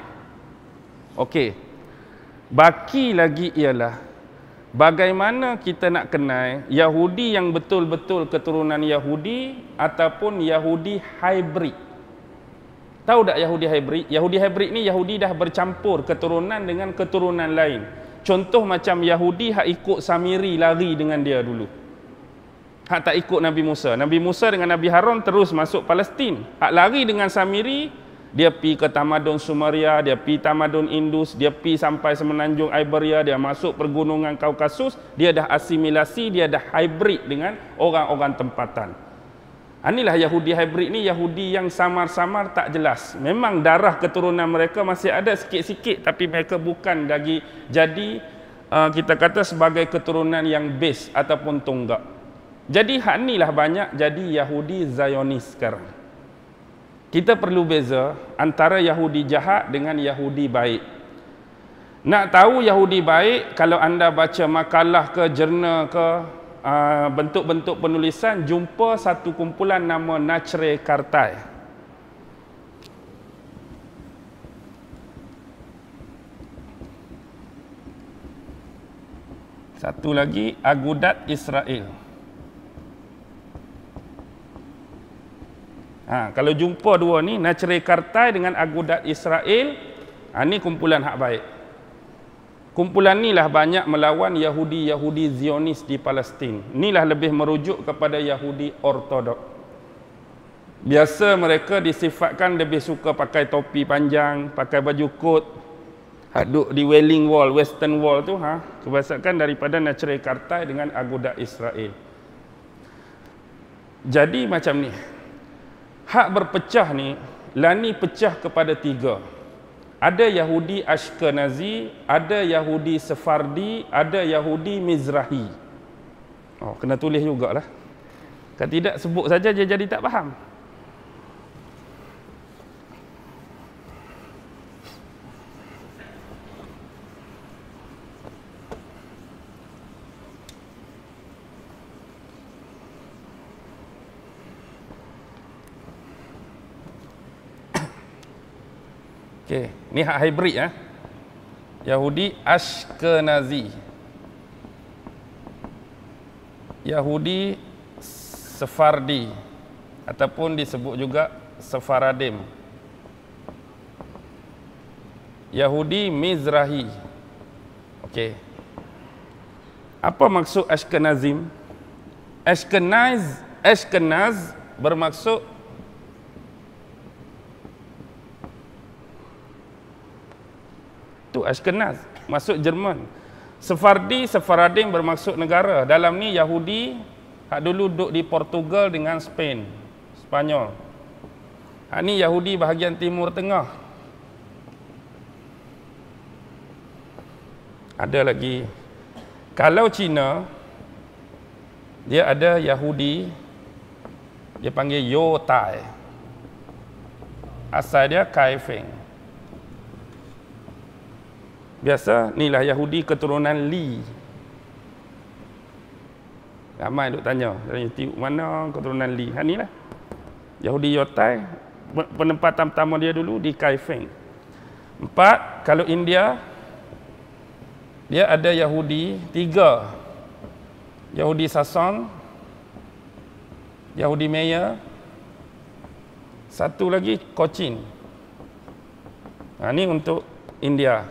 Okey. Baki lagi ialah bagaimana kita nak kenal Yahudi yang betul-betul keturunan Yahudi ataupun Yahudi hybrid. Tahu tak Yahudi hybrid? Yahudi hybrid ni Yahudi dah bercampur keturunan dengan keturunan lain. Contoh macam Yahudi hak ikut Samiri lari dengan dia dulu. Hak tak ikut Nabi Musa. Nabi Musa dengan Nabi Harun terus masuk Palestin. Hak lari dengan Samiri, dia pi ke tamadun Sumeria, dia pi tamadun Indus, dia pi sampai semenanjung Iberia, dia masuk pergunungan Kaukasus, dia dah asimilasi, dia dah hybrid dengan orang-orang tempatan. Ah, inilah Yahudi hybrid ni Yahudi yang samar-samar tak jelas. Memang darah keturunan mereka masih ada sikit-sikit tapi mereka bukan lagi jadi uh, kita kata sebagai keturunan yang base ataupun tunggak. Jadi hak lah banyak jadi Yahudi Zionis sekarang. Kita perlu beza antara Yahudi jahat dengan Yahudi baik. Nak tahu Yahudi baik kalau anda baca makalah ke jurnal ke Ah, bentuk-bentuk penulisan jumpa satu kumpulan nama Nacre Kartai. Satu lagi Agudat Israel. Ha, kalau jumpa dua ni Nacre Kartai dengan Agudat Israel, ha, ni kumpulan hak baik. Kumpulan inilah banyak melawan Yahudi-Yahudi Zionis di Palestin. Inilah lebih merujuk kepada Yahudi Ortodok. Biasa mereka disifatkan lebih suka pakai topi panjang, pakai baju kot, Haduk di Wailing Wall, Western Wall tu ha, kebiasaan daripada Natural Kartai dengan Aguda Israel. Jadi macam ni. Hak berpecah ni, lani pecah kepada tiga ada Yahudi Ashkenazi, ada Yahudi Sephardi, ada Yahudi Mizrahi. Oh, kena tulis juga lah. Kalau tidak sebut saja dia jadi tak faham. Okay. Ni hak hybrid ya. Yahudi Ashkenazi. Yahudi Sephardi ataupun disebut juga Sefaradim. Yahudi Mizrahi. Okey. Apa maksud Ashkenazim? Ashkenaz, Ashkenaz bermaksud Tu Ashkenaz masuk Jerman Sefardi Sefaradin bermaksud negara dalam ni Yahudi hak dulu duduk di Portugal dengan Spain Spanyol hak ni Yahudi bahagian timur tengah ada lagi kalau Cina dia ada Yahudi dia panggil Yotai asal dia Kaifeng biasa ni lah Yahudi keturunan Li. Ramai duk tanya, tanya mana keturunan Li? Ha inilah. Yahudi Yotai penempatan pertama dia dulu di Kaifeng. Empat, kalau India dia ada Yahudi tiga. Yahudi Sasong, Yahudi Maya, satu lagi Cochin. Ha, ini untuk India.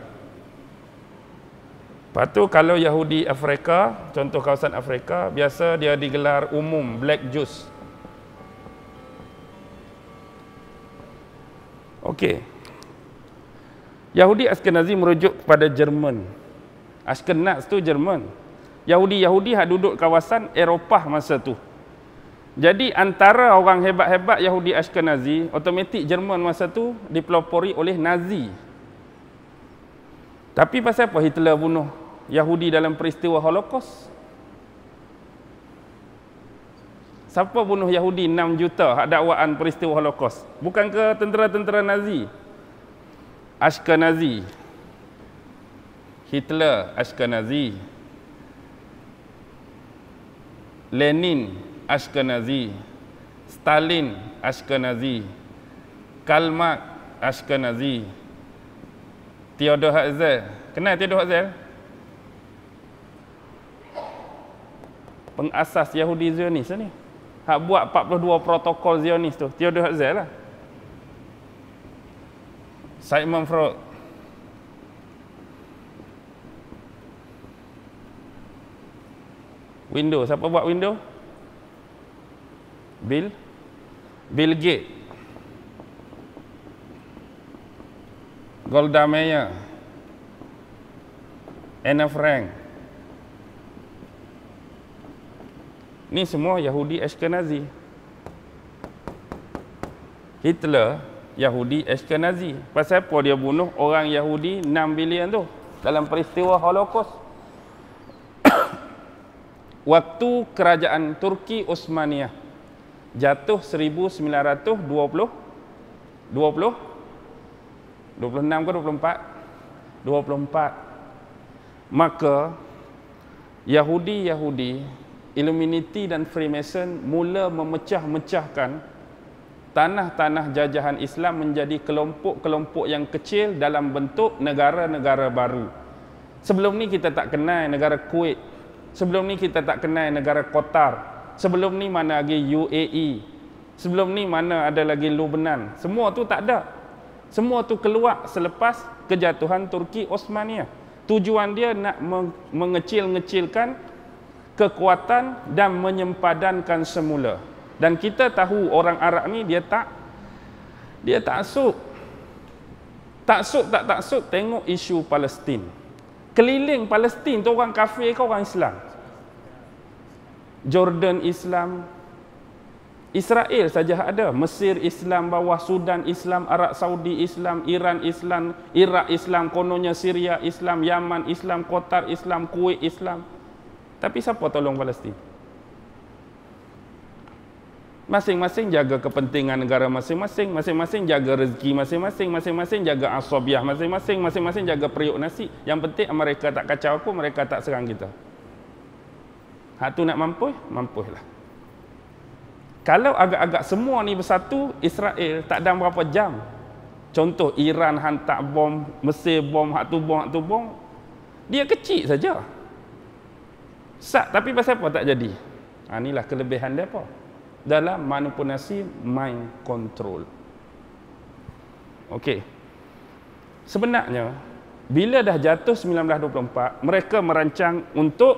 Lepas tu kalau Yahudi Afrika, contoh kawasan Afrika, biasa dia digelar umum Black Juice. Okey. Yahudi Askenazi merujuk kepada Jerman. Ashkenaz tu Jerman. Yahudi-Yahudi hak duduk kawasan Eropah masa tu. Jadi antara orang hebat-hebat Yahudi Askenazi, otomatik Jerman masa tu dipelopori oleh Nazi. Tapi pasal apa Hitler bunuh Yahudi dalam peristiwa Holocaust. Siapa bunuh Yahudi 6 juta hak dakwaan peristiwa Holocaust? Bukan ke tentera-tentera Nazi? Ashkenazi. Hitler Ashkenazi. Lenin Ashkenazi. Stalin Ashkenazi. Karl Marx Ashkenazi. Theodor Herzl. Kenal Theodor Herzl? pengasas Yahudi Zionis ni. Hak buat 42 protokol Zionis tu, Theodor Herzl lah. Simon Freud. Windows, siapa buat Windows? Bill Bill Gates. Golda Meir. Anne Frank. Ni semua Yahudi Ashkenazi. Hitler Yahudi Ashkenazi. Pasal apa dia bunuh orang Yahudi 6 bilion tu dalam peristiwa Holocaust? Waktu kerajaan Turki Osmania jatuh 1920 20 26 ke 24 24 maka Yahudi-Yahudi Illuminati dan Freemason mula memecah-mecahkan tanah-tanah jajahan Islam menjadi kelompok-kelompok yang kecil dalam bentuk negara-negara baru. Sebelum ni kita tak kenal negara Kuwait. Sebelum ni kita tak kenal negara Qatar. Sebelum ni mana lagi UAE. Sebelum ni mana ada lagi Lubnan. Semua tu tak ada. Semua tu keluar selepas kejatuhan Turki Osmania. Tujuan dia nak mengecil-ngecilkan kekuatan dan menyempadankan semula dan kita tahu orang Arab ni dia tak dia tak suk tak suk tak tak suk tengok isu Palestin keliling Palestin tu orang kafir ke orang Islam Jordan Islam Israel saja ada Mesir Islam bawah Sudan Islam Arab Saudi Islam Iran Islam Irak Islam kononnya Syria Islam Yaman Islam Qatar Islam Kuwait Islam tapi siapa tolong Palestin? Masing-masing jaga kepentingan negara masing-masing, masing-masing jaga rezeki masing-masing, masing-masing jaga asobiah, masing-masing, masing-masing jaga periuk nasi. Yang penting mereka tak kacau aku, mereka tak serang kita. Hak tu nak mampu, Mampu lah. Kalau agak-agak semua ni bersatu, Israel tak dalam berapa jam. Contoh Iran hantar bom, Mesir bom, hak tu bom, hak tu bom. Dia kecil saja. Sak tapi pasal apa tak jadi? Ha, inilah kelebihan dia apa? Dalam manipulasi mind control. Okey. Sebenarnya bila dah jatuh 1924, mereka merancang untuk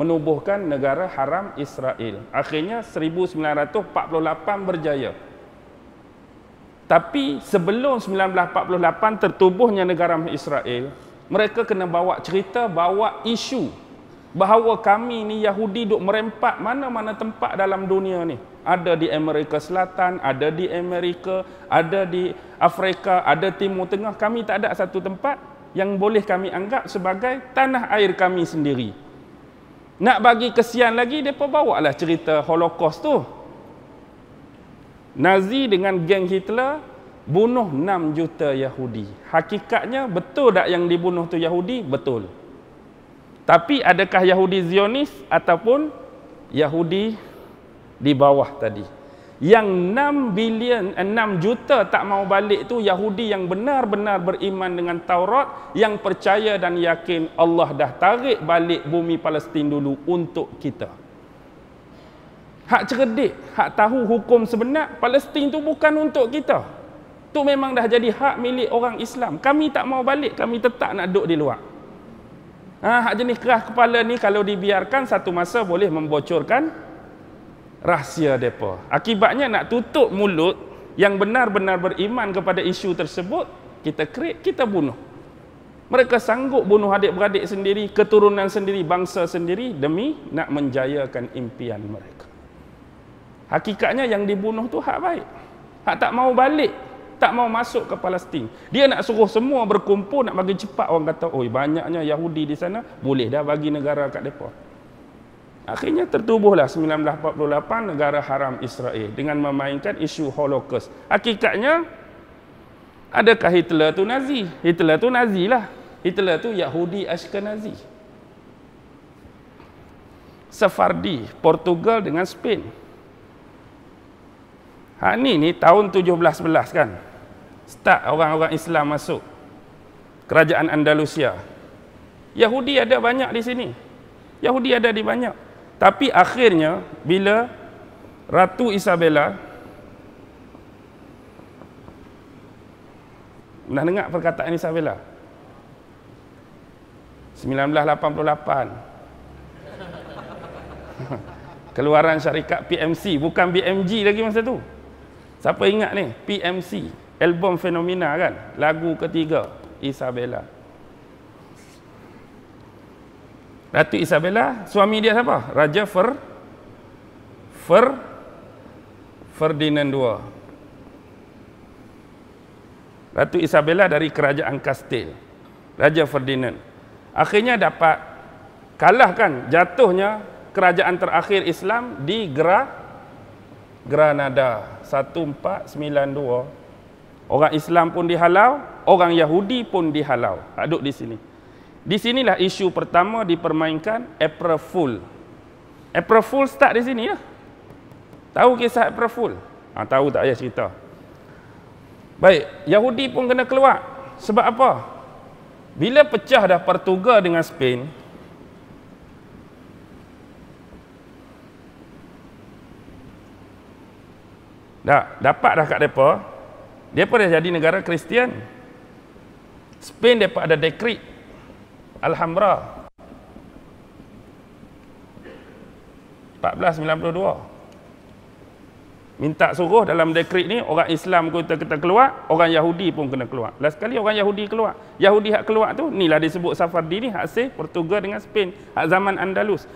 menubuhkan negara haram Israel. Akhirnya 1948 berjaya. Tapi sebelum 1948 tertubuhnya negara Israel, mereka kena bawa cerita, bawa isu bahawa kami ni Yahudi duk merempat mana-mana tempat dalam dunia ni. Ada di Amerika Selatan, ada di Amerika, ada di Afrika, ada Timur Tengah. Kami tak ada satu tempat yang boleh kami anggap sebagai tanah air kami sendiri. Nak bagi kesian lagi, mereka bawa lah cerita Holocaust tu. Nazi dengan geng Hitler bunuh 6 juta Yahudi. Hakikatnya betul tak yang dibunuh tu Yahudi? Betul. Betul. Tapi adakah Yahudi Zionis ataupun Yahudi di bawah tadi? Yang 6 bilion 6 juta tak mau balik tu Yahudi yang benar-benar beriman dengan Taurat, yang percaya dan yakin Allah dah tarik balik bumi Palestin dulu untuk kita. Hak cerdik, hak tahu hukum sebenar, Palestin tu bukan untuk kita. Tu memang dah jadi hak milik orang Islam. Kami tak mau balik, kami tetap nak duduk di luar. Ah, hak jenis kerah kepala ni kalau dibiarkan satu masa boleh membocorkan rahsia depa. Akibatnya nak tutup mulut yang benar-benar beriman kepada isu tersebut, kita kerik, kita bunuh. Mereka sanggup bunuh adik-beradik sendiri, keturunan sendiri, bangsa sendiri demi nak menjayakan impian mereka. Hakikatnya yang dibunuh tu hak baik. Hak tak mau balik tak mau masuk ke Palestin. Dia nak suruh semua berkumpul nak bagi cepat orang kata, "Oi, banyaknya Yahudi di sana, boleh dah bagi negara kat depa." Akhirnya tertubuhlah 1948 negara haram Israel dengan memainkan isu Holocaust. Hakikatnya adakah Hitler tu Nazi? Hitler tu Nazi lah. Hitler tu Yahudi Ashkenazi. Sephardi, Portugal dengan Spain. Ha ni ni tahun 1711 kan start orang-orang Islam masuk kerajaan Andalusia. Yahudi ada banyak di sini. Yahudi ada di banyak. Tapi akhirnya bila Ratu Isabella Pernah dengar perkataan Isabella? 1988. Keluaran syarikat PMC, bukan BMG lagi masa tu. Siapa ingat ni? PMC album fenomena kan lagu ketiga Isabella Ratu Isabella suami dia siapa Raja Fer Fer Ferdinand II Ratu Isabella dari kerajaan Castile, Raja Ferdinand akhirnya dapat kalahkan jatuhnya kerajaan terakhir Islam di Gra Granada 1492 Orang Islam pun dihalau, orang Yahudi pun dihalau. Aduk ha, di sini. Di sinilah isu pertama dipermainkan April Fool. April Fool start di sini ya. Tahu kisah April Fool? Ha, tahu tak ayah cerita? Baik, Yahudi pun kena keluar. Sebab apa? Bila pecah dah Portugal dengan Spain, dah dapat dah kat mereka, dia pun dah jadi negara Kristian. Spain dia ada dekrit Alhambra 1492 minta suruh dalam dekrit ni orang Islam kita kena keluar orang Yahudi pun kena keluar last sekali orang Yahudi keluar Yahudi hak keluar tu ni lah disebut Safardi ni hak Sif, Portugal dengan Spain hak zaman Andalus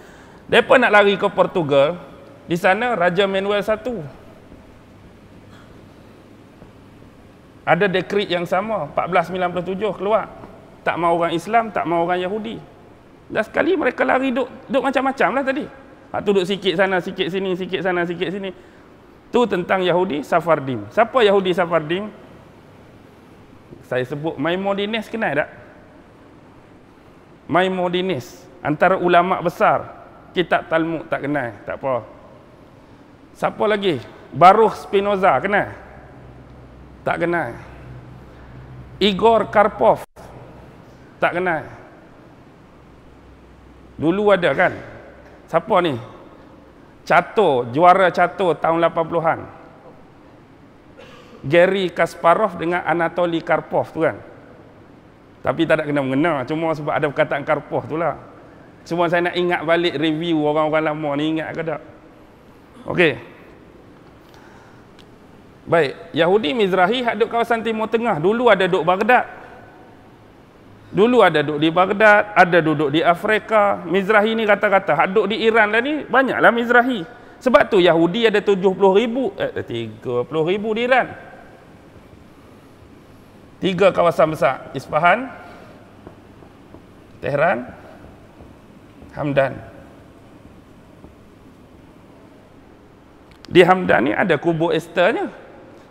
Dia mereka nak lari ke Portugal di sana Raja Manuel I Ada dekrit yang sama 1497 keluar. Tak mahu orang Islam, tak mahu orang Yahudi. Dah sekali mereka lari duk duk macam-macam lah tadi. Hak tu duk sikit sana, sikit sini, sikit sana, sikit sini. Tu tentang Yahudi Safardim. Siapa Yahudi Safardim? Saya sebut Maimonides kenal tak? Maimonides antara ulama besar kitab Talmud tak kenal, tak apa. Siapa lagi? Baruch Spinoza kenal? Tak kenal. Igor Karpov. Tak kenal. Dulu ada kan? Siapa ni? Cato, juara Cato tahun 80-an. Gary Kasparov dengan Anatoly Karpov tu kan? Tapi tak ada kena-mengena. Cuma sebab ada perkataan Karpov tu lah. Cuma saya nak ingat balik review orang-orang lama ni. Ingat ke tak? Okey. Baik, Yahudi Mizrahi hadduk kawasan timur tengah. Dulu ada duduk Baghdad. Dulu ada duduk di Baghdad, ada duduk di Afrika. Mizrahi ni kata-kata hadduk di Iran lah ni banyaklah Mizrahi. Sebab tu Yahudi ada 70 ribu, eh, 30 ribu di Iran. Tiga kawasan besar, Isfahan, Tehran, Hamdan. Di Hamdan ni ada kubur Esternya.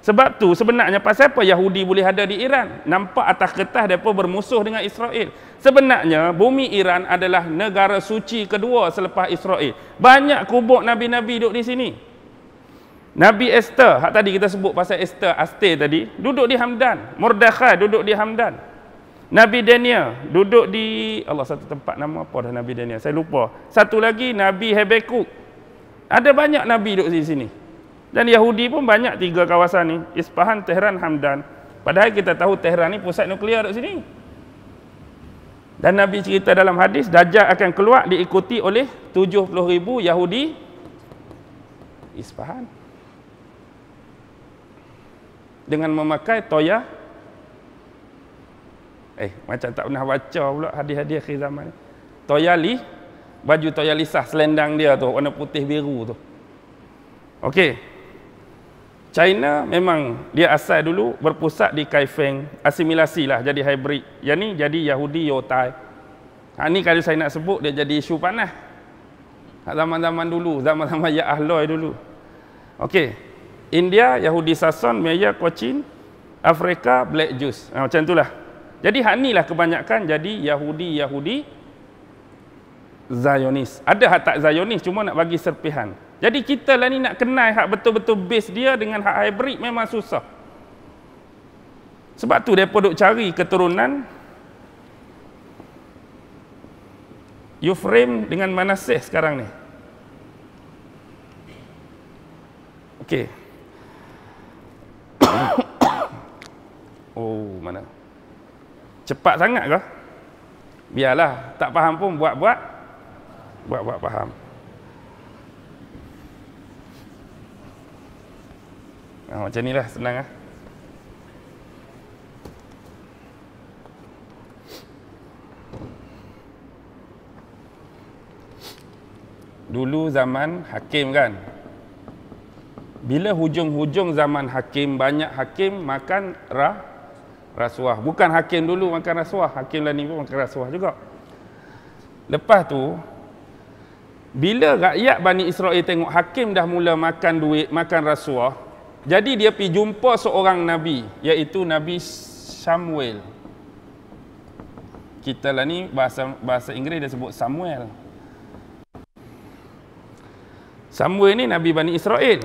Sebab tu sebenarnya pasal apa Yahudi boleh ada di Iran? Nampak atas kertas mereka bermusuh dengan Israel. Sebenarnya bumi Iran adalah negara suci kedua selepas Israel. Banyak kubur Nabi-Nabi duduk di sini. Nabi Esther, hak tadi kita sebut pasal Esther, Astir tadi, duduk di Hamdan. Mordechai duduk di Hamdan. Nabi Daniel duduk di Allah satu tempat nama apa dah Nabi Daniel saya lupa. Satu lagi Nabi Habakuk. Ada banyak nabi duduk di sini. Dan Yahudi pun banyak tiga kawasan ni, Isfahan, Tehran, Hamdan. Padahal kita tahu Tehran ni pusat nuklear dekat sini. Dan Nabi cerita dalam hadis Dajjal akan keluar diikuti oleh ribu Yahudi Isfahan dengan memakai toya eh macam tak pernah baca pula hadis-hadis akhir zaman ni toya li baju toya lisah selendang dia tu warna putih biru tu okey China memang dia asal dulu berpusat di Kaifeng, asimilasi lah jadi hybrid. Yang ni jadi Yahudi, Yotai. Ha, ni kalau saya nak sebut dia jadi isu panah. Ha, zaman-zaman dulu, zaman-zaman Ya Ahloy dulu. Okey. India, Yahudi Sasson, Maya, Cochin, Afrika, Black Jews. Ha, macam lah. Jadi hak ni lah kebanyakan jadi Yahudi-Yahudi Zionis. Ada hak tak Zionis cuma nak bagi serpihan. Jadi kita lah ni nak kenal hak betul-betul base dia dengan hak hybrid memang susah. Sebab tu depa duk cari keturunan you frame dengan Manasseh sekarang ni. Okey. oh, mana? Cepat sangat ke? Biarlah, tak faham pun buat-buat. Buat-buat faham. -buat. Ha, macam ni lah senang lah. Dulu zaman hakim kan. Bila hujung-hujung zaman hakim, banyak hakim makan rah, rasuah. Bukan hakim dulu makan rasuah. Hakim lah ni pun makan rasuah juga. Lepas tu, bila rakyat Bani Israel tengok hakim dah mula makan duit, makan rasuah, jadi dia pergi jumpa seorang Nabi Iaitu Nabi Samuel Kita lah ni bahasa, bahasa Inggeris dia sebut Samuel Samuel ni Nabi Bani Israel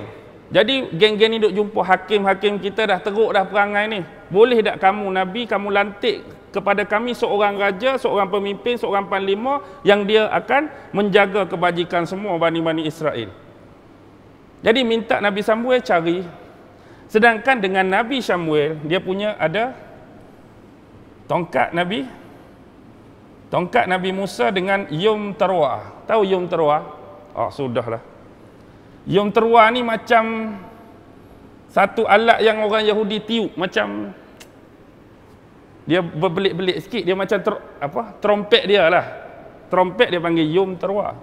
Jadi geng-geng ni duk jumpa hakim-hakim kita dah teruk dah perangai ni Boleh tak kamu Nabi kamu lantik kepada kami seorang raja, seorang pemimpin, seorang panlima yang dia akan menjaga kebajikan semua bani-bani Israel. Jadi minta Nabi Samuel cari Sedangkan dengan Nabi Samuel, dia punya ada tongkat Nabi tongkat Nabi Musa dengan Yom Terwa. Tahu Yom Terwa? Oh, ah, sudahlah. Yom Terwa ni macam satu alat yang orang Yahudi tiup macam dia berbelit-belit sikit dia macam ter, apa trompet dia lah trompet dia panggil yom teruah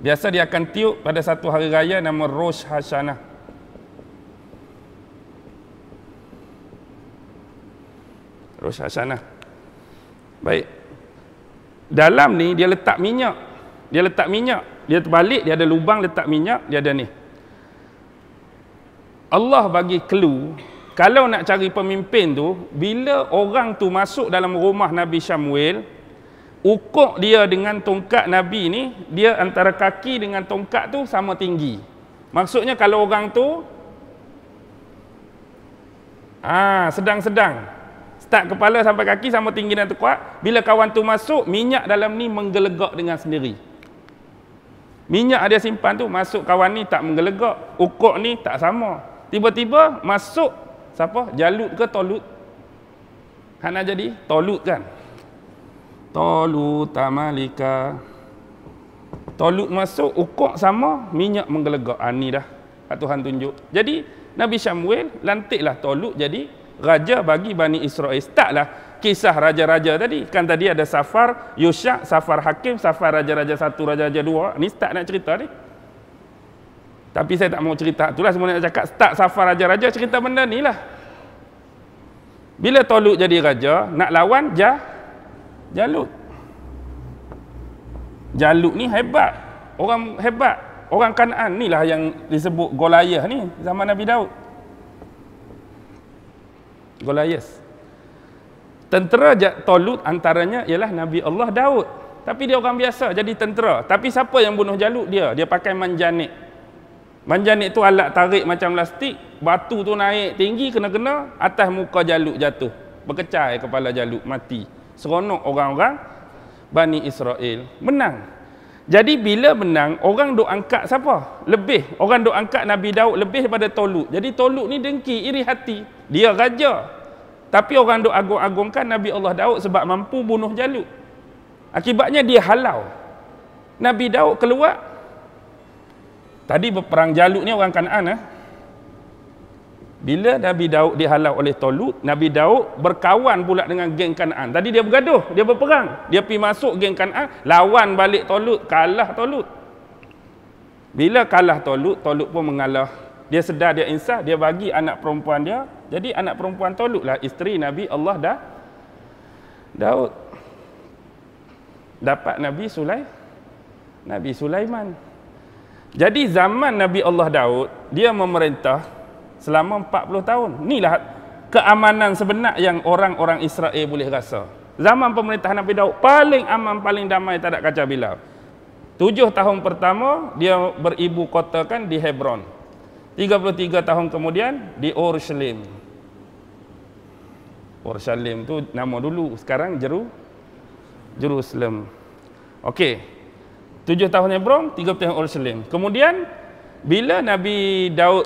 Biasa dia akan tiup pada satu hari raya nama Rosh Hashanah. Rosh Hashanah. Baik. Dalam ni dia letak minyak. Dia letak minyak. Dia terbalik, dia ada lubang letak minyak, dia ada ni. Allah bagi clue, kalau nak cari pemimpin tu, bila orang tu masuk dalam rumah Nabi Syamuel, ukur dia dengan tongkat Nabi ni dia antara kaki dengan tongkat tu sama tinggi maksudnya kalau orang tu ah sedang-sedang start kepala sampai kaki sama tinggi dan tekuat bila kawan tu masuk minyak dalam ni menggelegak dengan sendiri minyak ada simpan tu masuk kawan ni tak menggelegak ukur ni tak sama tiba-tiba masuk siapa jalut ke tolut Hana jadi tolut kan Toluta tamalika, Tolut masuk, ukur sama, minyak menggelegak. Ha, ah, ini dah. Ah, Tuhan tunjuk. Jadi, Nabi Syamuel lantiklah Tolut jadi raja bagi Bani Israel. Taklah kisah raja-raja tadi. Kan tadi ada Safar Yusya, Safar Hakim, Safar Raja-Raja satu, Raja-Raja dua. Ni start nak cerita ni. Tapi saya tak mau cerita. Itulah semua nak cakap. Start Safar Raja-Raja cerita benda ni lah. Bila Tolut jadi raja, nak lawan, jah, Jalut. Jalut ni hebat. Orang hebat. Orang Kanan ni lah yang disebut Goliath ni zaman Nabi Daud. Goliath. Tentera Tolut antaranya ialah Nabi Allah Daud. Tapi dia orang biasa jadi tentera. Tapi siapa yang bunuh Jalut dia? Dia pakai manjanik. Manjanik tu alat tarik macam plastik. Batu tu naik tinggi kena-kena. Atas muka Jalut jatuh. Berkecai kepala Jalut Mati seronok orang-orang Bani Israel menang jadi bila menang orang duk angkat siapa lebih orang duk angkat Nabi Daud lebih daripada Tolu. jadi Tolu ni dengki iri hati dia raja tapi orang duk agung-agungkan Nabi Allah Daud sebab mampu bunuh Jalut akibatnya dia halau Nabi Daud keluar tadi berperang Jalut ni orang Kanaan eh? Bila Nabi Daud dihalau oleh Tolut, Nabi Daud berkawan pula dengan geng Kanaan. Tadi dia bergaduh, dia berperang. Dia pergi masuk geng Kanaan, lawan balik Tolut, kalah Tolut. Bila kalah Tolut, Tolut pun mengalah. Dia sedar dia insaf, dia bagi anak perempuan dia. Jadi anak perempuan Tolut lah, isteri Nabi Allah dah. Daud dapat Nabi Sulai Nabi Sulaiman. Jadi zaman Nabi Allah Daud, dia memerintah selama 40 tahun. Inilah keamanan sebenar yang orang-orang Israel boleh rasa. Zaman pemerintahan Nabi Daud paling aman, paling damai, tak ada kacau bila. Tujuh tahun pertama, dia beribu kota kan di Hebron. 33 tahun kemudian, di Orshalim. Orshalim tu nama dulu, sekarang Jeru Jerusalem. Okey. Tujuh tahun Hebron, tiga tahun Orshalim. Kemudian, bila Nabi Daud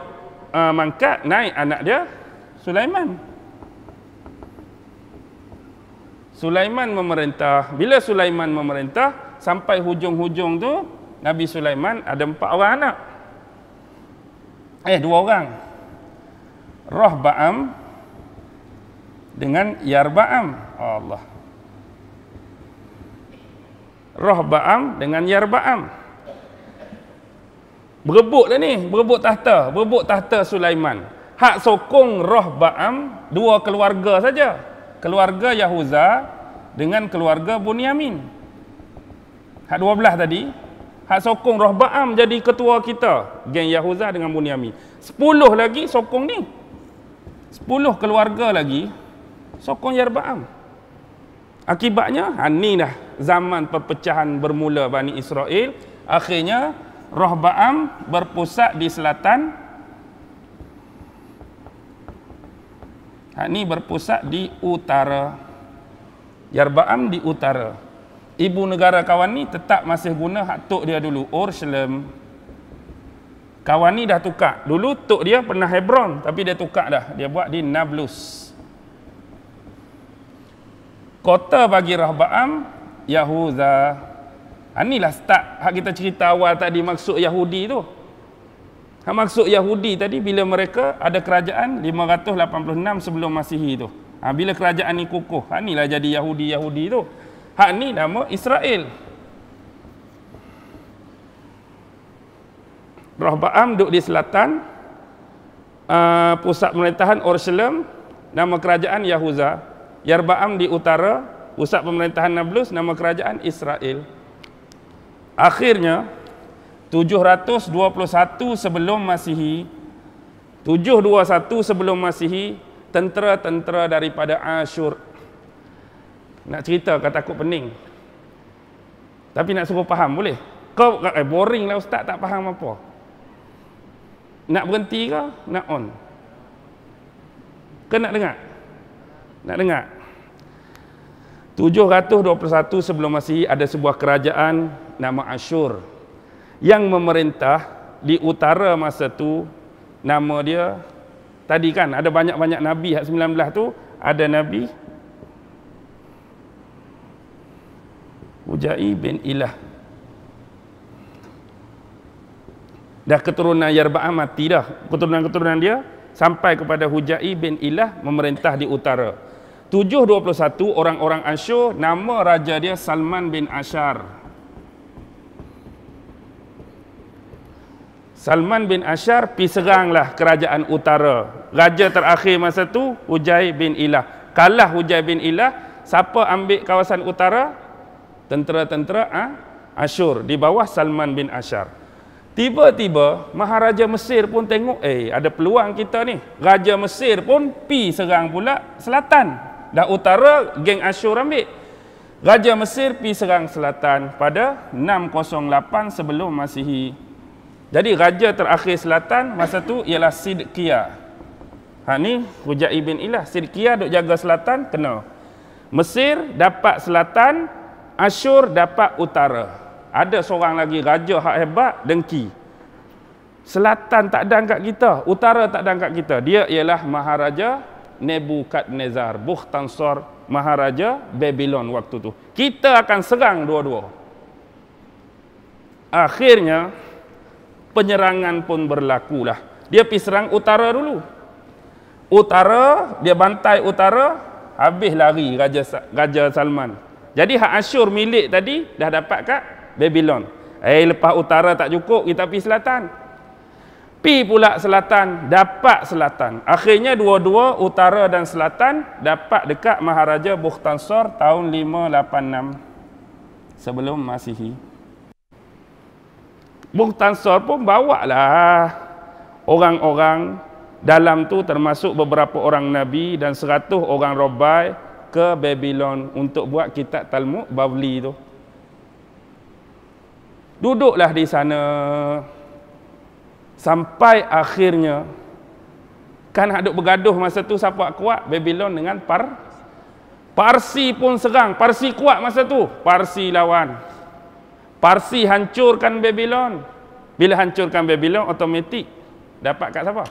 uh, mangkat naik anak dia Sulaiman. Sulaiman memerintah. Bila Sulaiman memerintah sampai hujung-hujung tu Nabi Sulaiman ada empat orang anak. Eh dua orang. Rohbaam dengan Yarbaam. Allah. Rohbaam dengan Yarbaam. Allah. Berebut dah ni, berebut tahta, berebut tahta Sulaiman. Hak sokong roh Ba'am, dua keluarga saja. Keluarga Yahuza dengan keluarga Bunyamin. Hak dua belah tadi, hak sokong roh Ba'am jadi ketua kita. Geng Yahuza dengan Bunyamin. Sepuluh lagi sokong ni. Sepuluh keluarga lagi sokong Yer Ba'am. Akibatnya, ha, ni dah zaman perpecahan bermula Bani Israel. Akhirnya, Rohbaam berpusat di selatan. Ini ha, berpusat di utara. Yerbaam di utara. Ibu negara kawan ni tetap masih guna hak tok dia dulu. Orshalem. Kawan ni dah tukar. Dulu tok dia pernah Hebron. Tapi dia tukar dah. Dia buat di Nablus. Kota bagi Rahbaam, Yahuzah. Inilah start hak kita cerita awal tadi maksud Yahudi tu. Hak maksud Yahudi tadi bila mereka ada kerajaan 586 sebelum Masihi tu. Ha, bila kerajaan ni kukuh, hak inilah jadi Yahudi-Yahudi tu. Hak ni nama Israel. Rahbaam duduk di selatan uh, pusat pemerintahan Orsalem nama kerajaan Yahuzah. Yarbaam di utara pusat pemerintahan Nablus nama kerajaan Israel Akhirnya 721 sebelum Masihi 721 sebelum Masihi tentera-tentera daripada Asyur nak cerita kat takut pening. Tapi nak suruh faham boleh. Kau eh, boring lah ustaz tak faham apa. Nak berhenti ke? Nak on? Kau nak dengar? Nak dengar? 721 sebelum Masihi ada sebuah kerajaan nama Ashur yang memerintah di utara masa tu nama dia tadi kan ada banyak-banyak nabi hak 19 tu ada nabi Ujai bin Ilah dah keturunan Yarba'ah mati dah keturunan-keturunan dia sampai kepada Hujai bin Ilah memerintah di utara 721 orang-orang Ashur nama raja dia Salman bin Ashar Salman bin Ashar pergi seranglah kerajaan utara. Raja terakhir masa tu Ujai bin Ilah. Kalah Ujai bin Ilah, siapa ambil kawasan utara? Tentera-tentera ha? Ashur di bawah Salman bin Ashar. Tiba-tiba Maharaja Mesir pun tengok, eh ada peluang kita ni. Raja Mesir pun pi serang pula selatan. Dah utara geng Ashur ambil. Raja Mesir pi serang selatan pada 608 sebelum Masihi. Jadi raja terakhir selatan masa tu ialah Sidqiyah. Ha ni Rujak ibn Ilah Sidqiyah duk jaga selatan kena. Mesir dapat selatan, Asyur dapat utara. Ada seorang lagi raja hak hebat dengki. Selatan tak ada angkat kita, utara tak ada angkat kita. Dia ialah Maharaja Nebukadnezar, Bukhtansor Maharaja Babylon waktu tu. Kita akan serang dua-dua. Akhirnya penyerangan pun berlakulah. Dia pergi serang utara dulu. Utara, dia bantai utara, habis lari Raja, Raja Salman. Jadi hak Asyur milik tadi dah dapat kat Babylon. Eh, lepas utara tak cukup, kita pergi selatan. Pi pula selatan, dapat selatan. Akhirnya dua-dua utara dan selatan dapat dekat Maharaja Bukhtansor tahun 586 sebelum Masihi. Muhtansor pun bawa lah orang-orang dalam tu termasuk beberapa orang Nabi dan seratus orang Rabai ke Babylon untuk buat kitab Talmud Bavli tu. Duduklah di sana sampai akhirnya kan hadut bergaduh masa tu siapa kuat Babylon dengan Par Parsi pun serang, Parsi kuat masa tu, Parsi lawan, Parsi hancurkan Babylon. Bila hancurkan Babylon, otomatik dapat kat siapa?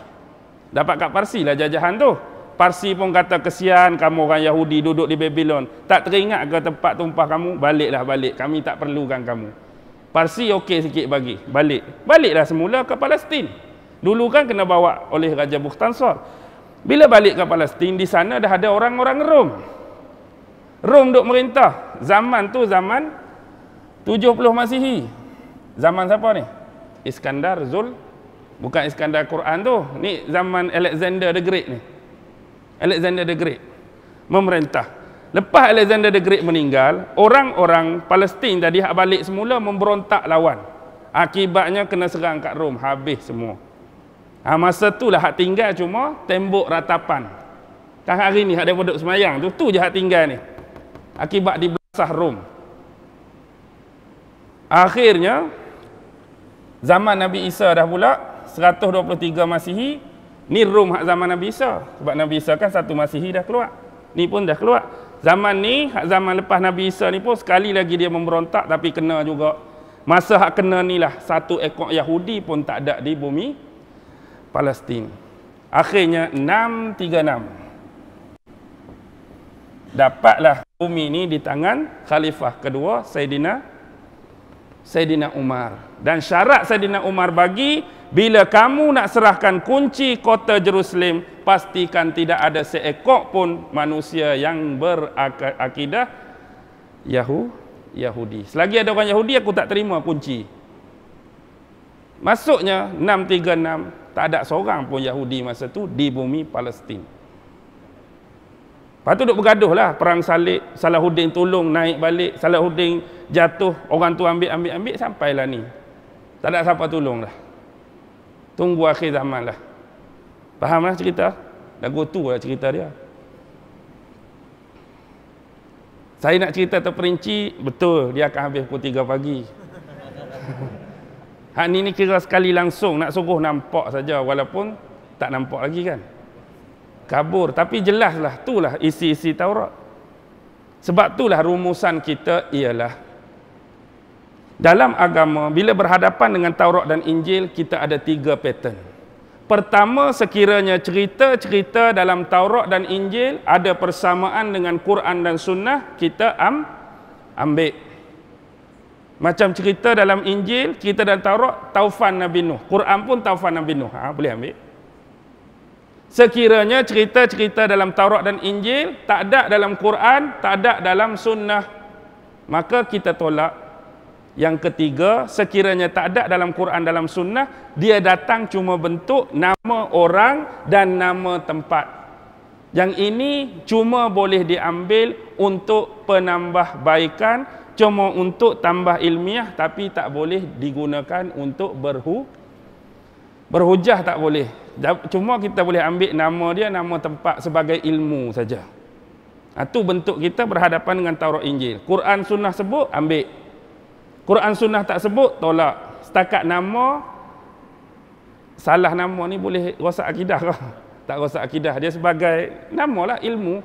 Dapat kat Parsi lah jajahan tu. Parsi pun kata, kesian kamu orang Yahudi duduk di Babylon. Tak teringat ke tempat tumpah kamu? Baliklah balik. Kami tak perlukan kamu. Parsi okey sikit bagi. Balik. Baliklah semula ke Palestin. Dulu kan kena bawa oleh Raja Bukhtansor. Bila balik ke Palestin di sana dah ada orang-orang Rom. Rom duk merintah. Zaman tu zaman 70 Masihi. Zaman siapa ni? Iskandar Zul. Bukan Iskandar Quran tu. Ni zaman Alexander the Great ni. Alexander the Great. Memerintah. Lepas Alexander the Great meninggal, orang-orang Palestin tadi hak balik semula memberontak lawan. Akibatnya kena serang kat Rom. Habis semua. Ha, masa tu lah hak tinggal cuma tembok ratapan. Kan hari ni hak dia duduk semayang tu. Tu je hak tinggal ni. Akibat di belasah Rom akhirnya zaman Nabi Isa dah pula 123 Masihi ni Rom hak zaman Nabi Isa sebab Nabi Isa kan satu Masihi dah keluar ni pun dah keluar zaman ni hak zaman lepas Nabi Isa ni pun sekali lagi dia memberontak tapi kena juga masa hak kena ni lah satu ekor Yahudi pun tak ada di bumi Palestin akhirnya 636 dapatlah bumi ini di tangan khalifah kedua Sayyidina Saidina Umar dan syarat Saidina Umar bagi bila kamu nak serahkan kunci kota Jerusalem pastikan tidak ada seekor pun manusia yang berakidah Yahu, Yahudi. Selagi ada orang Yahudi aku tak terima kunci. masuknya 636 tak ada seorang pun Yahudi masa tu di bumi Palestin. Lepas tu duk bergaduh lah perang salib, Salahuddin tolong naik balik, Salahuddin jatuh, orang tu ambil ambil ambil sampailah ni. Tak ada siapa tolong lah. Tunggu akhir zaman lah. Faham lah cerita? Lagu tu lah cerita dia. Saya nak cerita terperinci, betul dia akan habis pukul 3 pagi. Hak ni ni kira sekali langsung, nak suruh nampak saja walaupun tak nampak lagi kan kabur tapi jelaslah itulah isi-isi Taurat sebab itulah rumusan kita ialah dalam agama bila berhadapan dengan Taurat dan Injil kita ada tiga pattern pertama sekiranya cerita-cerita dalam Taurat dan Injil ada persamaan dengan Quran dan Sunnah kita am ambil macam cerita dalam Injil, cerita dalam Taurat, Taufan Nabi Nuh. Quran pun Taufan Nabi Nuh. Ha, boleh ambil sekiranya cerita-cerita dalam Taurat dan Injil tak ada dalam Quran, tak ada dalam sunnah, maka kita tolak. Yang ketiga, sekiranya tak ada dalam Quran dalam sunnah, dia datang cuma bentuk nama orang dan nama tempat. Yang ini cuma boleh diambil untuk penambahbaikan, cuma untuk tambah ilmiah tapi tak boleh digunakan untuk berhukum. Berhujah tak boleh. Cuma kita boleh ambil nama dia, nama tempat sebagai ilmu saja. Itu ha, bentuk kita berhadapan dengan Taurat Injil. Quran Sunnah sebut, ambil. Quran Sunnah tak sebut, tolak. Setakat nama, salah nama ni boleh rosak akidah ke? Tak rosak akidah. Dia sebagai nama lah, ilmu.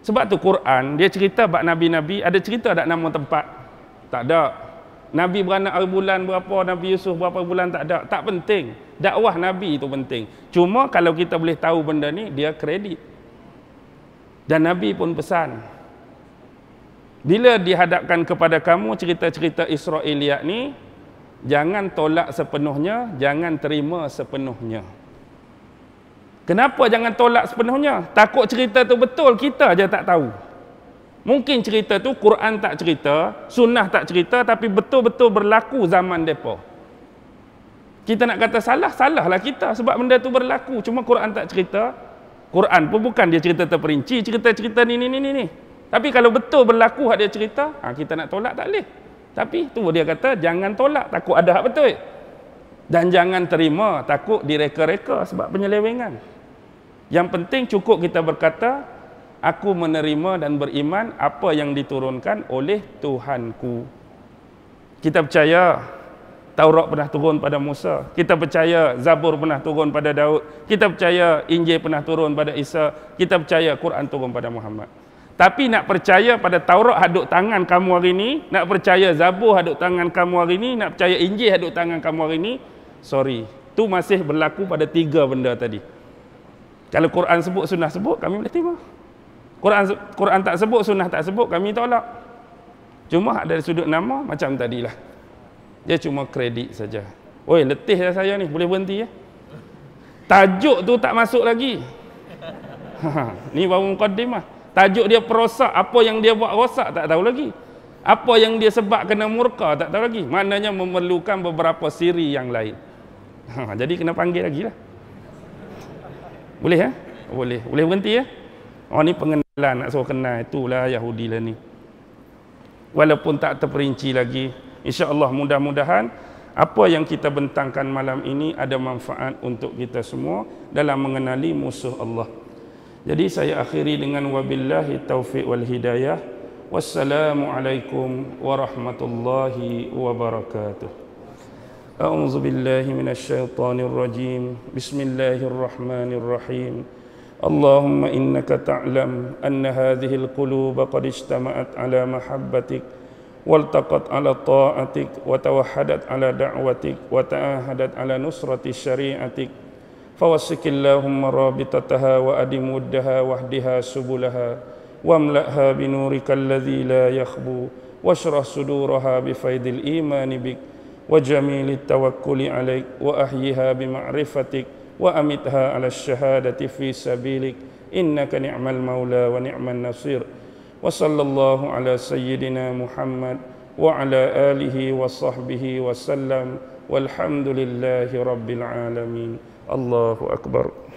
Sebab tu Quran, dia cerita buat Nabi-Nabi, ada cerita tak nama tempat? Tak ada. Nabi beranak bulan berapa, Nabi Yusuf berapa bulan tak ada. Tak penting. Dakwah Nabi itu penting. Cuma kalau kita boleh tahu benda ni, dia kredit. Dan Nabi pun pesan. Bila dihadapkan kepada kamu cerita-cerita Israeliat ni, jangan tolak sepenuhnya, jangan terima sepenuhnya. Kenapa jangan tolak sepenuhnya? Takut cerita tu betul, kita aja tak tahu. Mungkin cerita tu Quran tak cerita, sunnah tak cerita tapi betul-betul berlaku zaman depa. Kita nak kata salah, salahlah kita sebab benda tu berlaku. Cuma Quran tak cerita. Quran pun bukan dia cerita terperinci, cerita-cerita ni ni ni ni. Tapi kalau betul berlaku hak dia cerita, ha, kita nak tolak tak boleh. Tapi tu dia kata jangan tolak takut ada hak betul. Dan jangan terima takut direka-reka sebab penyelewengan. Yang penting cukup kita berkata aku menerima dan beriman apa yang diturunkan oleh Tuhanku. Kita percaya Taurat pernah turun pada Musa. Kita percaya Zabur pernah turun pada Daud. Kita percaya Injil pernah turun pada Isa. Kita percaya Quran turun pada Muhammad. Tapi nak percaya pada Taurat haduk tangan kamu hari ini, nak percaya Zabur haduk tangan kamu hari ini, nak percaya Injil haduk tangan kamu hari ini, sorry. Tu masih berlaku pada tiga benda tadi. Kalau Quran sebut, sunnah sebut, kami boleh terima. Quran Quran tak sebut, sunnah tak sebut, kami tolak. Cuma hak dari sudut nama macam tadilah. Dia cuma kredit saja. Oi, letih dah saya ni, boleh berhenti ya? Tajuk tu tak masuk lagi. ni baru mukaddimah. Tajuk dia perosak, apa yang dia buat rosak tak tahu lagi. Apa yang dia sebab kena murka tak tahu lagi. Maknanya memerlukan beberapa siri yang lain. Ha, jadi kena panggil lagi lah. Boleh ya? Boleh. Boleh berhenti ya? Oh ni pengen lah nak suruh kenal itulah Yahudi lah ni walaupun tak terperinci lagi insya Allah mudah-mudahan apa yang kita bentangkan malam ini ada manfaat untuk kita semua dalam mengenali musuh Allah jadi saya akhiri dengan wabillahi taufiq wal hidayah wassalamualaikum warahmatullahi wabarakatuh أعوذ بالله من الشيطان الرجيم بسم الله اللهم إنك تعلم أن هذه القلوب قد اجتمعت على محبتك والتقت على طاعتك وتوحدت على دعوتك وتآهدت على نصرة شريعتك فوسك اللهم رابطتها وأدم ودها واهدها سبلها واملأها بنورك الذي لا يخبو واشرح صدورها بفيض الإيمان بك وجميل التوكل عليك وأحيها بمعرفتك وأمتها على الشهادة في سبيلك إنك نعم المولى ونعم النصير وصلى الله على سيدنا محمد وعلى آله وصحبه وسلم والحمد لله رب العالمين الله أكبر